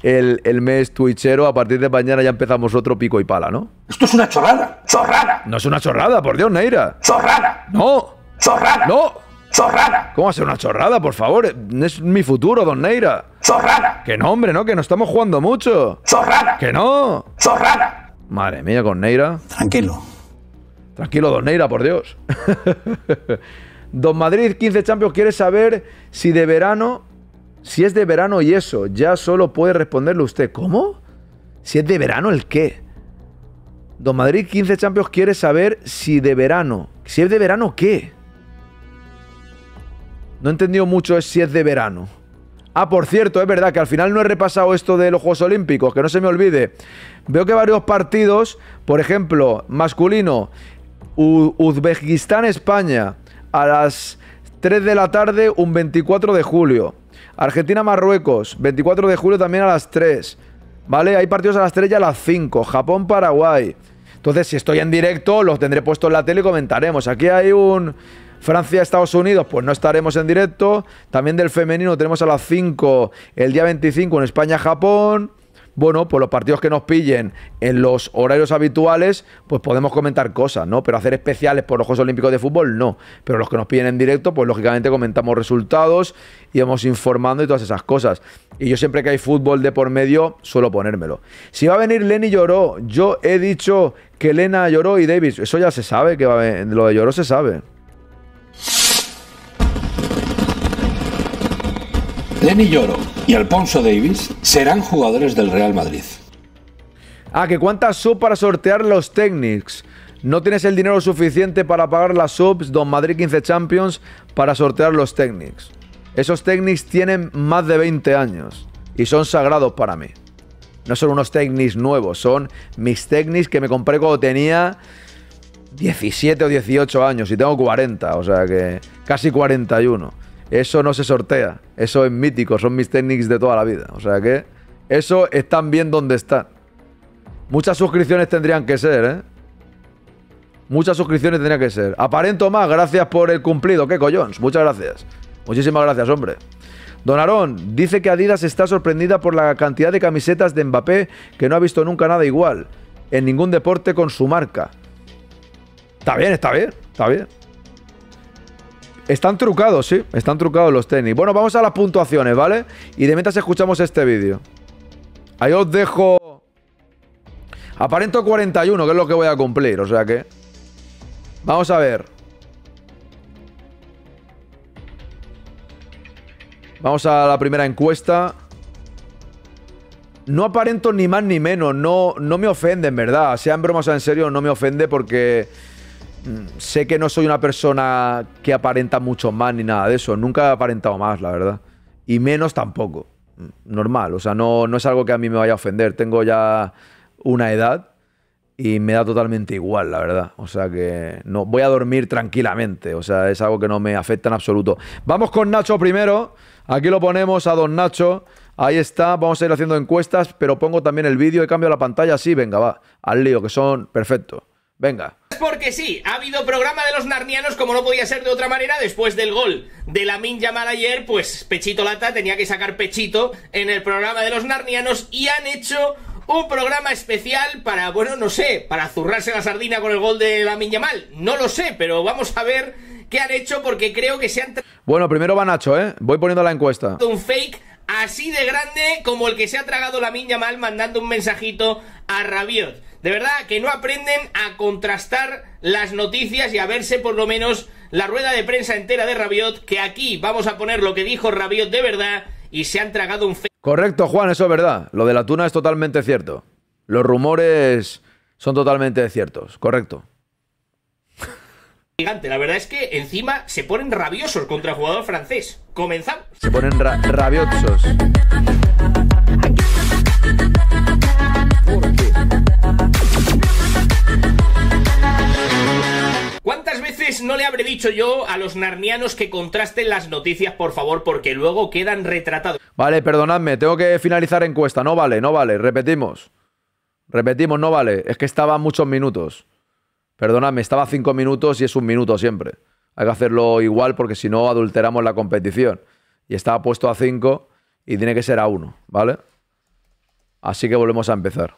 el, mes tuichero. A partir de mañana ya empezamos otro pico y pala, ¿no? Esto es una chorrada. ¡Chorrada! No es una chorrada, por Dios, Neira. ¡Chorrada! ¡No! ¡Chorrada! ¡No! ¡Chorrada! ¿Cómo hacer una chorrada, por favor? Es mi futuro, don Neira. ¡Chorrada! Que no, hombre, no, que no estamos jugando mucho. ¡Chorrada! Que no. ¡Chorrada! Madre mía, con Neira. Tranquilo. Tranquilo, don Neira, por Dios. don Madrid 15 Champions quiere saber si de verano, si es de verano y eso, ya solo puede responderle usted. ¿Cómo? Si es de verano, ¿el qué? Don Madrid 15 Champions quiere saber si de verano, si es de verano, ¿qué? No he entendido mucho si es de verano. Ah, por cierto, es verdad que al final no he repasado esto de los Juegos Olímpicos, que no se me olvide. Veo que varios partidos, por ejemplo, masculino, Uzbekistán, España, a las 3 de la tarde, un 24 de julio. Argentina, Marruecos, 24 de julio también a las 3. ¿Vale? Hay partidos a las 3 y a las 5. Japón, Paraguay. Entonces, si estoy en directo, los tendré puestos en la tele y comentaremos. Aquí hay un Francia, Estados Unidos, pues no estaremos en directo. También del femenino tenemos a las 5 el día 25 en España, Japón. Bueno, pues los partidos que nos pillen en los horarios habituales, pues podemos comentar cosas, ¿no? Pero hacer especiales por los Juegos Olímpicos de Fútbol, no. Pero los que nos pillen en directo, pues lógicamente comentamos resultados y vamos informando y todas esas cosas. Y yo siempre que hay fútbol de por medio, suelo ponérmelo. Si va a venir Lenny Lloró, yo he dicho que Elena lloró y Davis, eso ya se sabe, que lo de Lloró se sabe. Lenny Lloro y Alfonso Davis serán jugadores del Real Madrid. Ah, que cuántas sub para sortear los Technics. No tienes el dinero suficiente para pagar las subs Don Madrid 15 Champions para sortear los Technics. Esos Technics tienen más de 20 años y son sagrados para mí. No son unos Technics nuevos, son mis Technics que me compré cuando tenía 17 o 18 años y tengo 40, o sea que casi 41. Eso no se sortea. Eso es mítico. Son mis técnicas de toda la vida. O sea que eso están bien donde están. Muchas suscripciones tendrían que ser, ¿eh? Muchas suscripciones tendrían que ser. Aparento más. Gracias por el cumplido. Qué collons. Muchas gracias. Muchísimas gracias, hombre. Don Arón, dice que Adidas está sorprendida por la cantidad de camisetas de Mbappé que no ha visto nunca nada igual en ningún deporte con su marca. Está bien, está bien, está bien. Están trucados, sí. Están trucados los tenis. Bueno, vamos a las puntuaciones, ¿vale? Y de mientras escuchamos este vídeo. Ahí os dejo... Aparento 41, que es lo que voy a cumplir, o sea que... Vamos a ver. Vamos a la primera encuesta. No aparento ni más ni menos, no, no me ofende, en verdad. Sean bromas o en serio, no me ofende porque sé que no soy una persona que aparenta mucho más ni nada de eso. Nunca he aparentado más, la verdad. Y menos tampoco. Normal. O sea, no, no es algo que a mí me vaya a ofender. Tengo ya una edad y me da totalmente igual, la verdad. O sea que no, voy a dormir tranquilamente. O sea, es algo que no me afecta en absoluto. Vamos con Nacho primero. Aquí lo ponemos a don Nacho. Ahí está, vamos a ir haciendo encuestas, pero pongo también el vídeo y cambio la pantalla. Sí, venga, va, al lío, que son perfectos. Venga. Porque sí, ha habido programa de los narnianos como no podía ser de otra manera después del gol de la Min mal ayer, pues Pechito Lata tenía que sacar Pechito en el programa de los narnianos y han hecho un programa especial para, bueno, no sé, para zurrarse la sardina con el gol de la Min Mal, No lo sé, pero vamos a ver qué han hecho porque creo que se han... Bueno, primero va Nacho, ¿eh? Voy poniendo la encuesta. Un fake así de grande como el que se ha tragado la Min mandando un mensajito a Rabiot de verdad que no aprenden a contrastar las noticias y a verse por lo menos la rueda de prensa entera de Rabiot, que aquí vamos a poner lo que dijo Rabiot de verdad y se han tragado un... Correcto, Juan, eso es verdad. Lo de la tuna es totalmente cierto. Los rumores son totalmente ciertos, correcto. Gigante, la verdad es que encima se ponen rabiosos contra el jugador francés. Comenzamos. Se ponen rabiosos. no le habré dicho yo a los narnianos que contrasten las noticias, por favor, porque luego quedan retratados. Vale, perdonadme, tengo que finalizar encuesta. No vale, no vale, repetimos. Repetimos, no vale. Es que estaba muchos minutos. Perdonadme, estaba cinco minutos y es un minuto siempre. Hay que hacerlo igual porque si no adulteramos la competición. Y estaba puesto a cinco y tiene que ser a uno, ¿vale? Así que volvemos a empezar.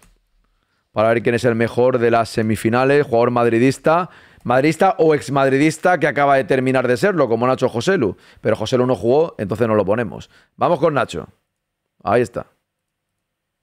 Para ver quién es el mejor de las semifinales, jugador madridista madridista o exmadridista que acaba de terminar de serlo, como Nacho Joselu. Pero Joselu no jugó, entonces no lo ponemos. Vamos con Nacho. Ahí está.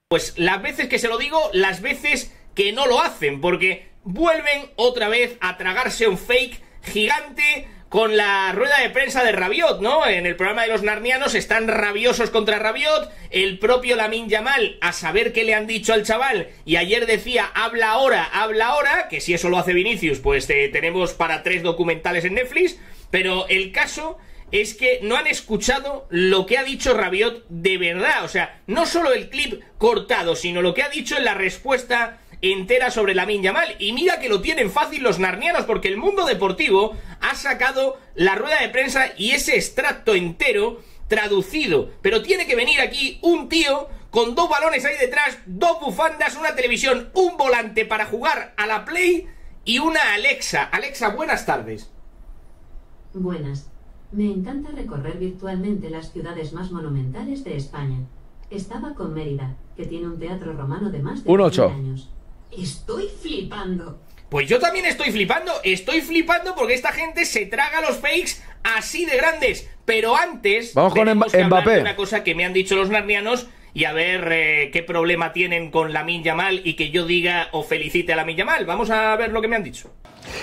Pues las veces que se lo digo, las veces que no lo hacen, porque vuelven otra vez a tragarse un fake gigante con la rueda de prensa de Rabiot, ¿no? En el programa de los narnianos están rabiosos contra Rabiot, el propio Lamin Yamal, a saber qué le han dicho al chaval, y ayer decía, habla ahora, habla ahora, que si eso lo hace Vinicius, pues eh, tenemos para tres documentales en Netflix, pero el caso es que no han escuchado lo que ha dicho Rabiot de verdad, o sea, no solo el clip cortado, sino lo que ha dicho en la respuesta entera sobre la mal, Y mira que lo tienen fácil los narnianos, porque el mundo deportivo ha sacado la rueda de prensa y ese extracto entero traducido. Pero tiene que venir aquí un tío con dos balones ahí detrás, dos bufandas, una televisión, un volante para jugar a la Play y una Alexa. Alexa, buenas tardes. Buenas. Me encanta recorrer virtualmente las ciudades más monumentales de España. Estaba con Mérida, que tiene un teatro romano de más de 100 años. Estoy flipando. Pues yo también estoy flipando, estoy flipando porque esta gente se traga los fakes así de grandes. Pero antes, vamos con Mbappé. Una cosa que me han dicho los narnianos y a ver eh, qué problema tienen con la Mal y que yo diga o felicite a la Mal Vamos a ver lo que me han dicho.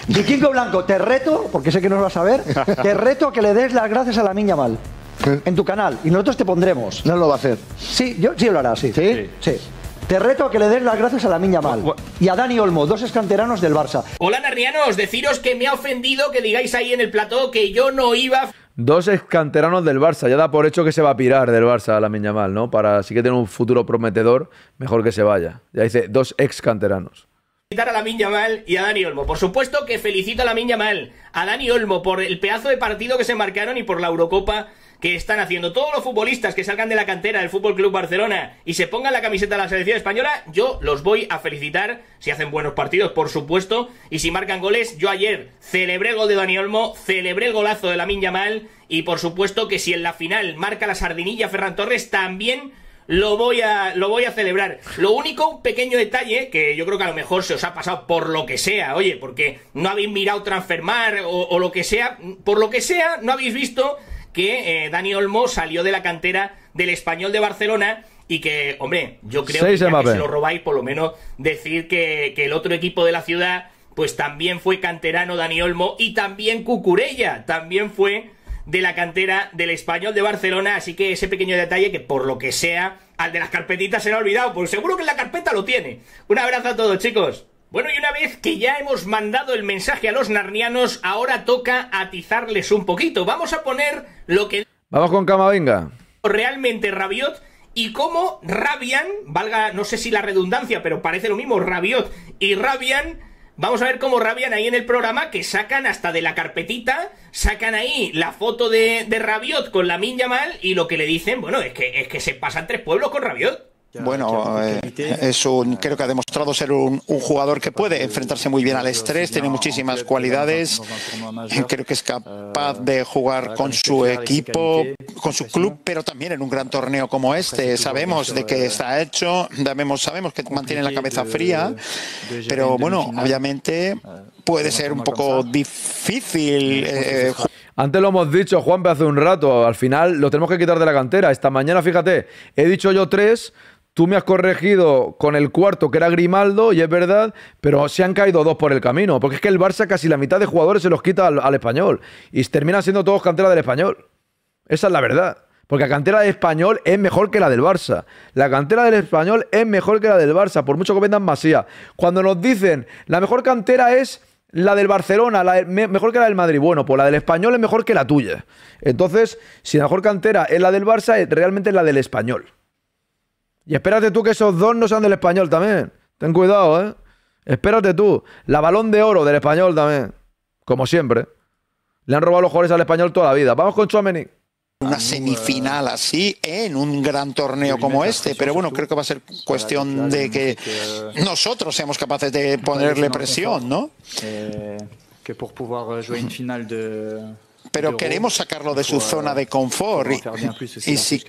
Vikingo Blanco, te reto, porque sé que no lo vas a ver, te reto que le des las gracias a la Mal en tu canal y nosotros te pondremos. No lo va a hacer. Sí, yo sí lo hará, sí. Te reto a que le des las gracias a la Miña Mal y a Dani Olmo, dos escanteranos del Barça. Hola, Narrianos, deciros que me ha ofendido que digáis ahí en el plató que yo no iba. Dos escanteranos del Barça, ya da por hecho que se va a pirar del Barça a la Miñamal, ¿no? Para así que tener un futuro prometedor, mejor que se vaya. Ya dice, dos excanteranos. canteranos felicitar a la Miñamal Mal y a Dani Olmo. Por supuesto que felicito a la Miñamal, Mal, a Dani Olmo por el pedazo de partido que se marcaron y por la Eurocopa que están haciendo todos los futbolistas que salgan de la cantera del Fútbol Club Barcelona y se pongan la camiseta de la selección española, yo los voy a felicitar si hacen buenos partidos, por supuesto, y si marcan goles. Yo ayer celebré el gol de Dani Olmo, celebré el golazo de Lamin Mal. y por supuesto que si en la final marca la sardinilla Ferran Torres también lo voy a lo voy a celebrar. Lo único, un pequeño detalle que yo creo que a lo mejor se os ha pasado por lo que sea, oye, porque no habéis mirado transfermar o, o lo que sea, por lo que sea, no habéis visto que eh, Dani Olmo salió de la cantera del español de Barcelona y que, hombre, yo creo que, se lo robáis, por lo menos decir que, que el otro equipo de la ciudad, pues también fue canterano Dani Olmo y también Cucurella, también fue de la cantera del español de Barcelona, así que ese pequeño detalle que por lo que sea al de las carpetitas se lo ha olvidado, pues seguro que en la carpeta lo tiene. Un abrazo a todos chicos. Bueno, y una vez que ya hemos mandado el mensaje a los narnianos, ahora toca atizarles un poquito. Vamos a poner lo que... Vamos con venga Realmente Rabiot y cómo Rabian, valga, no sé si la redundancia, pero parece lo mismo, Rabiot y Rabian... Vamos a ver cómo rabian ahí en el programa que sacan hasta de la carpetita, sacan ahí la foto de, de Rabiot con la mal, y lo que le dicen, bueno, es que, es que se pasan tres pueblos con Rabiot. Bueno, eh, es un, creo que ha demostrado ser un, jugador que puede enfrentarse muy bien al estrés, tiene muchísimas cualidades, creo que es capaz eh, de jugar con su equipo, con su club, pero también en un gran torneo como este. este sabemos de qué está hecho, sabemos, que mantiene la cabeza fría, pero bueno, obviamente eh, puede ser un poco difícil pues, antes lo hemos dicho, Juanpe, hace un rato. Al final lo tenemos que quitar de la cantera. Esta mañana, fíjate, he dicho yo tres, Tú me has corregido con el cuarto, que era Grimaldo, y es verdad, pero se han caído dos por el camino. Porque es que el Barça casi la mitad de jugadores se los quita al, español. Y terminan siendo todos cantera del español. Esa es la verdad. Porque la cantera del español es mejor que la del Barça. La cantera del español es mejor que la del Barça, por mucho que vendan Masía. Cuando nos dicen, la mejor cantera es la del Barcelona, la mejor que la del Madrid. Bueno, pues la del español es mejor que la tuya. Entonces, si la mejor cantera es la del Barça, realmente es la del español. Y espérate tú que esos dos no sean del español también. Ten cuidado, ¿eh? Espérate tú. La balón de oro del español también. Como siempre. Le han robado los jugadores al español toda la vida. Vamos con Chomeni. Una semifinal así en un gran torneo como este, pero bueno, creo que va a ser cuestión de que nosotros seamos capaces de ponerle presión, ¿no? Eh, que por poder jugar una final de pero queremos sacarlo de su zona de confort. Y, si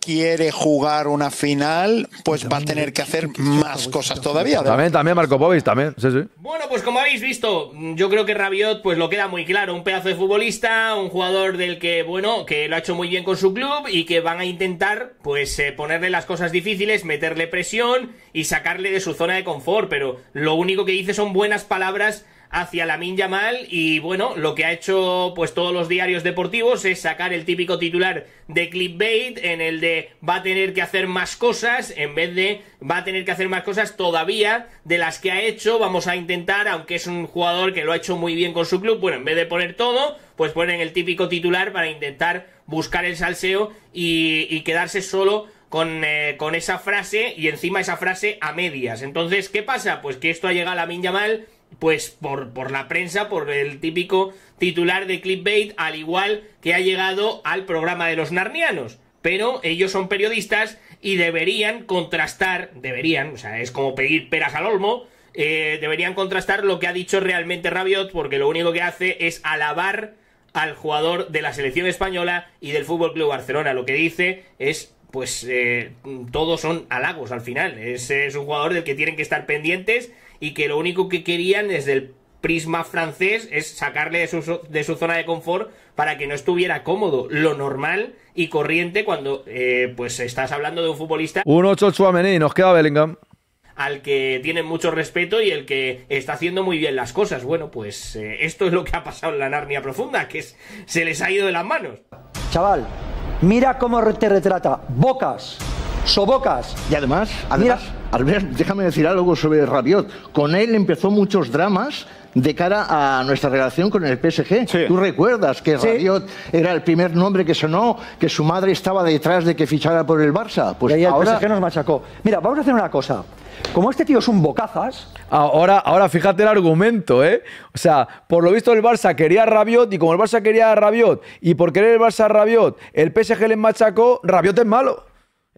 quiere jugar una final, pues va a tener que hacer más cosas todavía. También, también Marco Povis, también. Bueno, pues como habéis visto, yo creo que Rabiot pues lo queda muy claro. Un pedazo de futbolista, un jugador del que, bueno, que lo ha hecho muy bien con su club y que van a intentar, pues, eh, ponerle las cosas difíciles, meterle presión y sacarle de su zona de confort. Pero lo único que dice son buenas palabras hacia la mal... y bueno, lo que ha hecho pues todos los diarios deportivos es sacar el típico titular de clickbait en el de va a tener que hacer más cosas en vez de va a tener que hacer más cosas todavía de las que ha hecho, vamos a intentar, aunque es un jugador que lo ha hecho muy bien con su club, bueno, en vez de poner todo, pues ponen el típico titular para intentar buscar el salseo y, y quedarse solo con, eh, con, esa frase y encima esa frase a medias. Entonces, ¿qué pasa? Pues que esto ha llegado a la mal pues por, por la prensa, por el típico titular de Clipbait al igual que ha llegado al programa de los narnianos. Pero ellos son periodistas y deberían contrastar, deberían, o sea, es como pedir peras al olmo, eh, deberían contrastar lo que ha dicho realmente Rabiot, porque lo único que hace es alabar al jugador de la selección española y del Fútbol Club Barcelona. Lo que dice es, pues, eh, todos son halagos al final. ese es un jugador del que tienen que estar pendientes y que lo único que querían desde el prisma francés es sacarle de su, de su zona de confort para que no estuviera cómodo. Lo normal y corriente cuando eh, pues estás hablando de un futbolista. Un 8 nos queda Bellingham. Al que tienen mucho respeto y el que está haciendo muy bien las cosas. Bueno, pues eh, esto es lo que ha pasado en la Narnia profunda, que es, se les ha ido de las manos. Chaval, mira cómo te retrata. Bocas sobocas. Y además, además déjame decir algo sobre Rabiot. Con él empezó muchos dramas de cara a nuestra relación con el PSG. Tú recuerdas que Rabiot era el primer nombre que sonó, que su madre estaba detrás de que fichara por el Barça. Pues y ahora... el PSG nos machacó. Mira, vamos a hacer una cosa. Como este tío es un bocazas. Ahora, ahora fíjate el argumento, ¿eh? O sea, por lo visto el Barça quería Rabiot y como el Barça quería Rabiot y por querer el Barça Rabiot, el PSG le machacó, Rabiot es malo.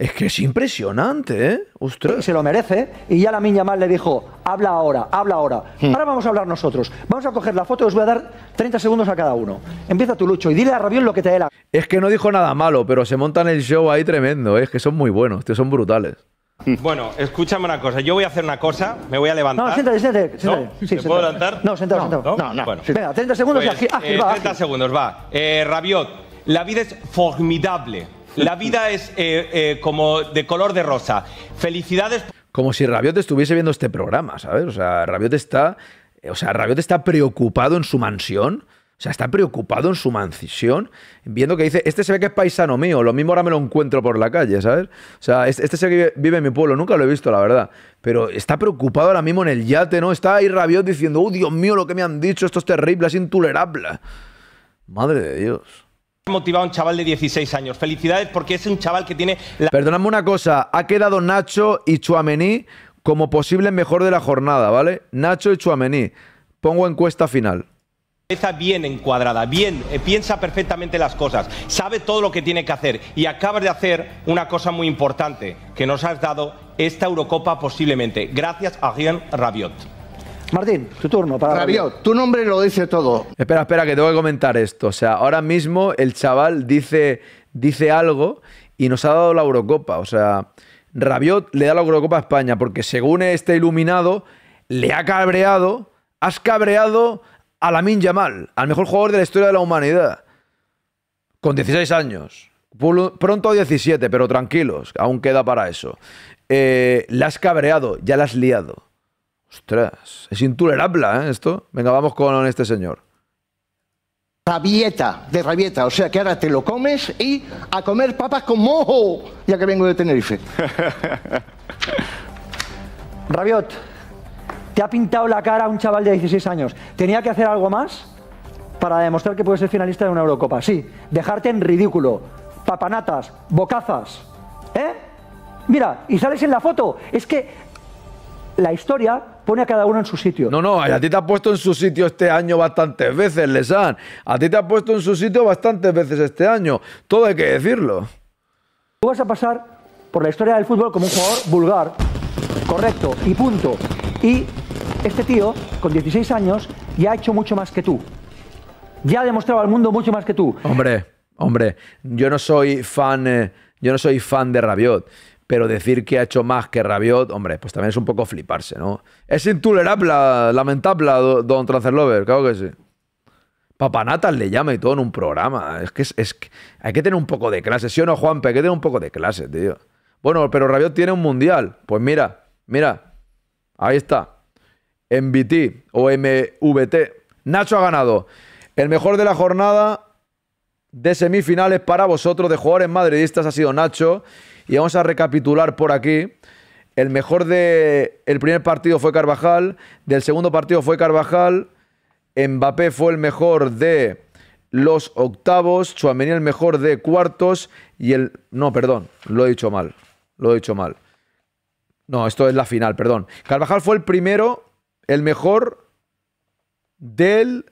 Es que es impresionante, ¿eh? Ostras. Se lo merece. Y ya la miña mal le dijo, habla ahora, habla ahora. Hmm. Ahora vamos a hablar nosotros. Vamos a coger la foto y os voy a dar 30 segundos a cada uno. Empieza tu lucho y dile a Rabión lo que te dé la... Es que no dijo nada malo, pero se montan el show ahí tremendo. ¿eh? Es que son muy buenos, tío, son brutales. Bueno, escúchame una cosa. Yo voy a hacer una cosa, me voy a levantar. No, siéntate, siéntate. siéntate. puedo levantar? No, sentado, no, No, no. Venga, 30 segundos y va, 30 segundos, va. Eh, Rabiot, la vida es formidable. La vida es eh, eh, como de color de rosa. Felicidades. Como si Rabiot estuviese viendo este programa, ¿sabes? O sea, Rabiot está, eh, o sea, está preocupado en su mansión. O sea, está preocupado en su mansión, viendo que dice, este se ve que es paisano mío, lo mismo ahora me lo encuentro por la calle, ¿sabes? O sea, este, se ve que vive en mi pueblo, nunca lo he visto, la verdad. Pero está preocupado ahora mismo en el yate, ¿no? Está ahí rabiot diciendo, oh, Dios mío, lo que me han dicho, esto es terrible, es intolerable. Madre de Dios motivado un chaval de 16 años. Felicidades porque es un chaval que tiene... La... Perdonadme una cosa, ha quedado Nacho y Chuamení como posible mejor de la jornada, ¿vale? Nacho y Chuamení. Pongo encuesta final bien encuadrada, bien, eh, piensa perfectamente las cosas, sabe todo lo que tiene que hacer y acaba de hacer una cosa muy importante que nos has dado esta Eurocopa posiblemente, gracias a Rian Rabiot. Martín, tu turno para. Rabiot, tu nombre lo dice todo. Espera, espera, que tengo que comentar esto. O sea, ahora mismo el chaval dice, dice algo y nos ha dado la Eurocopa. O sea, Rabiot le da la Eurocopa a España porque según este iluminado, le ha cabreado, has cabreado a Lamin Yamal, al mejor jugador de la historia de la humanidad. Con 16 años. Pronto 17, pero tranquilos, aún queda para eso. Eh, la has cabreado, ya la has liado. Ostras, es intolerable ¿eh? esto. Venga, vamos con este señor. Rabieta, de rabieta, o sea que ahora te lo comes y a comer papas con mojo, ya que vengo de Tenerife. Rabiot, te ha pintado la cara un chaval de 16 años. ¿Tenía que hacer algo más para demostrar que puedes ser finalista de una Eurocopa? Sí, dejarte en ridículo. Papanatas, bocazas. ¿Eh? Mira, y sales en la foto. Es que la historia pone a cada uno en su sitio. No, no, a ti te ha puesto en su sitio este año bastantes veces, Lesan. A ti te ha puesto en su sitio bastantes veces este año. Todo hay que decirlo. Tú vas a pasar por la historia del fútbol como un jugador vulgar, correcto y punto. Y este tío, con 16 años, ya ha hecho mucho más que tú. Ya ha demostrado al mundo mucho más que tú. Hombre, hombre, yo no soy fan, eh, yo no soy fan de Rabiot pero decir que ha hecho más que Rabiot, hombre, pues también es un poco fliparse, ¿no? Es intolerable, lamentable, don Transferlover, claro que sí. Papanatas le llama y todo en un programa. Es que, es, hay que tener un poco de clase, ¿sí o no, Juanpe? Hay que tener un poco de clase, tío. Bueno, pero Rabiot tiene un mundial. Pues mira, mira, ahí está. MVT o MVT. Nacho ha ganado. El mejor de la jornada de semifinales para vosotros, de jugadores madridistas, ha sido Nacho. Y vamos a recapitular por aquí. El mejor de el primer partido fue Carvajal, del segundo partido fue Carvajal, Mbappé fue el mejor de los octavos, Chouameni el mejor de cuartos y el no, perdón, lo he dicho mal. Lo he dicho mal. No, esto es la final, perdón. Carvajal fue el primero, el mejor del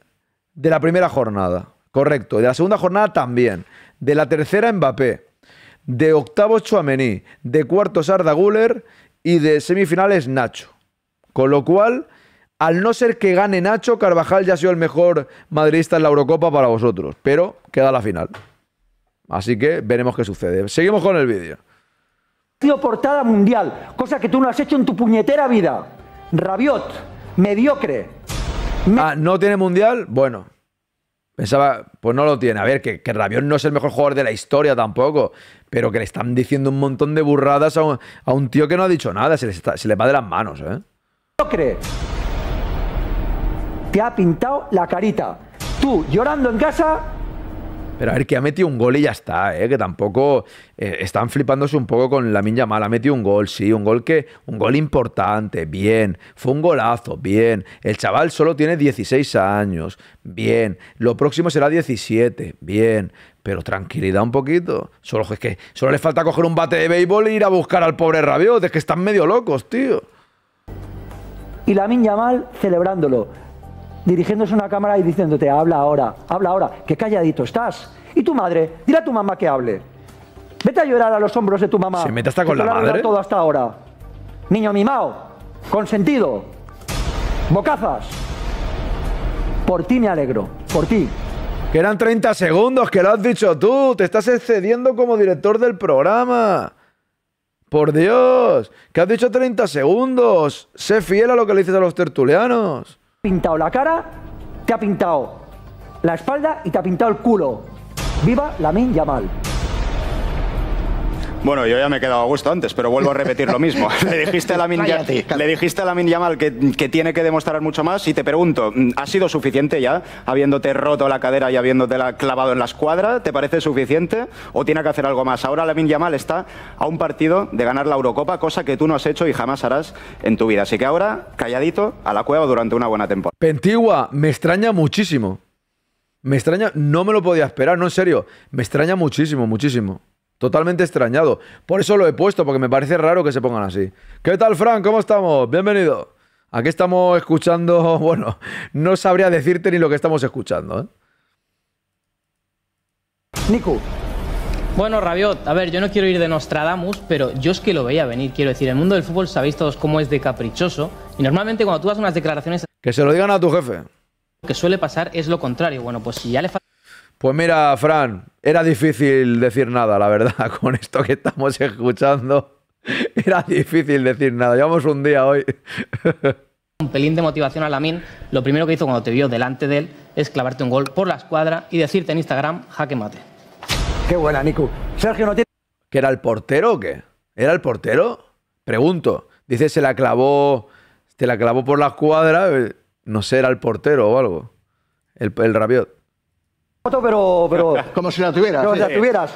de la primera jornada. Correcto, de la segunda jornada también, de la tercera Mbappé de octavos Chuamení, de cuartos Arda Guller y de semifinales Nacho. Con lo cual, al no ser que gane Nacho, Carvajal ya ha sido el mejor madridista en la Eurocopa para vosotros, pero queda la final. Así que veremos qué sucede. Seguimos con el vídeo. Portada mundial, cosa que tú no has hecho en tu puñetera vida. Rabiot, mediocre. ah, ¿no tiene mundial? Bueno, Pensaba, pues no lo tiene. A ver, que, que no es el mejor jugador de la historia tampoco, pero que le están diciendo un montón de burradas a un, tío que no ha dicho nada. Se le, se va de las manos, ¿eh? ¿No crees? Te ha pintado la carita. Tú llorando en casa pero a ver, que ha metido un gol y ya está, ¿eh? que tampoco eh, están flipándose un poco con la Minya Mal. Ha metido un gol, sí, un gol que un gol importante, bien. Fue un golazo, bien. El chaval solo tiene 16 años, bien. Lo próximo será 17, bien. Pero tranquilidad un poquito. Solo es que solo le falta coger un bate de béisbol e ir a buscar al pobre Rabiot. Es que están medio locos, tío. Y la Minya Mal celebrándolo dirigiéndose a una cámara y diciéndote, habla ahora, habla ahora, que calladito estás. Y tu madre, dile a tu mamá que hable. Vete a llorar a los hombros de tu mamá. Se mete hasta con la madre. todo hasta ahora. Niño mimado, consentido, bocazas. Por ti me alegro, por ti. Que eran 30 segundos, que lo has dicho tú. Te estás excediendo como director del programa. Por Dios, que has dicho 30 segundos. Sé fiel a lo que le dices a los tertulianos pintado la cara, te ha pintado la espalda y te ha pintado el culo. Viva Lamin Yamal. Bueno, yo ya me he quedado a gusto antes, pero vuelvo a repetir lo mismo. le dijiste a la le dijiste a Yamal que, tiene que demostrar mucho más y te pregunto, mm, ¿ha sido suficiente ya habiéndote roto la cadera y habiéndotela clavado en la escuadra? ¿Te parece suficiente o tiene que hacer algo más? Ahora Min Yamal está a un partido de ganar la Eurocopa, cosa que tú no has hecho y jamás harás en tu vida. Así que ahora, calladito, a la cueva durante una buena temporada. Pentigua, me extraña muchísimo. Me extraña, no me lo podía esperar, no en serio. Me extraña muchísimo, muchísimo. Totalmente extrañado. Por eso lo he puesto, porque me parece raro que se pongan así. ¿Qué tal, Fran? ¿Cómo estamos? Bienvenido. Aquí estamos escuchando. Bueno, no sabría decirte ni lo que estamos escuchando. ¿eh? Nico. Bueno, Rabiot, a ver, yo no quiero ir de Nostradamus, pero yo es que lo veía venir. Quiero decir, el mundo del fútbol sabéis todos cómo es de caprichoso. Y normalmente cuando tú haces unas declaraciones. Que se lo digan a tu jefe. Lo que suele pasar es lo contrario. Bueno, pues si ya le falta pues mira, Fran, era difícil decir nada, la verdad, con esto que estamos escuchando. Era difícil decir nada, llevamos un día hoy. Un pelín de motivación a Lamin, lo primero que hizo cuando te vio delante de él es clavarte un gol por la escuadra y decirte en Instagram, jaque mate. Qué buena, Nico. Sergio no tiene... ¿Que era el portero o qué? ¿Era el portero? Pregunto. Dice, se la clavó, te la clavó por la escuadra, eh, no sé, era el portero o algo. El, el Rabiot pero, pero... Como si la tuvieras. la tuvieras.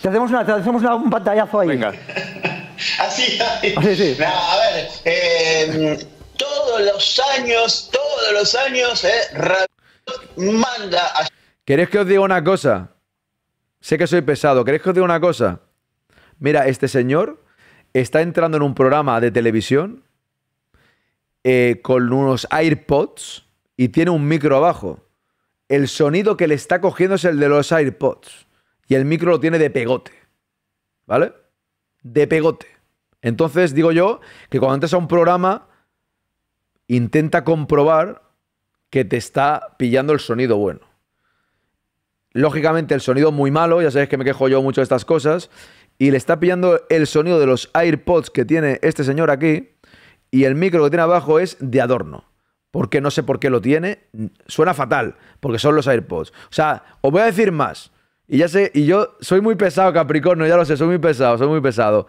Te hacemos, una, te hacemos un pantallazo ahí. Venga. Así, Así ah, sí. no, a ver, eh, todos los años, todos los años, eh, manda a... ¿Queréis que os diga una cosa? Sé que soy pesado. Querés que os diga una cosa? Mira, este señor está entrando en un programa de televisión eh, con unos AirPods y tiene un micro abajo el sonido que le está cogiendo es el de los AirPods. Y el micro lo tiene de pegote. ¿Vale? De pegote. Entonces digo yo que cuando entras a un programa, intenta comprobar que te está pillando el sonido bueno. Lógicamente el sonido muy malo, ya sabéis que me quejo yo mucho de estas cosas, y le está pillando el sonido de los AirPods que tiene este señor aquí, y el micro que tiene abajo es de adorno porque no sé por qué lo tiene, suena fatal, porque son los AirPods. O sea, os voy a decir más. Y ya sé, y yo soy muy pesado, Capricornio, ya lo sé, soy muy pesado, soy muy pesado.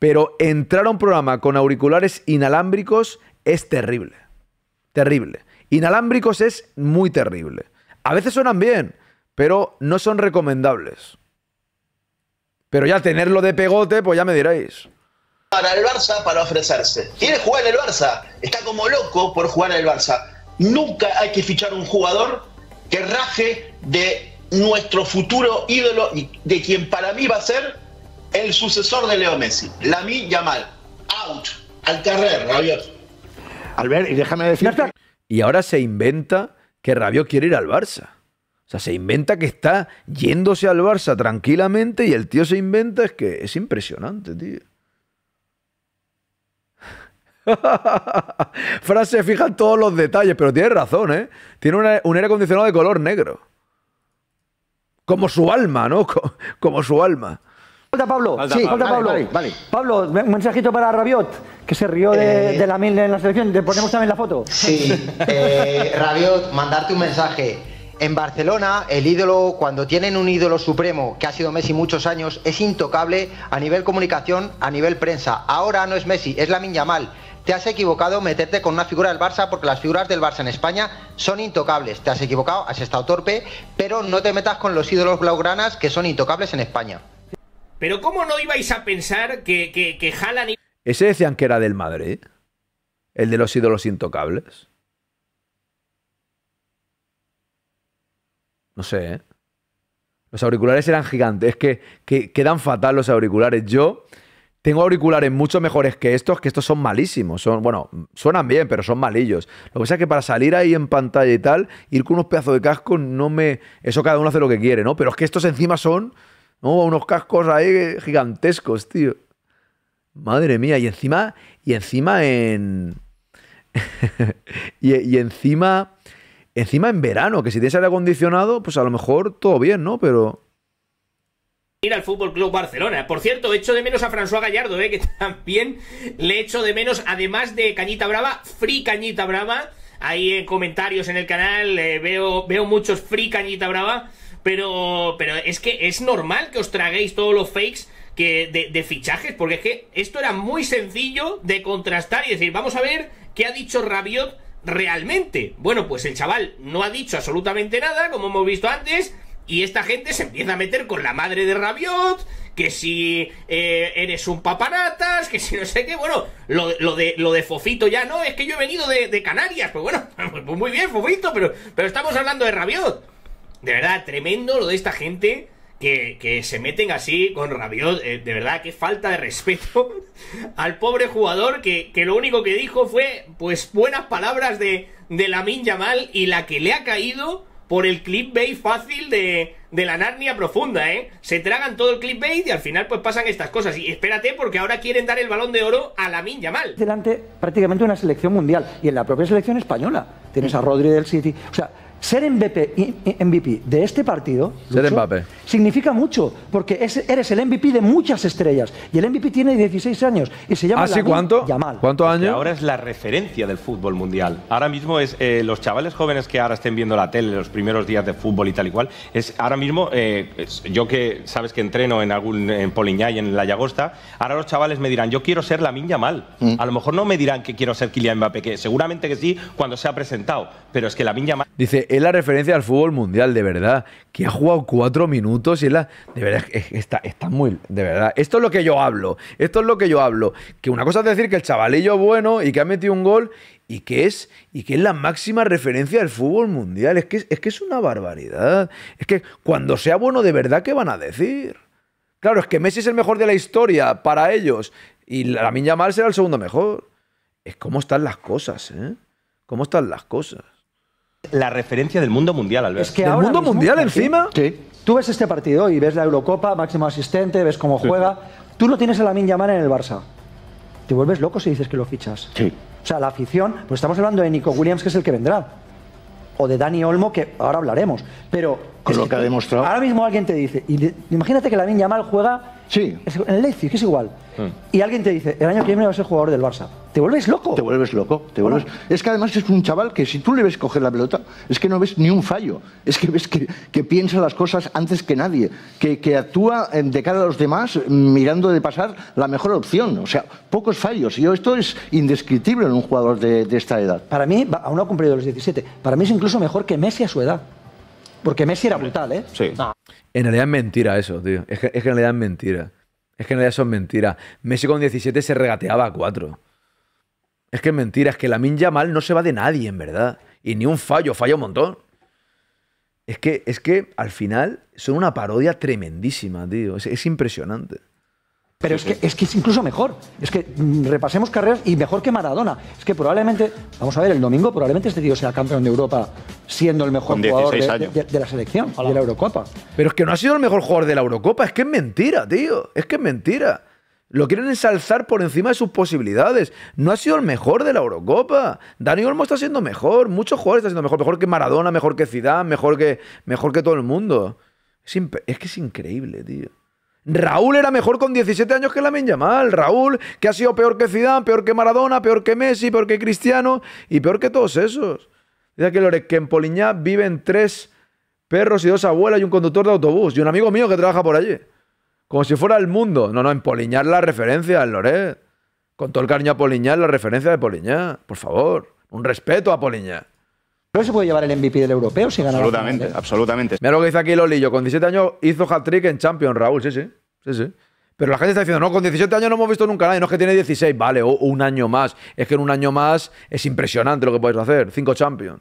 Pero entrar a un programa con auriculares inalámbricos es terrible. Terrible. Inalámbricos es muy terrible. A veces suenan bien, pero no son recomendables. Pero ya tenerlo de pegote, pues ya me diréis para el Barça para ofrecerse. Quiere jugar en el Barça, está como loco por jugar en el Barça. Nunca hay que fichar un jugador que raje de nuestro futuro ídolo y de quien para mí va a ser el sucesor de Leo Messi, Lamine Yamal. Out, al carrer, Rabiot. Albert, y déjame decir. Y ahora se inventa que Rabiot quiere ir al Barça. O sea, se inventa que está yéndose al Barça tranquilamente y el tío se inventa, es que es impresionante, tío. Fran se fija en todos los detalles, pero tiene razón, ¿eh? Tiene un aire acondicionado de color negro. Como su alma, ¿no? Como, su alma. Falta Pablo. sí, Pablo. Vale, Pablo, un mensajito para Rabiot, que se rió eh. de, la mil en la selección. Te ponemos también la foto. Sí, eh, Rabiot, mandarte un mensaje. En Barcelona, el ídolo, cuando tienen un ídolo supremo, que ha sido Messi muchos años, es intocable a nivel comunicación, a nivel prensa. Ahora no es Messi, es la Yamal te has equivocado meterte con una figura del Barça porque las figuras del Barça en España son intocables. Te has equivocado, has estado torpe, pero no te metas con los ídolos blaugranas que son intocables en España. Pero ¿cómo no ibais a pensar que, que, que Ese decían que era del Madrid, el de los ídolos intocables. No sé, ¿eh? Los auriculares eran gigantes, es que, que quedan fatal los auriculares. Yo... Tengo auriculares mucho mejores que estos, que estos son malísimos. Son, bueno, suenan bien, pero son malillos. Lo que pasa es que para salir ahí en pantalla y tal, ir con unos pedazos de casco no me. Eso cada uno hace lo que quiere, ¿no? Pero es que estos encima son unos cascos ahí gigantescos, tío. Madre mía, y encima. Y encima en. y, y encima. Encima en verano, que si tienes aire acondicionado, pues a lo mejor todo bien, ¿no? Pero ir al Fútbol Club Barcelona. Por cierto, echo de menos a François Gallardo, ¿eh? que también le echo de menos, además de Cañita Brava, Free Cañita Brava. Ahí en comentarios en el canal eh, veo, veo muchos Free Cañita Brava. Pero, pero es que es normal que os traguéis todos los fakes que de, de, fichajes, porque es que esto era muy sencillo de contrastar y decir, vamos a ver qué ha dicho Rabiot realmente. Bueno, pues el chaval no ha dicho absolutamente nada, como hemos visto antes, y esta gente se empieza a meter con la madre de Rabiot, que si eh, eres un paparatas que si no sé qué, bueno, lo, lo, de, lo de Fofito ya no, es que yo he venido de, Canarias, pues bueno, pues, pues muy bien, Fofito, pero, pero estamos hablando de Rabiot. De verdad, tremendo lo de esta gente. Que, que, se meten así con Rabiot. Eh, de verdad, qué falta de respeto al pobre jugador que, que, lo único que dijo fue, pues, buenas palabras de, de Minya Mal y la que le ha caído por el clipbait fácil de, la Narnia profunda, ¿eh? Se tragan todo el clipbait y al final pues pasan estas cosas. Y espérate porque ahora quieren dar el balón de oro a la Minya Mal. Delante prácticamente una selección mundial y en la propia selección española. Tienes a Rodri del City. O sea, ser MVP, de este partido significa mucho, porque eres el MVP de muchas estrellas. Y el MVP tiene 16 años y se llama ¿Así ¿Ah, cuánto? Yamal. ¿Cuánto Ahora es la referencia del fútbol mundial. Ahora mismo es eh, los chavales jóvenes que ahora estén viendo la tele los primeros días de fútbol y tal y cual. Es ahora mismo, eh, yo que sabes que entreno en algún en Poliñá en La Llagosta, ahora los chavales me dirán, yo quiero ser la Yamal. Mm. A lo mejor no me dirán que quiero ser Kylian Mbappé, que seguramente que sí cuando se ha presentado, pero es que la Lamin Yamal... Dice, es la referencia al fútbol mundial, de verdad. Que ha jugado cuatro minutos y es la. De verdad, está, está muy. De verdad. Esto es lo que yo hablo. Esto es lo que yo hablo. Que una cosa es decir que el chavalillo es bueno y que ha metido un gol y que es, y que es la máxima referencia del fútbol mundial. Es que, es que es una barbaridad. Es que cuando sea bueno, de verdad, ¿qué van a decir? Claro, es que Messi es el mejor de la historia para ellos y la mía mal será el segundo mejor. Es cómo están las cosas, ¿eh? ¿Cómo están las cosas? la referencia del mundo mundial, al Es que ¿Del mundo mundial encima? Sí. Tú ves este partido y ves la Eurocopa, máximo asistente, ves cómo juega. Tú lo tienes a la Yamal en el Barça. Te vuelves loco si dices que lo fichas. Sí. O sea, la afición, pues estamos hablando de Nico Williams, que es el que vendrá. O de Dani Olmo, que ahora hablaremos. Pero. Con lo que, ha demostrado. Ahora mismo alguien te dice, imagínate que la Yamal juega sí. en el Leipzig, que es igual. Mm. Y alguien te dice, el año que viene va a ser jugador del Barça. Te vuelves loco. Te vuelves loco. Es que además es un chaval que si tú le ves coger la pelota, es que no ves ni un fallo. Es que ves que, piensa las cosas antes que nadie. Que, actúa eh, de cara a los demás mirando de pasar la mejor opción. O sea, pocos fallos. Yo, esto es indescriptible en un jugador de, esta edad. Para mí, aún no ha cumplido los 17. Para mí es incluso mejor que Messi a su edad. Porque Messi era brutal, ¿eh? Sí. Ah. En realidad es mentira eso, tío. Es que, es que en realidad es mentira. Es que en realidad son mentiras. Messi con 17 se regateaba a 4. Es que es mentira, es que la Minya Mal no se va de nadie, en verdad. Y ni un fallo, falla un montón. Es que, es que al final son una parodia tremendísima, tío. Es, impresionante. Pero es que, es que es incluso mejor. Es que mm, repasemos carreras y mejor que Maradona. Es que probablemente, vamos a ver, el domingo probablemente este tío sea campeón de Europa siendo el mejor jugador de, la selección, de la Eurocopa. Pero es que no ha sido el mejor jugador de la Eurocopa. Es que es mentira, tío. Es que es mentira. Lo quieren ensalzar por encima de sus posibilidades. No ha sido el mejor de la Eurocopa. Dani Olmo está siendo mejor. Muchos jugadores están siendo mejor. Mejor que Maradona, mejor que Zidane, mejor que, mejor que todo el mundo. Es, que es increíble, tío. Raúl era mejor con 17 años que Lamin Yamal. Raúl, que ha sido peor que Zidane, peor que Maradona, peor que Messi, peor que Cristiano y peor que todos esos. Dice que Lore, que en Poliñá viven tres perros y dos abuelas y un conductor de autobús. Y un amigo mío que trabaja por allí. Como si fuera el mundo. No, no, en Poliñar la referencia, al Loret. Con todo el cariño a Poliñar, la referencia de Poliñar. Por favor, un respeto a Poliñar. ¿Pero se puede llevar el MVP del europeo si gana Absolutamente, ¿eh? absolutamente. Mira lo que dice aquí Lolillo. Con 17 años hizo hat-trick en Champions, Raúl. Sí, sí. Sí, sí. Pero la gente está diciendo, no, con 17 años no hemos visto nunca nadie. No es que tiene 16, vale, o un año más. Es que en un año más es impresionante lo que puedes hacer. Cinco Champions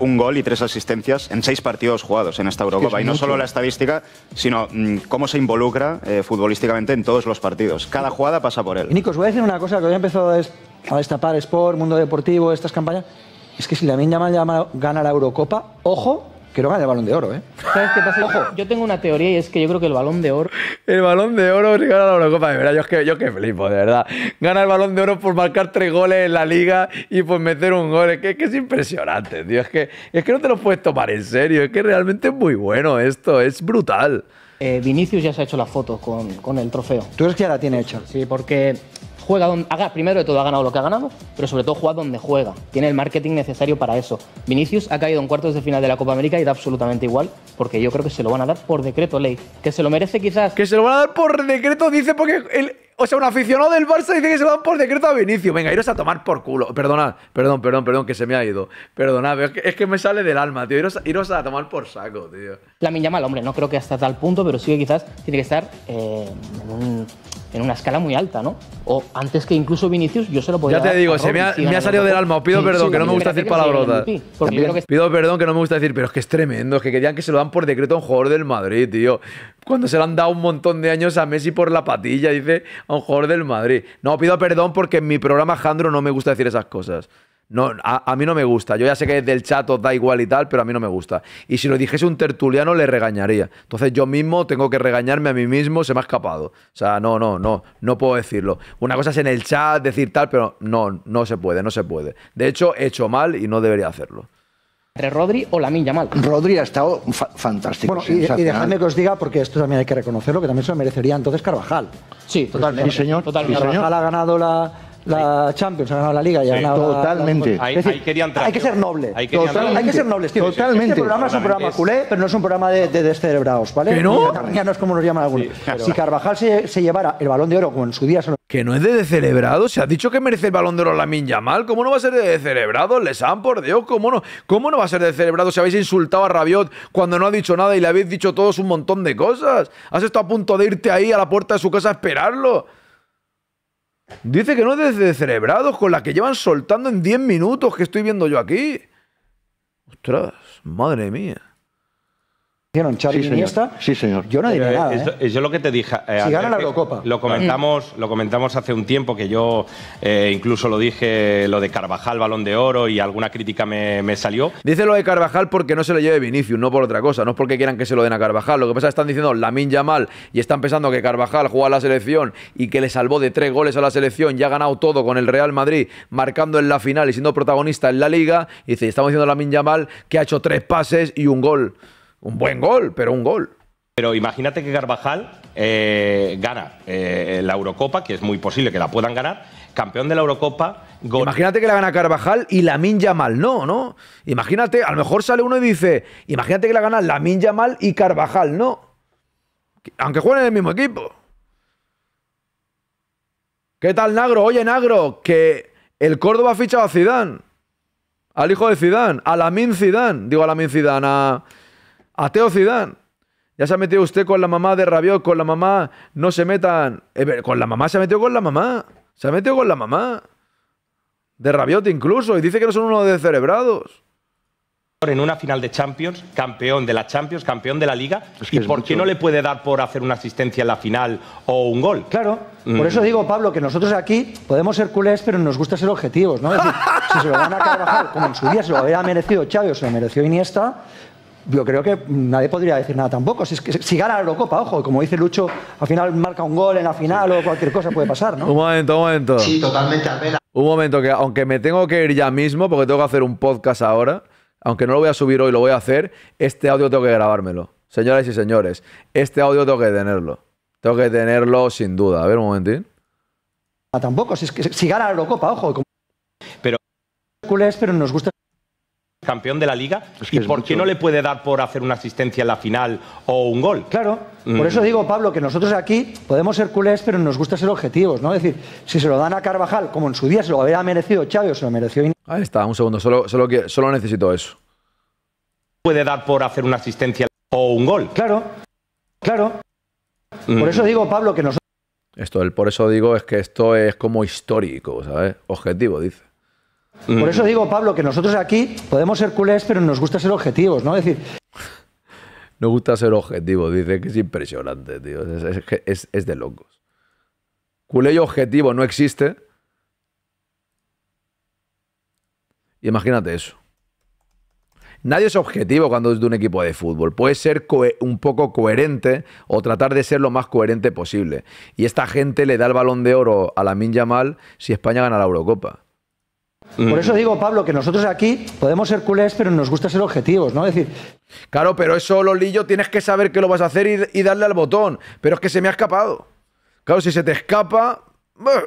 un gol y tres asistencias en seis partidos jugados en esta Eurocopa. y no solo la estadística, sino mm, cómo se involucra eh, futbolísticamente en todos los partidos. Cada jugada pasa por él. Nico, os voy a decir una cosa que hoy he empezado a, destapar Sport, Mundo Deportivo, estas campañas. Es que si la llama gana la Eurocopa, ojo, Quiero ganar el balón de oro, ¿eh? ¿Sabes qué pasa? Ojo, yo tengo una teoría y es que yo creo que el balón de oro. El balón de oro la Eurocopa, de verdad. Yo es, que, yo flipo, de verdad. Gana el balón de oro por marcar tres goles en la liga y por meter un gol. Es que es, impresionante, tío. Es que, es que no te lo puedes tomar en serio. Es que realmente es muy bueno esto. Es brutal. Eh, Vinicius ya se ha hecho la foto con, con el trofeo. ¿Tú crees que ya la tiene hecha? Sí, porque juega donde. Haga, primero de todo, ha ganado lo que ha ganado, pero sobre todo juega donde juega. Tiene el marketing necesario para eso. Vinicius ha caído en cuartos de final de la Copa América y da absolutamente igual, porque yo creo que se lo van a dar por decreto, Ley. Que se lo merece quizás. Que se lo van a dar por decreto, dice, porque o sea, un aficionado del Barça dice que se lo dan por decreto a Vinicius. Venga, iros a tomar por culo. Perdonad, perdón, perdón, perdón, que se me ha ido. Perdonad, es que, es que me sale del alma, tío. Iros, a tomar por saco, tío. La mal hombre, no creo que hasta tal punto, pero sí que quizás tiene que estar eh, un en una escala muy alta, ¿no? O antes que incluso Vinicius, yo se lo podría. Ya te digo, se me ha, salido del alma. Pido perdón, que no me gusta decir palabrotas. Pido perdón, que no me gusta decir, pero es que es tremendo. Es que querían que se lo dan por decreto a un jugador del Madrid, tío. Cuando se lo han dado un montón de años a Messi por la patilla, dice a un jugador del Madrid. No, pido perdón porque en mi programa Jandro no me gusta decir esas cosas. No, a, mí no me gusta. Yo ya sé que del chat os da igual y tal, pero a mí no me gusta. Y si lo dijese un tertuliano, le regañaría. Entonces yo mismo tengo que regañarme a mí mismo, se me ha escapado. O sea, no, no, no, no puedo decirlo. Una cosa es en el chat decir tal, pero no, no se puede, no se puede. De hecho, he hecho mal y no debería hacerlo entre Rodri o la mina Mal. Rodri ha estado fantástico. Bueno, y, dejadme que os diga, porque esto también hay que reconocerlo, que también se lo merecería entonces Carvajal. Sí, totalmente. Sí, señor. Carvajal ha ganado la, la Champions, ha la Liga y Totalmente. hay que ser noble. Hay que ser noble Totalmente. Este programa es un programa culé, pero no es un programa de, de ¿vale? Que no. no es como nos llaman algunos. Si Carvajal se, llevara el balón de oro como en su día Que no es de descerebrados. Se ha dicho que merece el balón de oro la Minya mal ¿Cómo no va a ser de descerebrados? Les han, por Dios, ¿cómo no? ¿Cómo no va a ser de descerebrados si habéis insultado a Rabiot cuando no ha dicho nada y le habéis dicho todos un montón de cosas? Has estado a punto de irte ahí a la puerta de su casa a esperarlo. Dice que no es de cerebrados con la que llevan soltando en 10 minutos que estoy viendo yo aquí. Ostras, madre mía sí, Sí, señor. Yo no diría eh, nada. es ¿eh? eh, lo que te dije. gana la Lo comentamos, lo comentamos hace un tiempo que yo incluso lo dije lo de Carvajal, balón de oro, y alguna crítica me, salió. Dice lo de Carvajal porque no se lo lleve Vinicius, no por otra cosa. No es porque quieran que se lo den a Carvajal. Lo que pasa es que están diciendo Lamin Yamal y están pensando que Carvajal juega a la selección y que le salvó de tres goles a la selección, ya ha ganado todo con el Real Madrid, marcando en la final y siendo protagonista en la liga. Y dice, estamos diciendo Lamin Yamal que ha hecho tres pases y un gol. Un buen gol, pero un gol. Pero imagínate que Carvajal eh, gana eh, la Eurocopa, que es muy posible que la puedan ganar, campeón de la Eurocopa. Imagínate que la gana Carvajal y la Minja Mal, no, ¿no? Imagínate, a lo mejor sale uno y dice, imagínate que la gana la Minja Mal y Carvajal, no. Aunque jueguen en el mismo equipo. ¿Qué tal, Nagro? Oye, Nagro, que el Córdoba ha fichado a Zidane. Al hijo de Zidane, a Lamin Zidane. Digo a Min Zidane, a... Ateo Zidane. Ya se ha metido usted con la mamá de Rabiot, con la mamá, no se metan. Eh, con la mamá se ha metido con la mamá. Se ha metido con la mamá. De Rabiot incluso. Y dice que no son unos celebrados en una final de Champions, campeón de la Champions, campeón de la Liga, ¿y por qué no le puede dar por hacer una asistencia en la final o un gol? Claro, por mm. eso digo, Pablo, que nosotros aquí podemos ser culés, pero nos gusta ser objetivos, ¿no? Es decir, si se lo van a Carvajal, como en su día se lo había merecido Chávez o se lo mereció Iniesta, yo creo que nadie podría decir nada tampoco. Si, es que, si gana la Eurocopa, ojo, como dice Lucho, al final marca un gol en la final o cualquier cosa puede pasar, ¿no? un momento, un momento. Sí, totalmente pena. Un momento, que aunque me tengo que ir ya mismo, porque tengo que hacer un podcast ahora, aunque no lo voy a subir hoy, lo voy a hacer, este audio tengo que grabármelo. Señoras y señores, este audio tengo que tenerlo. Tengo que tenerlo sin duda. A ver, un momentín. Tampoco, si, si gana la Eurocopa, ojo. Como... Pero, pero nos gusta campeón de la liga. ¿Y por qué no le puede dar por hacer una asistencia en la final o un gol? Claro, por mm. eso digo, Pablo, que nosotros aquí podemos ser culés, pero nos gusta ser objetivos, ¿no? Es decir, si se lo dan a Carvajal, como en su día se lo había merecido Chávez se lo mereció... Ahí está, un segundo, solo, solo, solo necesito eso. Puede dar por hacer una asistencia o un gol. Claro, claro. Mm. Por eso digo, Pablo, que nosotros... Esto, el por eso digo es que esto es como histórico, ¿sabes? Objetivo, dice. Por eso digo, Pablo, que nosotros aquí podemos ser culés, pero nos gusta ser objetivos, ¿no? Es decir. Nos gusta ser objetivos, dice que es impresionante, tío. Es, de locos. Culé objetivo no existe. Imagínate eso. Nadie es objetivo cuando es de un equipo de fútbol. Puede ser un poco coherente o tratar de ser lo más coherente posible. Y esta gente le da el balón de oro a la Min Mal si España gana la Eurocopa. Por eso digo, Pablo, que nosotros aquí podemos ser culés, pero nos gusta ser objetivos, ¿no? Es decir. Claro, pero eso, lo Lolillo, tienes que saber que lo vas a hacer y, darle al botón. Pero es que se me ha escapado. Claro, si se te escapa,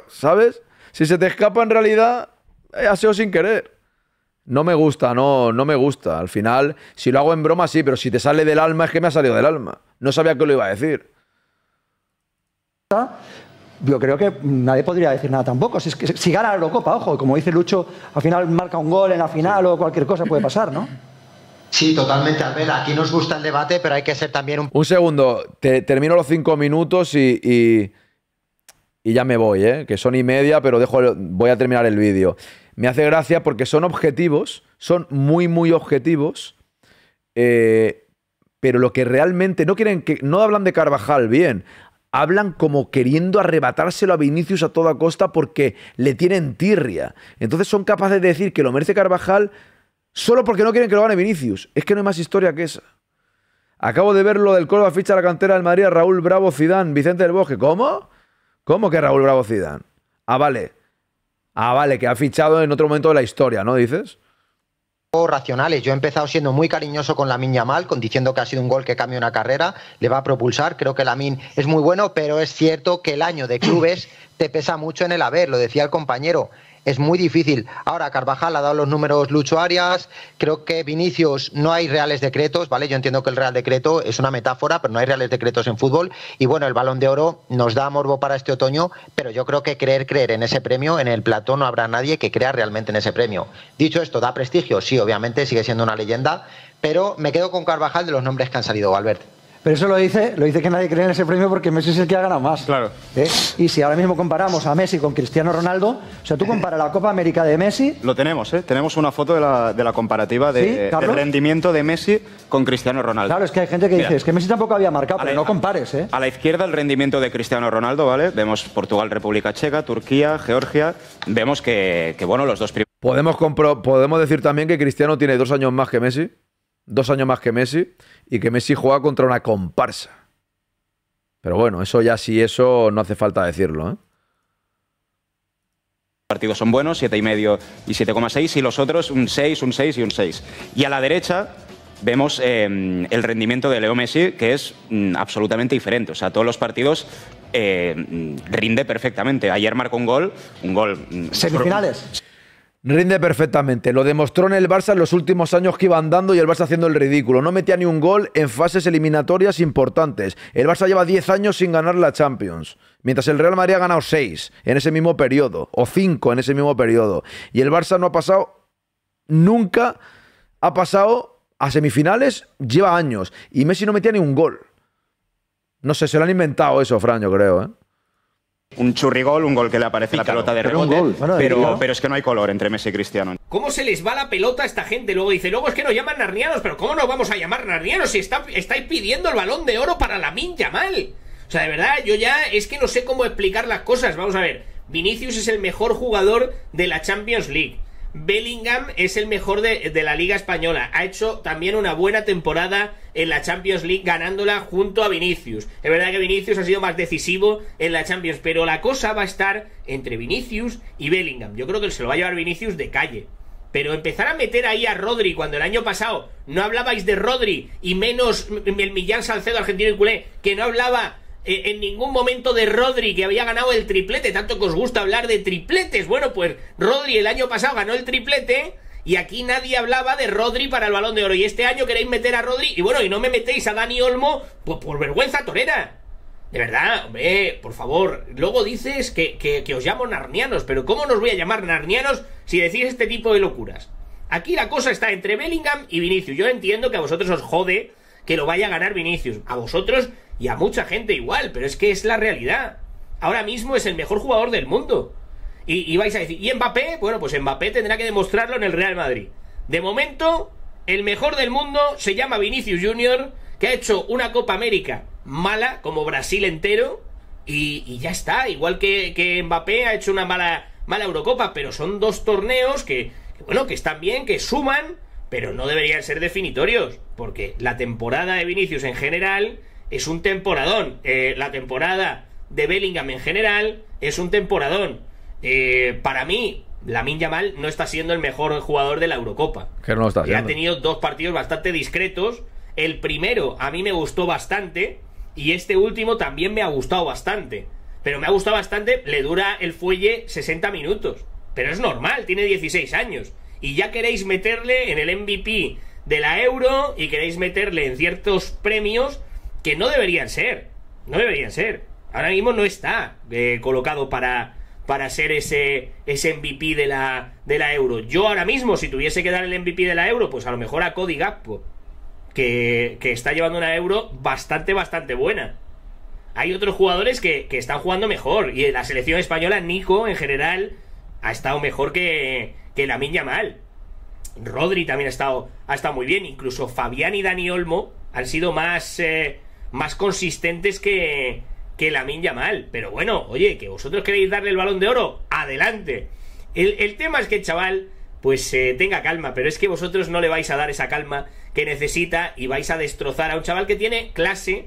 ¿sabes? Si se te escapa en realidad, eh, ha sido sin querer. No me gusta, no, no me gusta. Al final, si lo hago en broma, sí, pero si te sale del alma, es que me ha salido del alma. No sabía que lo iba a decir. ¿Ah? yo creo que nadie podría decir nada tampoco. Si, gana la Eurocopa, ojo, como dice Lucho, al final marca un gol en la final o cualquier cosa puede pasar, ¿no? Sí, totalmente. A ver, aquí nos gusta el debate, pero hay que ser también un... Un segundo, te, termino los cinco minutos y, y, ya me voy, ¿eh? que son y media, pero dejo, voy a terminar el vídeo. Me hace gracia porque son objetivos, son muy, muy objetivos, eh, pero lo que realmente no quieren que... No hablan de Carvajal bien, hablan como queriendo arrebatárselo a Vinicius a toda costa porque le tienen tirria. Entonces son capaces de decir que lo merece Carvajal solo porque no quieren que lo gane Vinicius. Es que no hay más historia que esa. Acabo de ver lo del Córdoba ficha a la cantera del Madrid Raúl Bravo Zidane, Vicente del Bosque. ¿Cómo? ¿Cómo que Raúl Bravo Zidane? Ah, vale. Ah, vale, que ha fichado en otro momento de la historia, ¿no dices? racionales. Yo he empezado siendo muy cariñoso con min Yamal, con diciendo que ha sido un gol que cambia una carrera, le va a propulsar. Creo que la min es muy bueno, pero es cierto que el año de clubes te pesa mucho en el haber. Lo decía el compañero, es muy difícil. Ahora, Carvajal ha dado los números Lucho Arias, creo que Vinicius no hay reales decretos, ¿vale? Yo entiendo que el Real Decreto es una metáfora, pero no hay reales decretos en fútbol. Y bueno, el balón de oro nos da morbo para este otoño, pero yo creo que creer, creer en ese premio, en el plató no habrá nadie que crea realmente en ese premio. Dicho esto, da prestigio, sí, obviamente, sigue siendo una leyenda, pero me quedo con Carvajal de los nombres que han salido, Albert. Pero eso lo dice, lo dice que nadie cree en ese premio porque Messi es el que ha ganado más. Claro. ¿Eh? Y si ahora mismo comparamos a Messi con Cristiano Ronaldo, o sea, tú compara la Copa América de Messi. Lo tenemos, ¿eh? Tenemos una foto de la, comparativa de, del rendimiento de Messi con Cristiano Ronaldo. Claro, es que hay gente que dice, es que Messi tampoco había marcado, pero no compares, ¿eh? A la izquierda el rendimiento de Cristiano Ronaldo, ¿vale? Vemos Portugal, República Checa, Turquía, Georgia. Vemos que, bueno, los dos primeros. ¿Podemos, podemos decir también que Cristiano tiene dos años más que Messi. Dos años más que Messi y que Messi juega contra una comparsa. Pero bueno, eso ya sí, eso no hace falta decirlo. ¿eh? Los partidos son buenos, 7,5 y y 7,6 y los otros un 6, un 6 y un 6. Y a la derecha vemos em, el rendimiento de Leo Messi que es mm, absolutamente diferente. O sea, todos los partidos eh, rinde perfectamente. Ayer marcó un gol, un gol... Mm, Semifinales. Rinde perfectamente. Lo demostró en el Barça en los últimos años que iba andando y el Barça haciendo el ridículo. No metía ni un gol en fases eliminatorias importantes. El Barça lleva 10 años sin ganar la Champions. Mientras el Real Madrid ha ganado 6 en ese mismo periodo. O 5 en ese mismo periodo. Y el Barça no ha pasado. Nunca ha pasado a semifinales. Lleva años. Y Messi no metía ni un gol. No sé, se lo han inventado eso, Fran, yo creo, ¿eh? Un churrigol, un gol que le aparece la pelota de rebote. Pero, pero, es que no hay color entre Messi y Cristiano. ¿Cómo se les va la pelota a esta gente? Luego dice, luego es que nos llaman narnianos, pero ¿cómo nos vamos a llamar narnianos si estáis pidiendo el balón de oro para la minya mal? O sea, de verdad, yo ya es que no sé cómo explicar las cosas. Vamos a ver, Vinicius es el mejor jugador de la Champions League. Bellingham es el mejor de, la Liga Española. Ha hecho también una buena temporada en la Champions League ganándola junto a Vinicius. Es verdad que Vinicius ha sido más decisivo en la Champions, pero la cosa va a estar entre Vinicius y Bellingham. Yo creo que se lo va a llevar Vinicius de calle. Pero empezar a meter ahí a Rodri cuando el año pasado no hablabais de Rodri y menos el Millán Salcedo argentino y culé, que no hablaba eh, en ningún momento de Rodri, que había ganado el triplete, tanto que os gusta hablar de tripletes. Bueno, pues Rodri el año pasado ganó el triplete. Y aquí nadie hablaba de Rodri para el balón de oro. Y este año queréis meter a Rodri. Y bueno, y no me metéis a Dani Olmo. Pues por vergüenza torera. De verdad, hombre, por favor. Luego dices que, os llamo narnianos, pero ¿cómo nos voy a llamar narnianos si decís este tipo de locuras? Aquí la cosa está entre Bellingham y Vinicius. Yo entiendo que a vosotros os jode que lo vaya a ganar Vinicius. A vosotros y a mucha gente igual, pero es que es la realidad. Ahora mismo es el mejor jugador del mundo. Y, vais a decir, ¿y Mbappé? Bueno, pues Mbappé tendrá que demostrarlo en el Real Madrid. De momento, el mejor del mundo se llama Vinicius Junior, que ha hecho una Copa América mala, como Brasil entero, y, ya está. Igual que, que, Mbappé ha hecho una mala, mala Eurocopa, pero son dos torneos que, bueno, que están bien, que suman, pero no deberían ser definitorios, porque la temporada de Vinicius en general es un temporadón. Eh, la temporada de Bellingham en general es un temporadón. Eh, para mí, Lamin Yamal no está siendo el mejor jugador de la Eurocopa. Que no está eh, Ha tenido dos partidos bastante discretos. El primero a mí me gustó bastante y este último también me ha gustado bastante. Pero me ha gustado bastante, le dura el fuelle 60 minutos. Pero es normal, tiene 16 años. Y ya queréis meterle en el MVP de la Euro y queréis meterle en ciertos premios que no deberían ser, no deberían ser. Ahora mismo no está eh, colocado para, para ser ese, ese MVP de la, de la Euro. Yo ahora mismo, si tuviese que dar el MVP de la Euro, pues a lo mejor a Cody Gappo. que, que está llevando una Euro bastante, bastante buena. Hay otros jugadores que, están jugando mejor, y la selección española, Nico, en general, ha estado mejor que, que la Minya Mal. Rodri también ha estado, ha estado muy bien. Incluso Fabián y Dani Olmo han sido más, eh, más consistentes que, que la Minya Mal. Pero bueno, oye, que vosotros queréis darle el balón de oro, adelante. El, tema es que el chaval, pues eh, tenga calma, pero es que vosotros no le vais a dar esa calma que necesita y vais a destrozar a un chaval que tiene clase,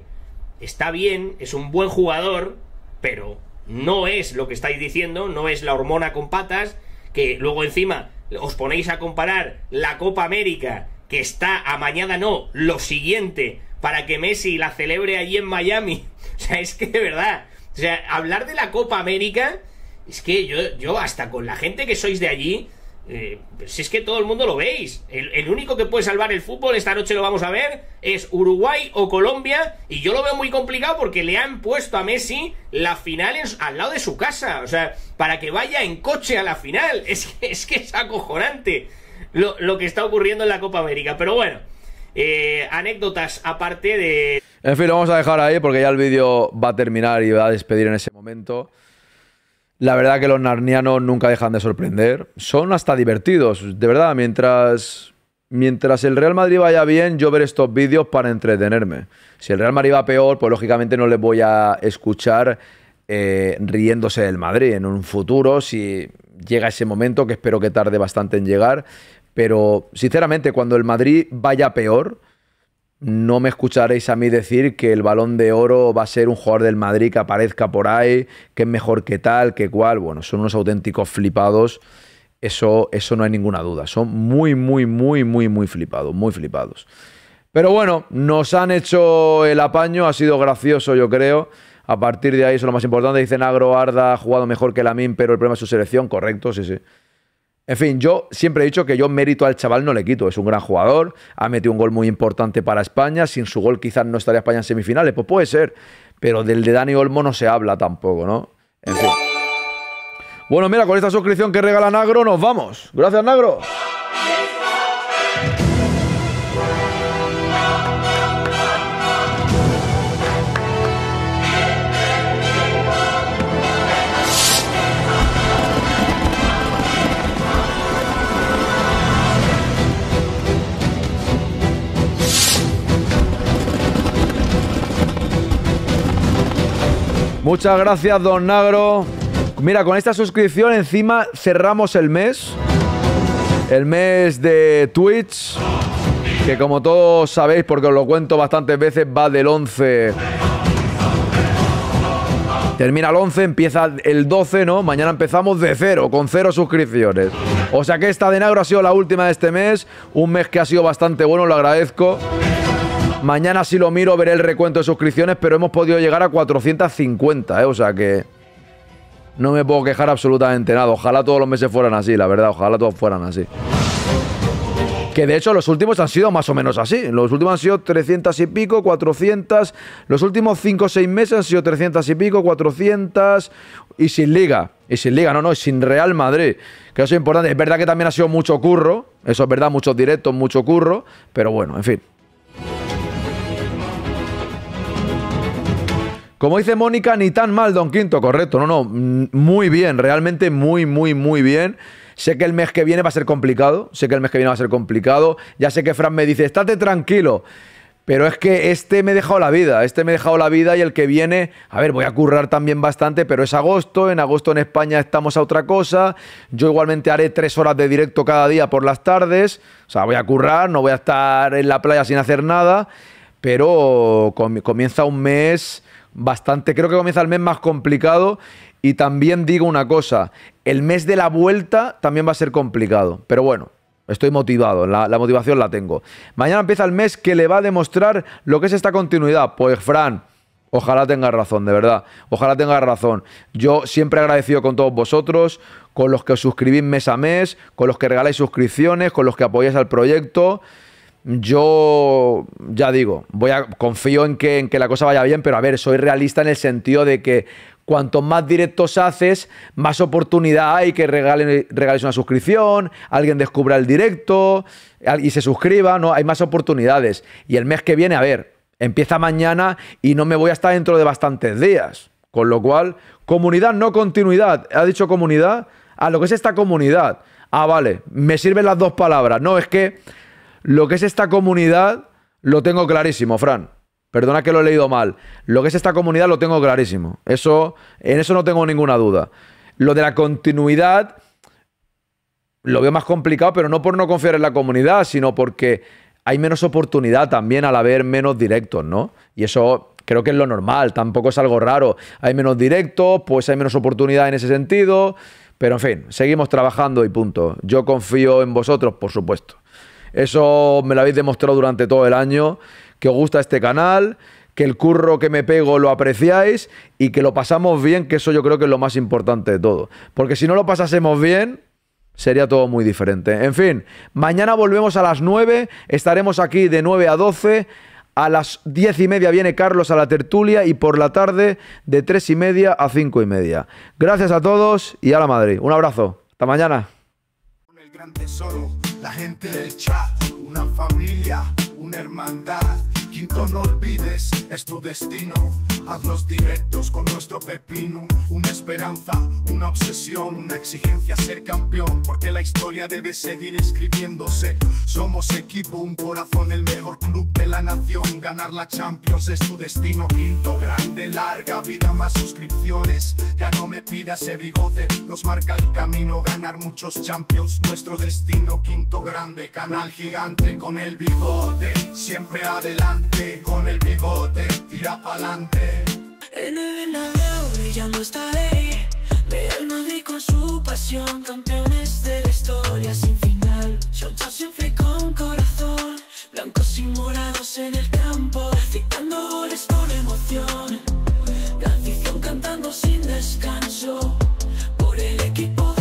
está bien, es un buen jugador, pero no es lo que estáis diciendo, no es la hormona con patas, que luego encima os ponéis a comparar la Copa América, que está amañada, no, lo siguiente, para que Messi la celebre allí en Miami. O sea, es que de verdad. O sea, hablar de la Copa América. Es que yo, yo hasta con la gente que sois de allí. Eh, pues si es que todo el mundo lo veis. El, único que puede salvar el fútbol, esta noche lo vamos a ver, es Uruguay o Colombia. Y yo lo veo muy complicado porque le han puesto a Messi la final al lado de su casa. O sea, para que vaya en coche a la final. Es, es que es acojonante lo, lo que está ocurriendo en la Copa América. Pero bueno. Eh, anécdotas aparte de... En fin, lo vamos a dejar ahí porque ya el vídeo va a terminar y va a despedir en ese momento. La verdad que los narnianos nunca dejan de sorprender. Son hasta divertidos, de verdad. Mientras, mientras el Real Madrid vaya bien, yo ver estos vídeos para entretenerme. Si el Real Madrid va peor, pues lógicamente no les voy a escuchar eh, riéndose del Madrid en un futuro, si llega ese momento, que espero que tarde bastante en llegar. Pero, sinceramente, cuando el Madrid vaya peor, no me escucharéis a mí decir que el balón de oro va a ser un jugador del Madrid que aparezca por ahí, que es mejor que tal, que cual. Bueno, son unos auténticos flipados. Eso, eso no hay ninguna duda. Son muy, muy, muy, muy, muy flipados, muy flipados. Pero bueno, nos han hecho el apaño, ha sido gracioso, yo creo. A partir de ahí, eso es lo más importante. Dicen Agro Arda ha jugado mejor que Lamin, pero el problema es su selección. Correcto, sí, sí. En fin, yo siempre he dicho que yo mérito al chaval no le quito. Es un gran jugador, ha metido un gol muy importante para España. Sin su gol quizás no estaría España en semifinales, pues puede ser. Pero del de Dani Olmo no se habla tampoco, ¿no? En fin. Bueno, mira, con esta suscripción que regala Nagro nos vamos. Gracias, Nagro. Muchas gracias, don Nagro. Mira, con esta suscripción encima cerramos el mes. El mes de Twitch. Que como todos sabéis, porque os lo cuento bastantes veces, va del 11. Termina el 11, empieza el 12, ¿no? Mañana empezamos de cero, con cero suscripciones. O sea que esta de Nagro ha sido la última de este mes. Un mes que ha sido bastante bueno, lo agradezco. Mañana si lo miro veré el recuento de suscripciones, pero hemos podido llegar a 450, ¿eh? O sea que no me puedo quejar absolutamente nada. Ojalá todos los meses fueran así, la verdad. Ojalá todos fueran así. Que de hecho los últimos han sido más o menos así. Los últimos han sido 300 y pico, 400. Los últimos 5 o 6 meses han sido 300 y pico, 400. Y sin liga. Y sin liga, no, no, y sin Real Madrid. Que eso es importante. Es verdad que también ha sido mucho curro. Eso es verdad, muchos directos, mucho curro. Pero bueno, en fin. Como dice Mónica, ni tan mal Don Quinto, correcto. No, no, mm, muy bien, realmente muy, muy, muy bien. Sé que el mes que viene va a ser complicado, sé que el mes que viene va a ser complicado. Ya sé que Fran me dice, estate tranquilo. Pero es que este me ha dejado la vida, este me ha dejado la vida y el que viene, a ver, voy a currar también bastante, pero es agosto, en agosto en España estamos a otra cosa, yo igualmente haré tres horas de directo cada día por las tardes, o sea, voy a currar, no voy a estar en la playa sin hacer nada, pero comienza un mes bastante. Creo que comienza el mes más complicado y también digo una cosa, el mes de la vuelta también va a ser complicado, pero bueno. Estoy motivado, la, motivación la tengo. Mañana empieza el mes que le va a demostrar lo que es esta continuidad. Pues Fran, Ojalá tengas razón, de verdad. Ojalá tengas razón. Yo siempre agradecido con todos vosotros, con los que os suscribís mes a mes, con los que regaláis suscripciones, con los que apoyáis al proyecto. Yo ya digo, voy a, confío en que, en que la cosa vaya bien, pero a ver, soy realista en el sentido de que cuanto más directos haces, más oportunidad hay que regalen, regales una suscripción, alguien descubra el directo y se suscriba, ¿no? Hay más oportunidades. Y el mes que viene, a ver, empieza mañana y no me voy a estar dentro de bastantes días. Con lo cual, comunidad, no continuidad. ¿Ha dicho comunidad? A ah, lo que es esta comunidad. Ah, vale, me sirven las dos palabras. No, es que lo que es esta comunidad lo tengo clarísimo, Fran. Perdona que lo he leído mal. Lo que es esta comunidad lo tengo clarísimo. Eso, en eso no tengo ninguna duda. Lo de la continuidad lo veo más complicado, pero no por no confiar en la comunidad, sino porque hay menos oportunidad también al haber menos directos, ¿no? Y eso creo que es lo normal, tampoco es algo raro. Hay menos directos, pues hay menos oportunidad en ese sentido, pero en fin, seguimos trabajando y punto. Yo confío en vosotros, por supuesto. Eso me lo habéis demostrado durante todo el año, que os gusta este canal, que el curro que me pego lo apreciáis y que lo pasamos bien, que eso yo creo que es lo más importante de todo. Porque si no lo pasásemos bien, sería todo muy diferente. En fin, mañana volvemos a las 9, estaremos aquí de 9 a 12. A las diez y media viene Carlos a la tertulia y por la tarde de tres y media a cinco y media. Gracias a todos y a la madre Un abrazo. Hasta mañana la gente del chat, una familia, una hermandad Quinto, no olvides, es tu destino. Haz los directos con nuestro pepino. Una esperanza, una obsesión, una exigencia ser campeón. Porque la historia debe seguir escribiéndose. Somos equipo, un corazón, el mejor club de la nación. Ganar la Champions es tu destino. Quinto grande, larga vida, más suscripciones. Ya no me pidas ese bigote, nos marca el camino. Ganar muchos Champions, nuestro destino. Quinto grande, canal gigante con el bigote. Siempre adelante con el bigote, tira pa'lante. En el Bernabéu brillando ve al Madrid con su pasión, campeones de la historia sin final. Yo siempre con corazón, blancos y morados en el campo, citando goles con emoción. La afición cantando sin descanso, por el equipo